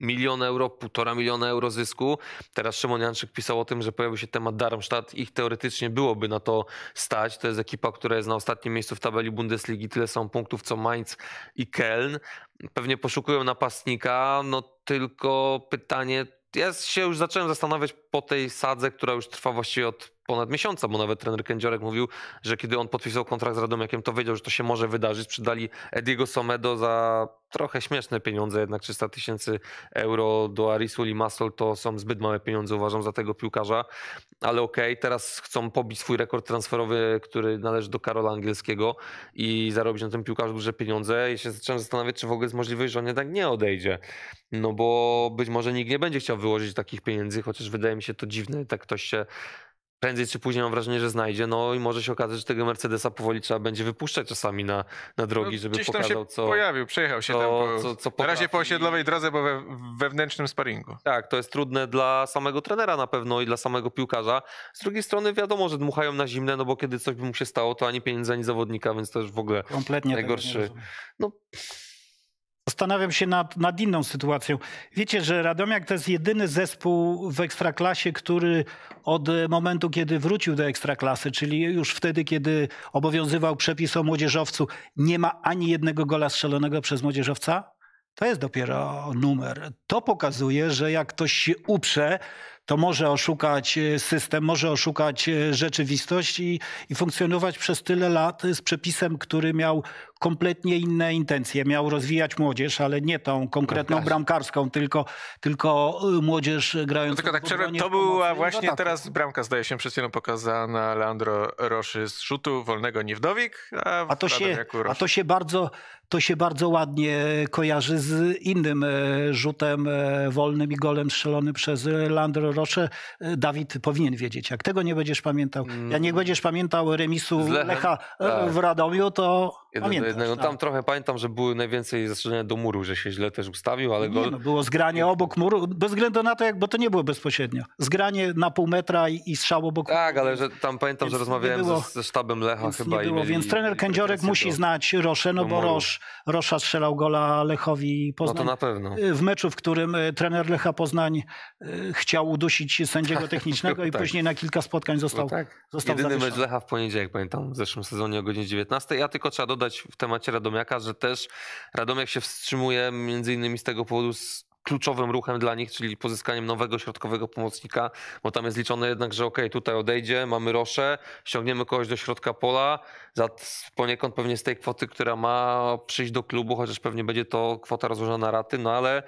milion euro, półtora miliona euro zysku. Teraz Szymon Janczyk pisał o tym, że pojawił się temat Darmstadt. Ich teoretycznie byłoby na to stać. To jest ekipa, która jest na ostatnim miejscu w tabeli Bundesligi. Tyle są punktów co Mainz i Keln. Pewnie poszukują napastnika, no tylko pytanie... Ja się już zacząłem zastanawiać po tej sadze, która już trwa właściwie od ponad miesiąca, bo nawet trener Kędziorek mówił, że kiedy on podpisał kontrakt z Radomiakiem, to wiedział, że to się może wydarzyć. Przydali Ediego Somedo za trochę śmieszne pieniądze, jednak 300 tysięcy euro do Arisu Limassol to są zbyt małe pieniądze, uważam, za tego piłkarza. Ale okej, okay, teraz chcą pobić swój rekord transferowy, który należy do Karola Angielskiego i zarobić na tym piłkarzu duże pieniądze. I się zacząłem zastanawiać, czy w ogóle jest możliwość, że on jednak nie odejdzie. No bo być może nikt nie będzie chciał wyłożyć takich pieniędzy, chociaż wydaje mi się to dziwne, tak ktoś się prędzej czy później mam wrażenie, że znajdzie, no i może się okazać, że tego Mercedesa powoli trzeba będzie wypuszczać czasami na, na drogi, no, żeby pokazał, co... pojawił, przejechał się tam po, co, co Na razie po osiedlowej drodze, bo we, wewnętrznym sparingu. Tak, to jest trudne dla samego trenera na pewno i dla samego piłkarza. Z drugiej strony wiadomo, że dmuchają na zimne, no bo kiedy coś by mu się stało, to ani pieniędzy, ani zawodnika, więc to już w ogóle Kompletnie najgorszy. No... Zastanawiam się nad, nad, inną sytuacją. Wiecie, że Radomiak to jest jedyny zespół w ekstraklasie, który od momentu, kiedy wrócił do ekstraklasy, czyli już wtedy, kiedy obowiązywał przepis o młodzieżowcu, nie ma ani jednego gola strzelonego przez młodzieżowca? To jest dopiero numer. To pokazuje, że jak ktoś się uprze, to może oszukać e, system, może oszukać e, rzeczywistość i, i funkcjonować przez tyle lat z przepisem, który miał kompletnie inne intencje. Miał rozwijać młodzież, ale nie tą konkretną no, tak. bramkarską, tylko, tylko y, młodzież grającą. No tylko tak przerwę, to była właśnie no tak, tak. teraz bramka, zdaje się, przed chwilą pokazana Leandro Roszy z rzutu wolnego Niewdowik, a, a, to, się, a to się bardzo to się bardzo ładnie kojarzy z innym e, rzutem e, wolnym i golem strzelonym przez e, Leandro Roche. Dawid powinien wiedzieć. Jak tego nie będziesz pamiętał, mm. jak nie będziesz pamiętał remisu Lecha w Radomiu, to Jeden jednego. Tak. Tam tak. trochę pamiętam, że były najwięcej zastrzeżenia do muru, że się źle też ustawił, ale go... Nie, no, było zgranie obok muru, bez względu na to, jak, bo to nie było bezpośrednio. Zgranie na pół metra i, i strzał obok Tak, muru. ale że tam pamiętam, więc że rozmawiałem było, ze, ze, sztabem Lecha chyba. Było, mieli, więc trener Kędziorek musi do, znać Roszę, no bo Rosz, Rosza strzelał gola Lechowi Poznań. No to na pewno. Y, w meczu, w którym y, trener Lecha Poznań y, chciał udusić sędziego tak, technicznego i tak. później na kilka spotkań został, no tak. został Jedyny zawieszony. mecz Lecha w poniedziałek, pamiętam, w zeszłym sezonie o godzinie 19. Ja tylko trzeba dodać w temacie Radomiaka, że też Radomiak się wstrzymuje między innymi z tego powodu z kluczowym ruchem dla nich, czyli pozyskaniem nowego środkowego pomocnika, bo tam jest liczone jednak, że ok, tutaj odejdzie, mamy Rosze, ściągniemy kogoś do środka pola, za poniekąd pewnie z tej kwoty, która ma przyjść do klubu, chociaż pewnie będzie to kwota rozłożona na raty, no ale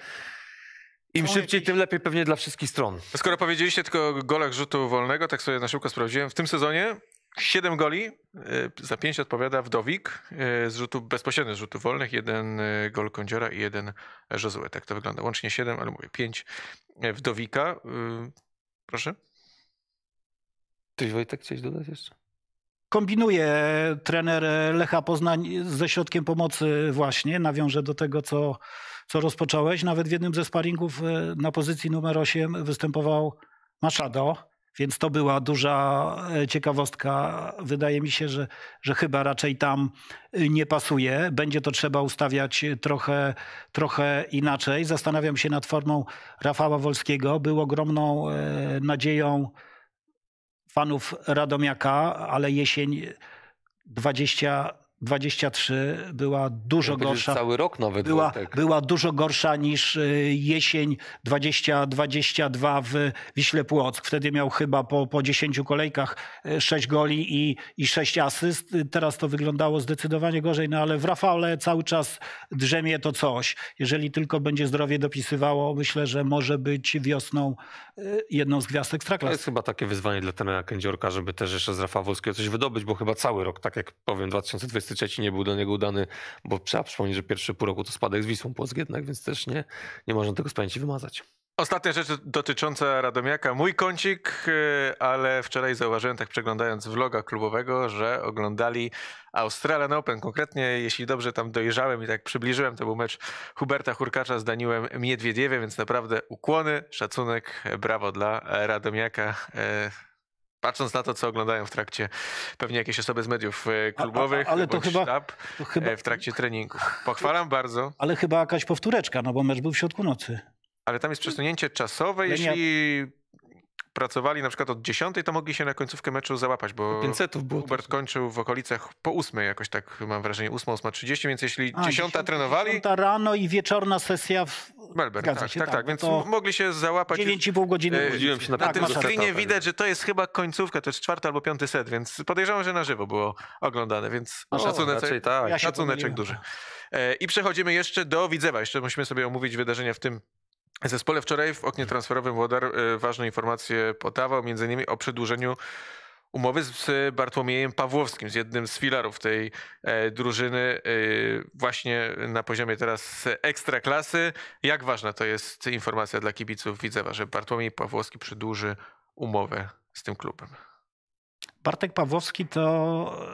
im Są no, szybciej, jakieś... tym lepiej pewnie dla wszystkich stron. Skoro powiedzieliście tylko o golach rzutu wolnego, tak sobie na szybko sprawdziłem, w tym sezonie Siedem goli, e, za pięć odpowiada Wdowik e, z rzutu, bezpośrednio z rzutów wolnych, jeden e, gol Kądziora i jeden Josue. Tak to wygląda. Łącznie siedem, ale mówię pięć. Wdowika. Proszę. Coś Wojtek coś dodać jeszcze? Kombinuje trener Lecha Poznań ze środkiem pomocy właśnie. Nawiążę do tego, co, co rozpocząłeś. Nawet w jednym ze sparingów na pozycji numer 8 występował Machado więc to była duża e, ciekawostka. Wydaje mi się, że, że chyba raczej tam e, nie pasuje. Będzie to trzeba ustawiać e, trochę, trochę inaczej. Zastanawiam się nad formą Rafała Wolskiego. Był ogromną nadzieją fanów Radomiaka, ale jesień 20 23 była dużo ja gorsza. Cały rok nawet była, był, tak. była dużo gorsza niż e, jesień 2022 w Wiśle Płock. Wtedy miał chyba po, po 10 kolejkach 6 e, goli i, i 6 asyst. E, teraz to wyglądało zdecydowanie gorzej, no ale w Rafale cały czas drzemie to coś. Jeżeli tylko będzie zdrowie dopisywało, myślę, że może być wiosną jedną z gwiazd Ekstraklasy. To jest chyba takie wyzwanie dla trenera Kędziorka, żeby też jeszcze z Rafała Wolskiego coś wydobyć, bo chyba cały rok, tak jak powiem, 2023 nie był do niego udany, bo trzeba przypomnieć, że pierwszy pół roku to spadek z Wisłą Płock jednak, więc też nie, nie można tego z pamięci wymazać. Ostatnia rzecz dotycząca Radomiaka. Mój kącik, y, ale wczoraj zauważyłem, tak przeglądając vloga klubowego, że oglądali Australian Open. Konkretnie, jeśli dobrze tam dojrzałem i tak przybliżyłem, to był mecz Huberta Hurkacza z Daniłem Miedwiediewem, więc naprawdę ukłony, szacunek, brawo dla Radomiaka. Y, patrząc na to, co oglądają w trakcie, pewnie jakieś osoby z mediów y, klubowych, a, a, ale to chyba, sztab, to chyba, w trakcie treningu. Pochwalam bardzo. Ale chyba jakaś powtóreczka, no bo mecz był w środku nocy. Ale tam jest hmm. przesunięcie czasowe, Lenia... No jeśli pracowali na przykład od 10, to mogli się na końcówkę meczu załapać, bo 500 było Hubert kończył w okolicach po 8 jakoś tak mam wrażenie, 8, 8.30, więc jeśli A, 10 trenowali... 10 rano i wieczorna sesja w Melbourne, tak, się, tak, tak, tak no więc mogli się załapać... 9,5 godziny. E, Budziłem się na, tak, na tym screenie tak. widać, że to jest chyba końcówka, to jest czwarty albo piąty set, więc podejrzewam, że na żywo było oglądane, więc o, no, szacunek, tak, ja szacuneczek duży. E, I przechodzimy jeszcze do Widzewa. Jeszcze musimy sobie omówić wydarzenia w tym zespole wczoraj w oknie transferowym Włodar y, ważne informacje podawał, m.in. o przedłużeniu umowy z y, Bartłomiejem Pawłowskim, z jednym z filarów tej e, drużyny, y, właśnie na poziomie teraz ekstraklasy. Jak ważna to jest informacja dla kibiców Widzewa, że Bartłomiej Pawłowski przedłuży umowę z tym klubem? Bartek Pawłowski to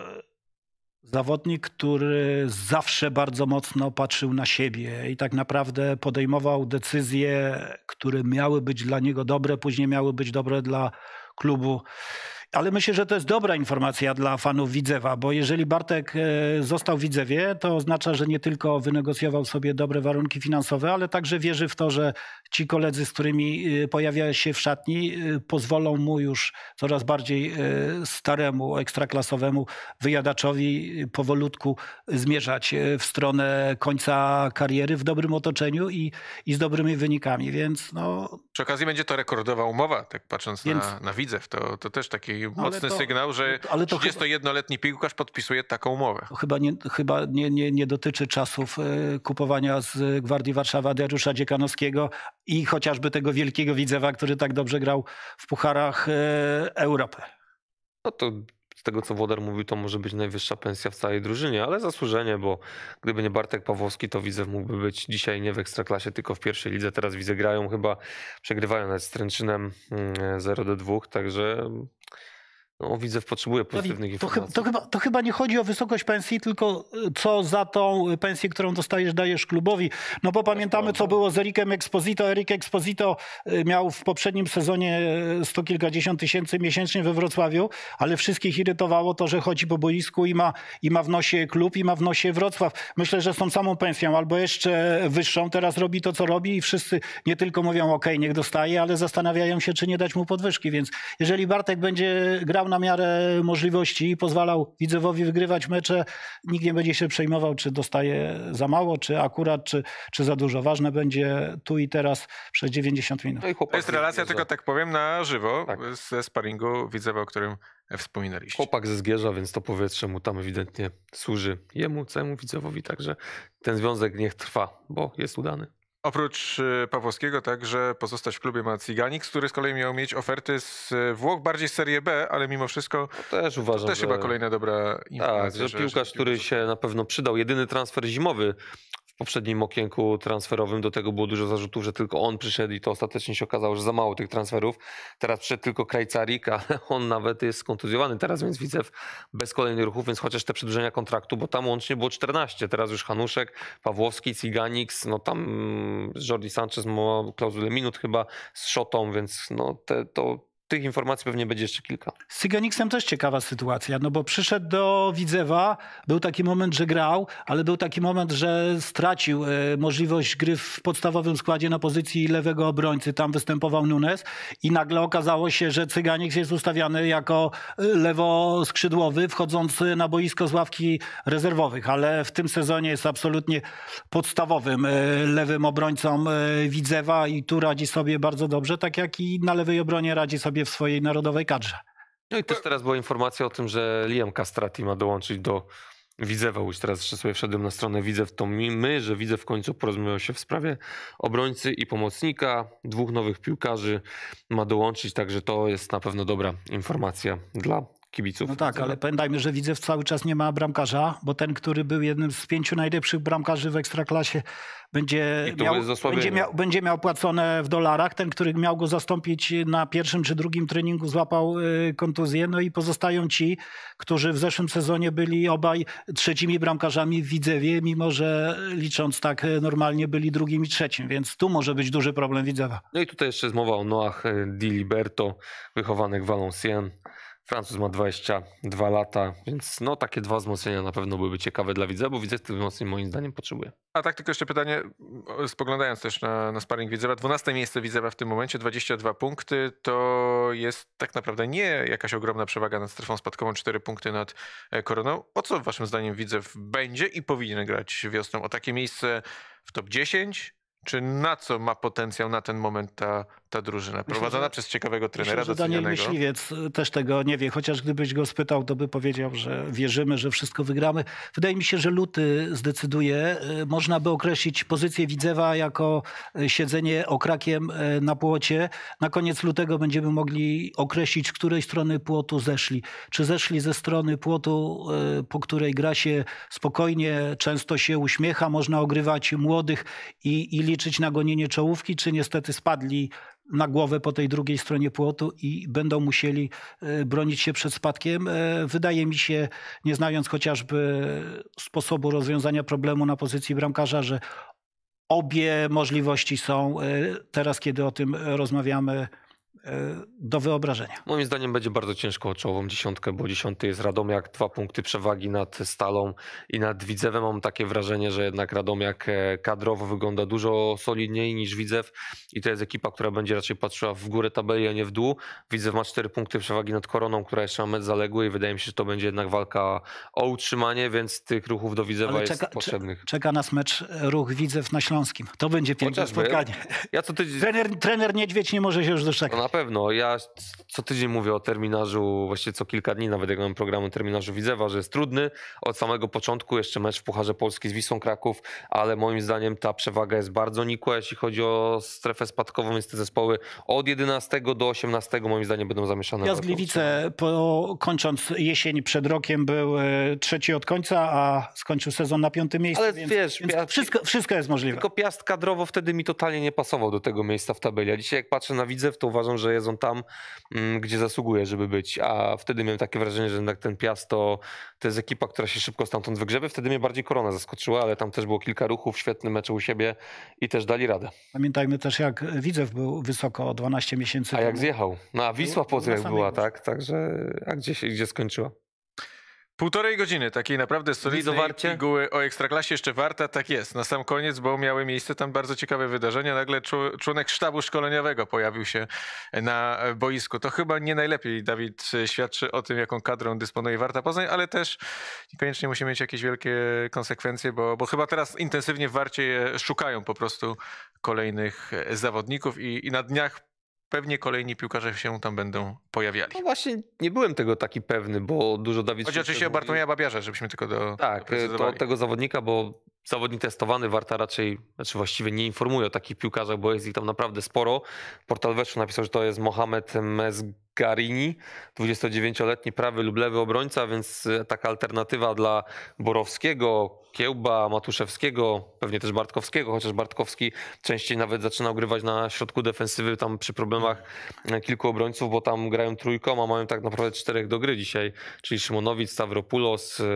Zawodnik, który zawsze bardzo mocno patrzył na siebie i tak naprawdę podejmował decyzje, które miały być dla niego dobre, później miały być dobre dla klubu ale myślę, że to jest dobra informacja dla fanów Widzewa, bo jeżeli Bartek e, został w Widzewie, to oznacza, że nie tylko wynegocjował sobie dobre warunki finansowe, ale także wierzy w to, że ci koledzy, z którymi e, pojawia się w szatni, e, pozwolą mu już coraz bardziej staremu, ekstraklasowemu wyjadaczowi powolutku zmierzać w stronę końca kariery w dobrym otoczeniu i, i z dobrymi wynikami, więc no... Przy okazji będzie to rekordowa umowa, tak patrząc więc... na, na Widzew, to, to też taki mocny to, sygnał, że ale 31-letni piłkarz podpisuje taką umowę. Chyba nie, chyba nie, nie, nie dotyczy czasów e, kupowania z Gwardii Warszawa Dariusza Dziekanowskiego i chociażby tego wielkiego Widzewa, który tak dobrze grał w pucharach e, Europy. No to z tego co Wodar mówił, to może być najwyższa pensja w całej drużynie, ale zasłużenie, bo gdyby nie Bartek Pawłowski, to Widzew mógłby być dzisiaj nie w Ekstraklasie, tylko w pierwszej lidze. Teraz widzę, grają chyba, przegrywają nawet z Tręczynem 0 mm, e, do 2, także no, widzę, potrzebuje pozytywnych to, informacji. To, chyba, to chyba nie chodzi o wysokość pensji, tylko y, co za tą y, pensję, którą dostajesz, dajesz klubowi. No bo pamiętamy, co było z Erikiem Exposito. Erik Exposito y, miał w poprzednim sezonie sto kilkadziesiąt tysięcy miesięcznie we Wrocławiu, ale wszystkich irytowało to, że chodzi po boisku i ma, i ma w nosie klub, i ma w nosie Wrocław. Myślę, że z tą samą pensją albo jeszcze wyższą teraz robi to, co robi i wszyscy nie tylko mówią, ok, niech dostaje, ale zastanawiają się, czy nie dać mu podwyżki. Więc jeżeli Bartek będzie grał grał na miarę możliwości i pozwalał Widzewowi wygrywać mecze. Nikt nie będzie się przejmował, czy dostaje za mało, czy akurat, czy, czy za dużo. Ważne będzie tu i teraz przez 90 minut. No to jest relacja, tylko tak powiem, na żywo tak. ze sparingu Widzewa, o którym wspominaliście. Chłopak ze Zgierza, więc to powietrze mu tam ewidentnie służy. Jemu, całemu Widzewowi, także ten związek niech trwa, bo jest udany. Oprócz e, Pawłowskiego także pozostać w klubie ma Ciganik, który z kolei miał mieć oferty z e, Włoch, bardziej z Serie B, ale mimo wszystko no to też uważam, to też że... chyba kolejna dobra tak, informacja. Tak, że, że piłkarz, że... który się na pewno przydał, jedyny transfer zimowy w poprzednim okienku transferowym do tego było dużo zarzutów, że tylko on przyszedł i to ostatecznie się okazało, że za mało tych transferów. Teraz przyszedł tylko Krajcarik, a on nawet jest skontuzjowany teraz, więc widzę bez kolejnych ruchów, więc chociaż te przedłużenia kontraktu, bo tam łącznie było 14, teraz już Hanuszek, Pawłowski, Ciganiks, no tam mm, Jordi Sanchez ma klauzulę minut chyba z szotą, więc no te, to tych informacji pewnie będzie jeszcze kilka. Z Cyganiksem też ciekawa sytuacja, no bo przyszedł do Widzewa, był taki moment, że grał, ale był taki moment, że stracił e, możliwość gry w podstawowym składzie na pozycji lewego obrońcy, tam występował Nunes i nagle okazało się, że Cyganiks jest ustawiany jako e, lewoskrzydłowy, wchodzący na boisko z ławki rezerwowych, ale w tym sezonie jest absolutnie podstawowym e, lewym obrońcą Widzewa i tu radzi sobie bardzo dobrze, tak jak i na lewej obronie radzi sobie w swojej narodowej kadrze. No i też teraz była informacja o tym, że Liam Castrati ma dołączyć do Widzewa. Już teraz jeszcze sobie wszedłem na stronę Widzew. To mi, my, że Widzew w końcu porozmawiał się w sprawie obrońcy i pomocnika. Dwóch nowych piłkarzy ma dołączyć, także to jest na pewno dobra informacja dla kibiców. No tak, ale pamiętajmy, że Widzew cały czas nie ma bramkarza, bo ten, który był jednym z pięciu najlepszych bramkarzy w Ekstraklasie, będzie miał, będzie, miał, będzie miał płacone w dolarach. Ten, który miał go zastąpić na pierwszym czy drugim treningu, złapał y, kontuzję. No i pozostają ci, którzy w zeszłym sezonie byli obaj trzecimi bramkarzami w Widzewie, mimo że y, licząc tak y, normalnie byli drugim i trzecim. Więc tu może być duży problem Widzewa. No i tutaj jeszcze jest mowa o Noach Di Liberto, wychowanych w Valenciennes. Francuz ma 22 lata, więc no takie dwa wzmocnienia na pewno byłyby ciekawe dla widza, bo widzę tych wzmocnień moim zdaniem potrzebuje. A tak tylko jeszcze pytanie, spoglądając też na, na sparring Widzewa, 12 miejsce Widzewa w tym momencie, 22 punkty, to jest tak naprawdę nie jakaś ogromna przewaga nad strefą spadkową, 4 punkty nad e, Koroną. O co waszym zdaniem Widzew będzie i powinien grać wiosną? O takie miejsce w top 10? Czy na co ma potencjał na ten moment ta ta drużyna, prowadzona przez ciekawego trenera myślę, że Daniel Myśliwiec y, też tego nie wie, chociaż gdybyś go spytał, to by powiedział, że wierzymy, że wszystko wygramy. Wydaje mi się, że luty zdecyduje. Y, można by określić pozycję Widzewa jako y, siedzenie okrakiem na płocie. Na koniec lutego będziemy mogli określić, z której strony płotu zeszli. Czy zeszli ze strony płotu, po której gra się spokojnie, często się uśmiecha, można ogrywać młodych i, i liczyć na gonienie czołówki, czy niestety spadli na głowę po tej drugiej stronie płotu i będą musieli e, bronić się przed spadkiem. E, wydaje mi się, nie znając chociażby sposobu rozwiązania problemu na pozycji bramkarza, że obie możliwości są e, teraz, kiedy o tym rozmawiamy E, do wyobrażenia. Moim zdaniem będzie bardzo ciężko o czołową dziesiątkę, bo dziesiąty jest Radomiak, dwa punkty przewagi nad Stalą i nad Widzewem. Mam takie wrażenie, że jednak Radomiak e, kadrowo wygląda dużo solidniej niż Widzew i to jest ekipa, która będzie raczej patrzyła w górę tabeli, a nie w dół. Widzew ma cztery punkty przewagi nad Koroną, która jeszcze ma mecz zaległy i wydaje mi się, że to będzie jednak walka o utrzymanie, więc tych ruchów do Widzewa jest potrzebnych. Czeka nas mecz e, ruch Widzew na Śląskim. To będzie piękne Chociażby. spotkanie. Ja co ty... trener, trener Niedźwiedź nie może się już doczekać na pewno. Ja co tydzień mówię o terminarzu, właściwie co kilka dni, nawet jak mam program o terminarzu Widzewa, że jest trudny. Od samego początku jeszcze mecz w Pucharze Polski z Wisłą Kraków, ale moim zdaniem ta przewaga jest bardzo nikła, jeśli chodzi o strefę spadkową, więc te zespoły od 11 do 18 moim zdaniem będą zamieszane. Ja z Gliwice, po, kończąc jesień przed rokiem, był e, trzeci od końca, a skończył sezon na piątym miejscu. Ale więc, wiesz, więc piast... wszystko, wszystko jest możliwe. Tylko Piast kadrowo wtedy mi totalnie nie pasował do tego miejsca w tabeli. A dzisiaj jak patrzę na Widzew, to uważam, że jest on tam, mm, gdzie zasługuje, żeby być. A wtedy miałem takie wrażenie, że jednak ten Piasto, to, jest ekipa, która się szybko stamtąd wygrzebie. Wtedy mnie bardziej korona zaskoczyła, ale tam też było kilka ruchów, świetny mecze u siebie i też dali radę. Pamiętajmy też, jak Widzew był wysoko 12 miesięcy a temu. jak zjechał. No a Wisła Poznań była, tak? Także a gdzie, się, gdzie skończyła? Półtorej godziny takiej naprawdę solidnej piguły o Ekstraklasie, jeszcze warta, tak jest. Na sam koniec, bo miały miejsce tam bardzo ciekawe wydarzenia. Nagle członek sztabu szkoleniowego pojawił się na boisku. To chyba nie najlepiej, Dawid, e, świadczy o tym, jaką kadrą dysponuje Warta Poznań, ale też niekoniecznie musi mieć jakieś wielkie konsekwencje, bo, bo chyba teraz intensywnie w Warcie szukają po prostu kolejnych e, zawodników i, i na dniach pewnie kolejni piłkarze się tam będą pojawiali. No właśnie nie byłem tego taki pewny, bo dużo Dawid... Chodzi oczywiście o Bartłomieja Babiarza, żebyśmy tylko do... Tak, y, do tego zawodnika, bo zawodnik testowany, Warta raczej, znaczy właściwie nie informuje o takich piłkarzach, bo jest ich tam naprawdę sporo. Portal Weszło napisał, że to jest Mohamed Mezgarini, 29-letni prawy lub lewy obrońca, więc e, taka alternatywa dla Borowskiego, Kiełba, Matuszewskiego, pewnie też Bartkowskiego, chociaż Bartkowski częściej nawet zaczyna grywać na środku defensywy tam przy problemach e, kilku obrońców, bo tam grają trójką, a mają tak naprawdę czterech do gry dzisiaj, czyli Szymonowic, Stavropoulos, e,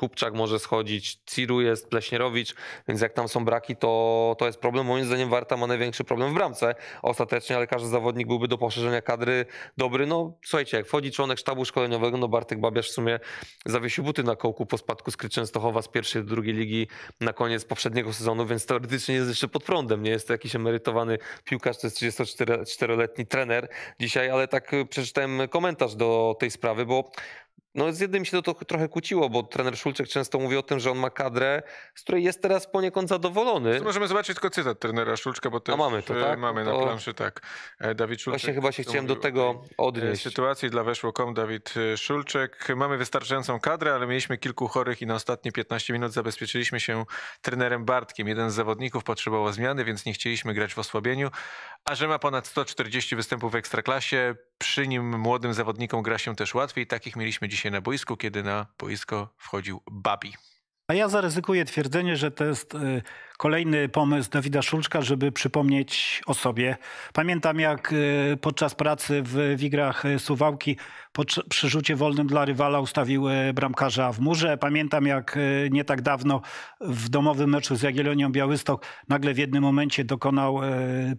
Kupczak może schodzić, Ciru jest, Pleśnierowicz, więc jak tam są braki, to, to jest problem. Moim zdaniem Warta ma największy problem w bramce ostatecznie, ale każdy zawodnik byłby do poszerzenia kadry dobry. No słuchajcie, jak wchodzi członek sztabu szkoleniowego, no Bartek Babiarz w sumie zawiesił buty na kołku po spadku z Częstochowa z pierwszej do drugiej ligi na koniec poprzedniego sezonu, więc teoretycznie jest jeszcze pod prądem. Nie jest to jakiś emerytowany piłkarz, to jest 34-letni trener dzisiaj, ale tak przeczytałem komentarz do tej sprawy, bo no z jednym się to, to trochę kłóciło, bo trener Szulczyk często mówi o tym, że on ma kadrę, z której jest teraz poniekąd zadowolony. To możemy zobaczyć tylko cytat trenera Szulczka, bo to A mamy to, tak? Mamy no to... na planszy, tak. E, Dawid Szulczyk. Właśnie chyba się chciałem do tego e, odnieść. Sytuacji dla Weszło.com Dawid e, Szulczek. Mamy wystarczającą kadrę, ale mieliśmy kilku chorych i na ostatnie 15 minut zabezpieczyliśmy się trenerem Bartkiem. Jeden z zawodników potrzebował zmiany, więc nie chcieliśmy grać w osłabieniu. A że ma ponad 140 występów w Ekstraklasie, przy nim młodym zawodnikom gra się też łatwiej. Takich mieliśmy dzisiaj na boisku, kiedy na boisko wchodził Babi. A ja zaryzykuję twierdzenie, że to jest y, Kolejny pomysł Dawida Szulczka, żeby przypomnieć o sobie. Pamiętam jak y, podczas pracy w Wigrach y, Suwałki przy rzucie wolnym dla rywala ustawił y, bramkarza w murze. Pamiętam jak nie tak dawno w domowym meczu z Jagiellonią Białystok nagle w jednym momencie dokonał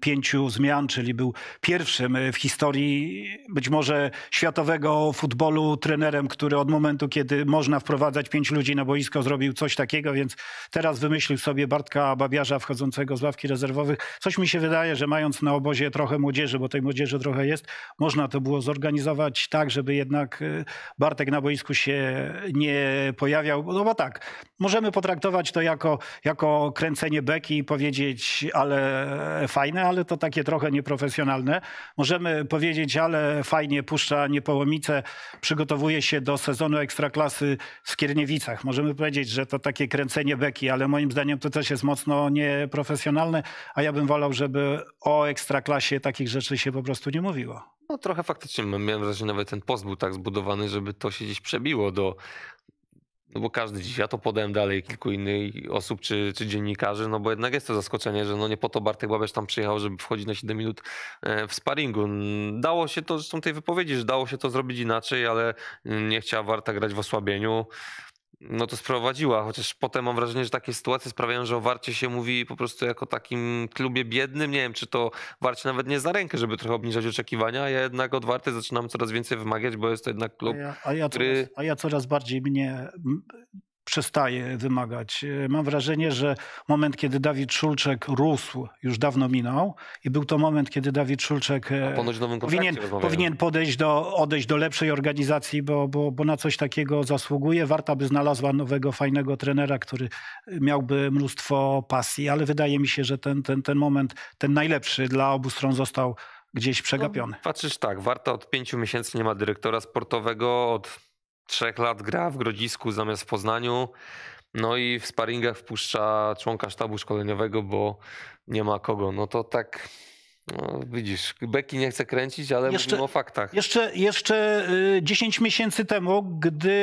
pięciu zmian, czyli był pierwszym w historii być może światowego futbolu trenerem, który od momentu, kiedy można wprowadzać pięć ludzi na boisko, zrobił coś takiego, więc teraz wymyślił sobie Bartka babiarza wchodzącego z ławki rezerwowych. Coś mi się wydaje, że mając na obozie trochę młodzieży, bo tej młodzieży trochę jest, można to było zorganizować tak, żeby jednak y, Bartek na boisku się nie pojawiał. No bo tak, możemy potraktować to jako, jako kręcenie beki i powiedzieć, ale fajne, ale to takie trochę nieprofesjonalne. Możemy powiedzieć, ale fajnie puszcza Niepołomice, przygotowuje się do sezonu Ekstraklasy w Skierniewicach. Możemy powiedzieć, że to takie kręcenie beki, ale moim zdaniem to też jest mocno mocno nieprofesjonalne, a ja bym wolał, żeby o ekstraklasie takich rzeczy się po prostu nie mówiło. No trochę faktycznie, miałem wrażenie, nawet ten post był tak zbudowany, żeby to się gdzieś przebiło do, no bo każdy dziś, ja to podałem dalej kilku innych osób czy, czy dziennikarzy, no bo jednak jest to zaskoczenie, że no nie po to Bartek Babesz tam przyjechał, żeby wchodzić na 7 minut e, w sparingu. Dało się to, zresztą tej wypowiedzi, że dało się to zrobić inaczej, ale nie chciała Warta grać w osłabieniu no to sprowadziła, chociaż potem mam wrażenie, że takie sytuacje sprawiają, że o Warcie się mówi po prostu jako takim klubie biednym. Nie wiem, czy to Warcie nawet nie za rękę, żeby trochę obniżać oczekiwania, a ja jednak od Warty zaczynam coraz więcej wymagać, bo jest to jednak klub, a ja, a ja który... Coraz, a ja coraz bardziej mnie przestaje wymagać. E, mam wrażenie, że moment, kiedy Dawid Szulczek rósł, już dawno minął i był to moment, kiedy Dawid Szulczek e, powinien, powinien podejść do, odejść do lepszej organizacji, bo, bo, bo na coś takiego zasługuje. Warta by znalazła nowego, fajnego trenera, który miałby mnóstwo pasji, ale wydaje mi się, że ten, ten, ten moment, ten najlepszy dla obu stron został gdzieś no, przegapiony. No, patrzysz tak, Warta od pięciu miesięcy nie ma dyrektora sportowego, od trzech lat gra w Grodzisku zamiast w Poznaniu. No i w sparingach wpuszcza członka sztabu szkoleniowego, bo nie ma kogo. No to tak no, widzisz, Beki nie chce kręcić, ale jeszcze, mówimy o faktach. Jeszcze, jeszcze 10 y, miesięcy temu, gdy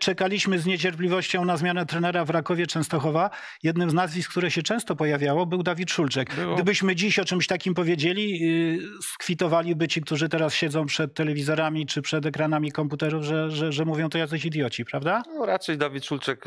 czekaliśmy z niecierpliwością na zmianę trenera w Rakowie Częstochowa, jednym z nazwisk, które się często pojawiało, był Dawid Szulczek. Było. Gdybyśmy dziś o czymś takim powiedzieli, y, skwitowaliby ci, którzy teraz siedzą przed telewizorami czy przed ekranami komputerów, że, że, że mówią to jacyś idioci, prawda? No, raczej Dawid Szulczek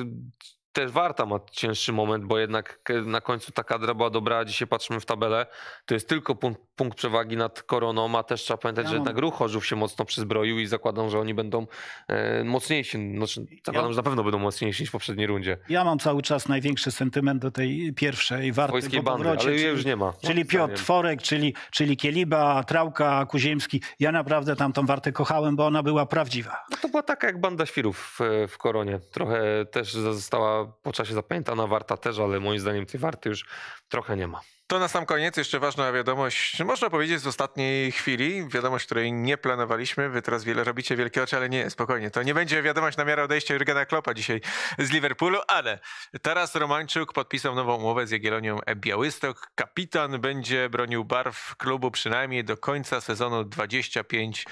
też Warta ma cięższy moment, bo jednak na końcu ta kadra była dobra, dzisiaj patrzymy w tabelę, to jest tylko punkt, punkt przewagi nad Koroną, a też trzeba pamiętać, ja że jednak ruch Chorzów się mocno przyzbroił i zakładam, że oni będą e, mocniejsi, znaczy, zakładam, ja... że na pewno będą mocniejsi niż w poprzedniej rundzie. Ja mam cały czas największy sentyment do tej pierwszej Warty Wojskiej bandy, ale czyli, już nie ma. Czyli Piotr Forek, czyli, czyli Kieliba, Trauka, Kuziemski, ja naprawdę tamtą Wartę kochałem, bo ona była prawdziwa. No to była taka jak banda świrów w, w Koronie, trochę też została po czasie zapamiętana warta też, ale moim zdaniem tej warty już trochę nie ma. To na sam koniec jeszcze ważna wiadomość, można powiedzieć z ostatniej chwili, wiadomość, której nie planowaliśmy. Wy teraz wiele robicie wielkie oczy, ale nie, spokojnie. To nie będzie wiadomość na miarę odejścia Jurgena Kloppa dzisiaj z Liverpoolu, ale teraz Romańczuk podpisał nową umowę z Jagiellonią Białystok. Kapitan będzie bronił barw klubu przynajmniej do końca sezonu 25-26.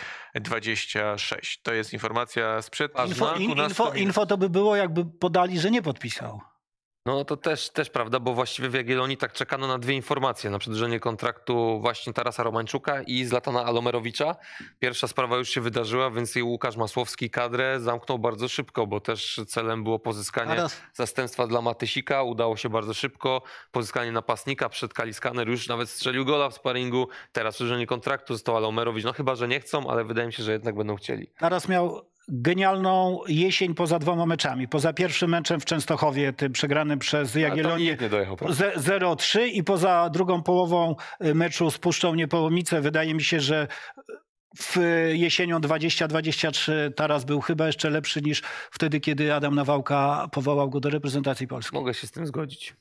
To jest informacja sprzed info, in, info, info to by było, jakby podali, że nie podpisał. No to też, też prawda, bo właściwie w Jagiellonii tak czekano na dwie informacje, na przedłużenie kontraktu właśnie Tarasa Romańczuka i Zlatana Alomerowicza. Pierwsza sprawa już się wydarzyła, więc i Łukasz Masłowski kadrę zamknął bardzo szybko, bo też celem było pozyskanie Teraz. zastępstwa dla Matysika. Udało się bardzo szybko, pozyskanie napastnika przed Kaliskaner, już nawet strzelił gola w sparingu. Teraz przedłużenie kontraktu, został Alomerowicz, no chyba, że nie chcą, ale wydaje mi się, że jednak będą chcieli. Teraz miał genialną jesień poza dwoma meczami. Poza pierwszym meczem w Częstochowie, tym przegranym przez Jagiellonię 0-3 i poza drugą połową y, meczu z Puszczą Niepołomice. Wydaje mi się, że y, w jesienią 2023 Taras był chyba jeszcze lepszy niż wtedy, kiedy Adam Nawałka powołał go do reprezentacji Polski. Mogę się z tym zgodzić.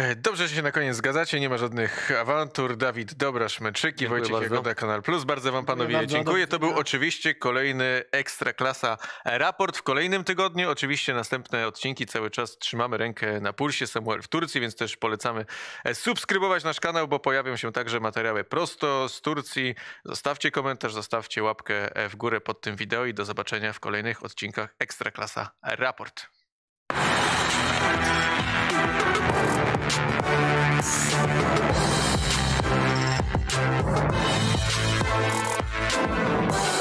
E, dobrze, że się na koniec zgadzacie, nie ma żadnych awantur. Dawid dobra szmęczyki, Wojciech bardzo. Jagoda, Kanal Plus. Bardzo wam panowie dziękuję. dziękuję. To był oczywiście kolejny Ekstra Klasa Raport w kolejnym tygodniu. Oczywiście następne odcinki cały czas trzymamy rękę na pulsie Samuel w Turcji, więc też polecamy e, subskrybować nasz kanał, bo pojawią się także materiały prosto z Turcji. Zostawcie komentarz, zostawcie łapkę e, w górę pod tym wideo i do zobaczenia w kolejnych odcinkach Ekstra Klasa Raport. ます。We'll be right back.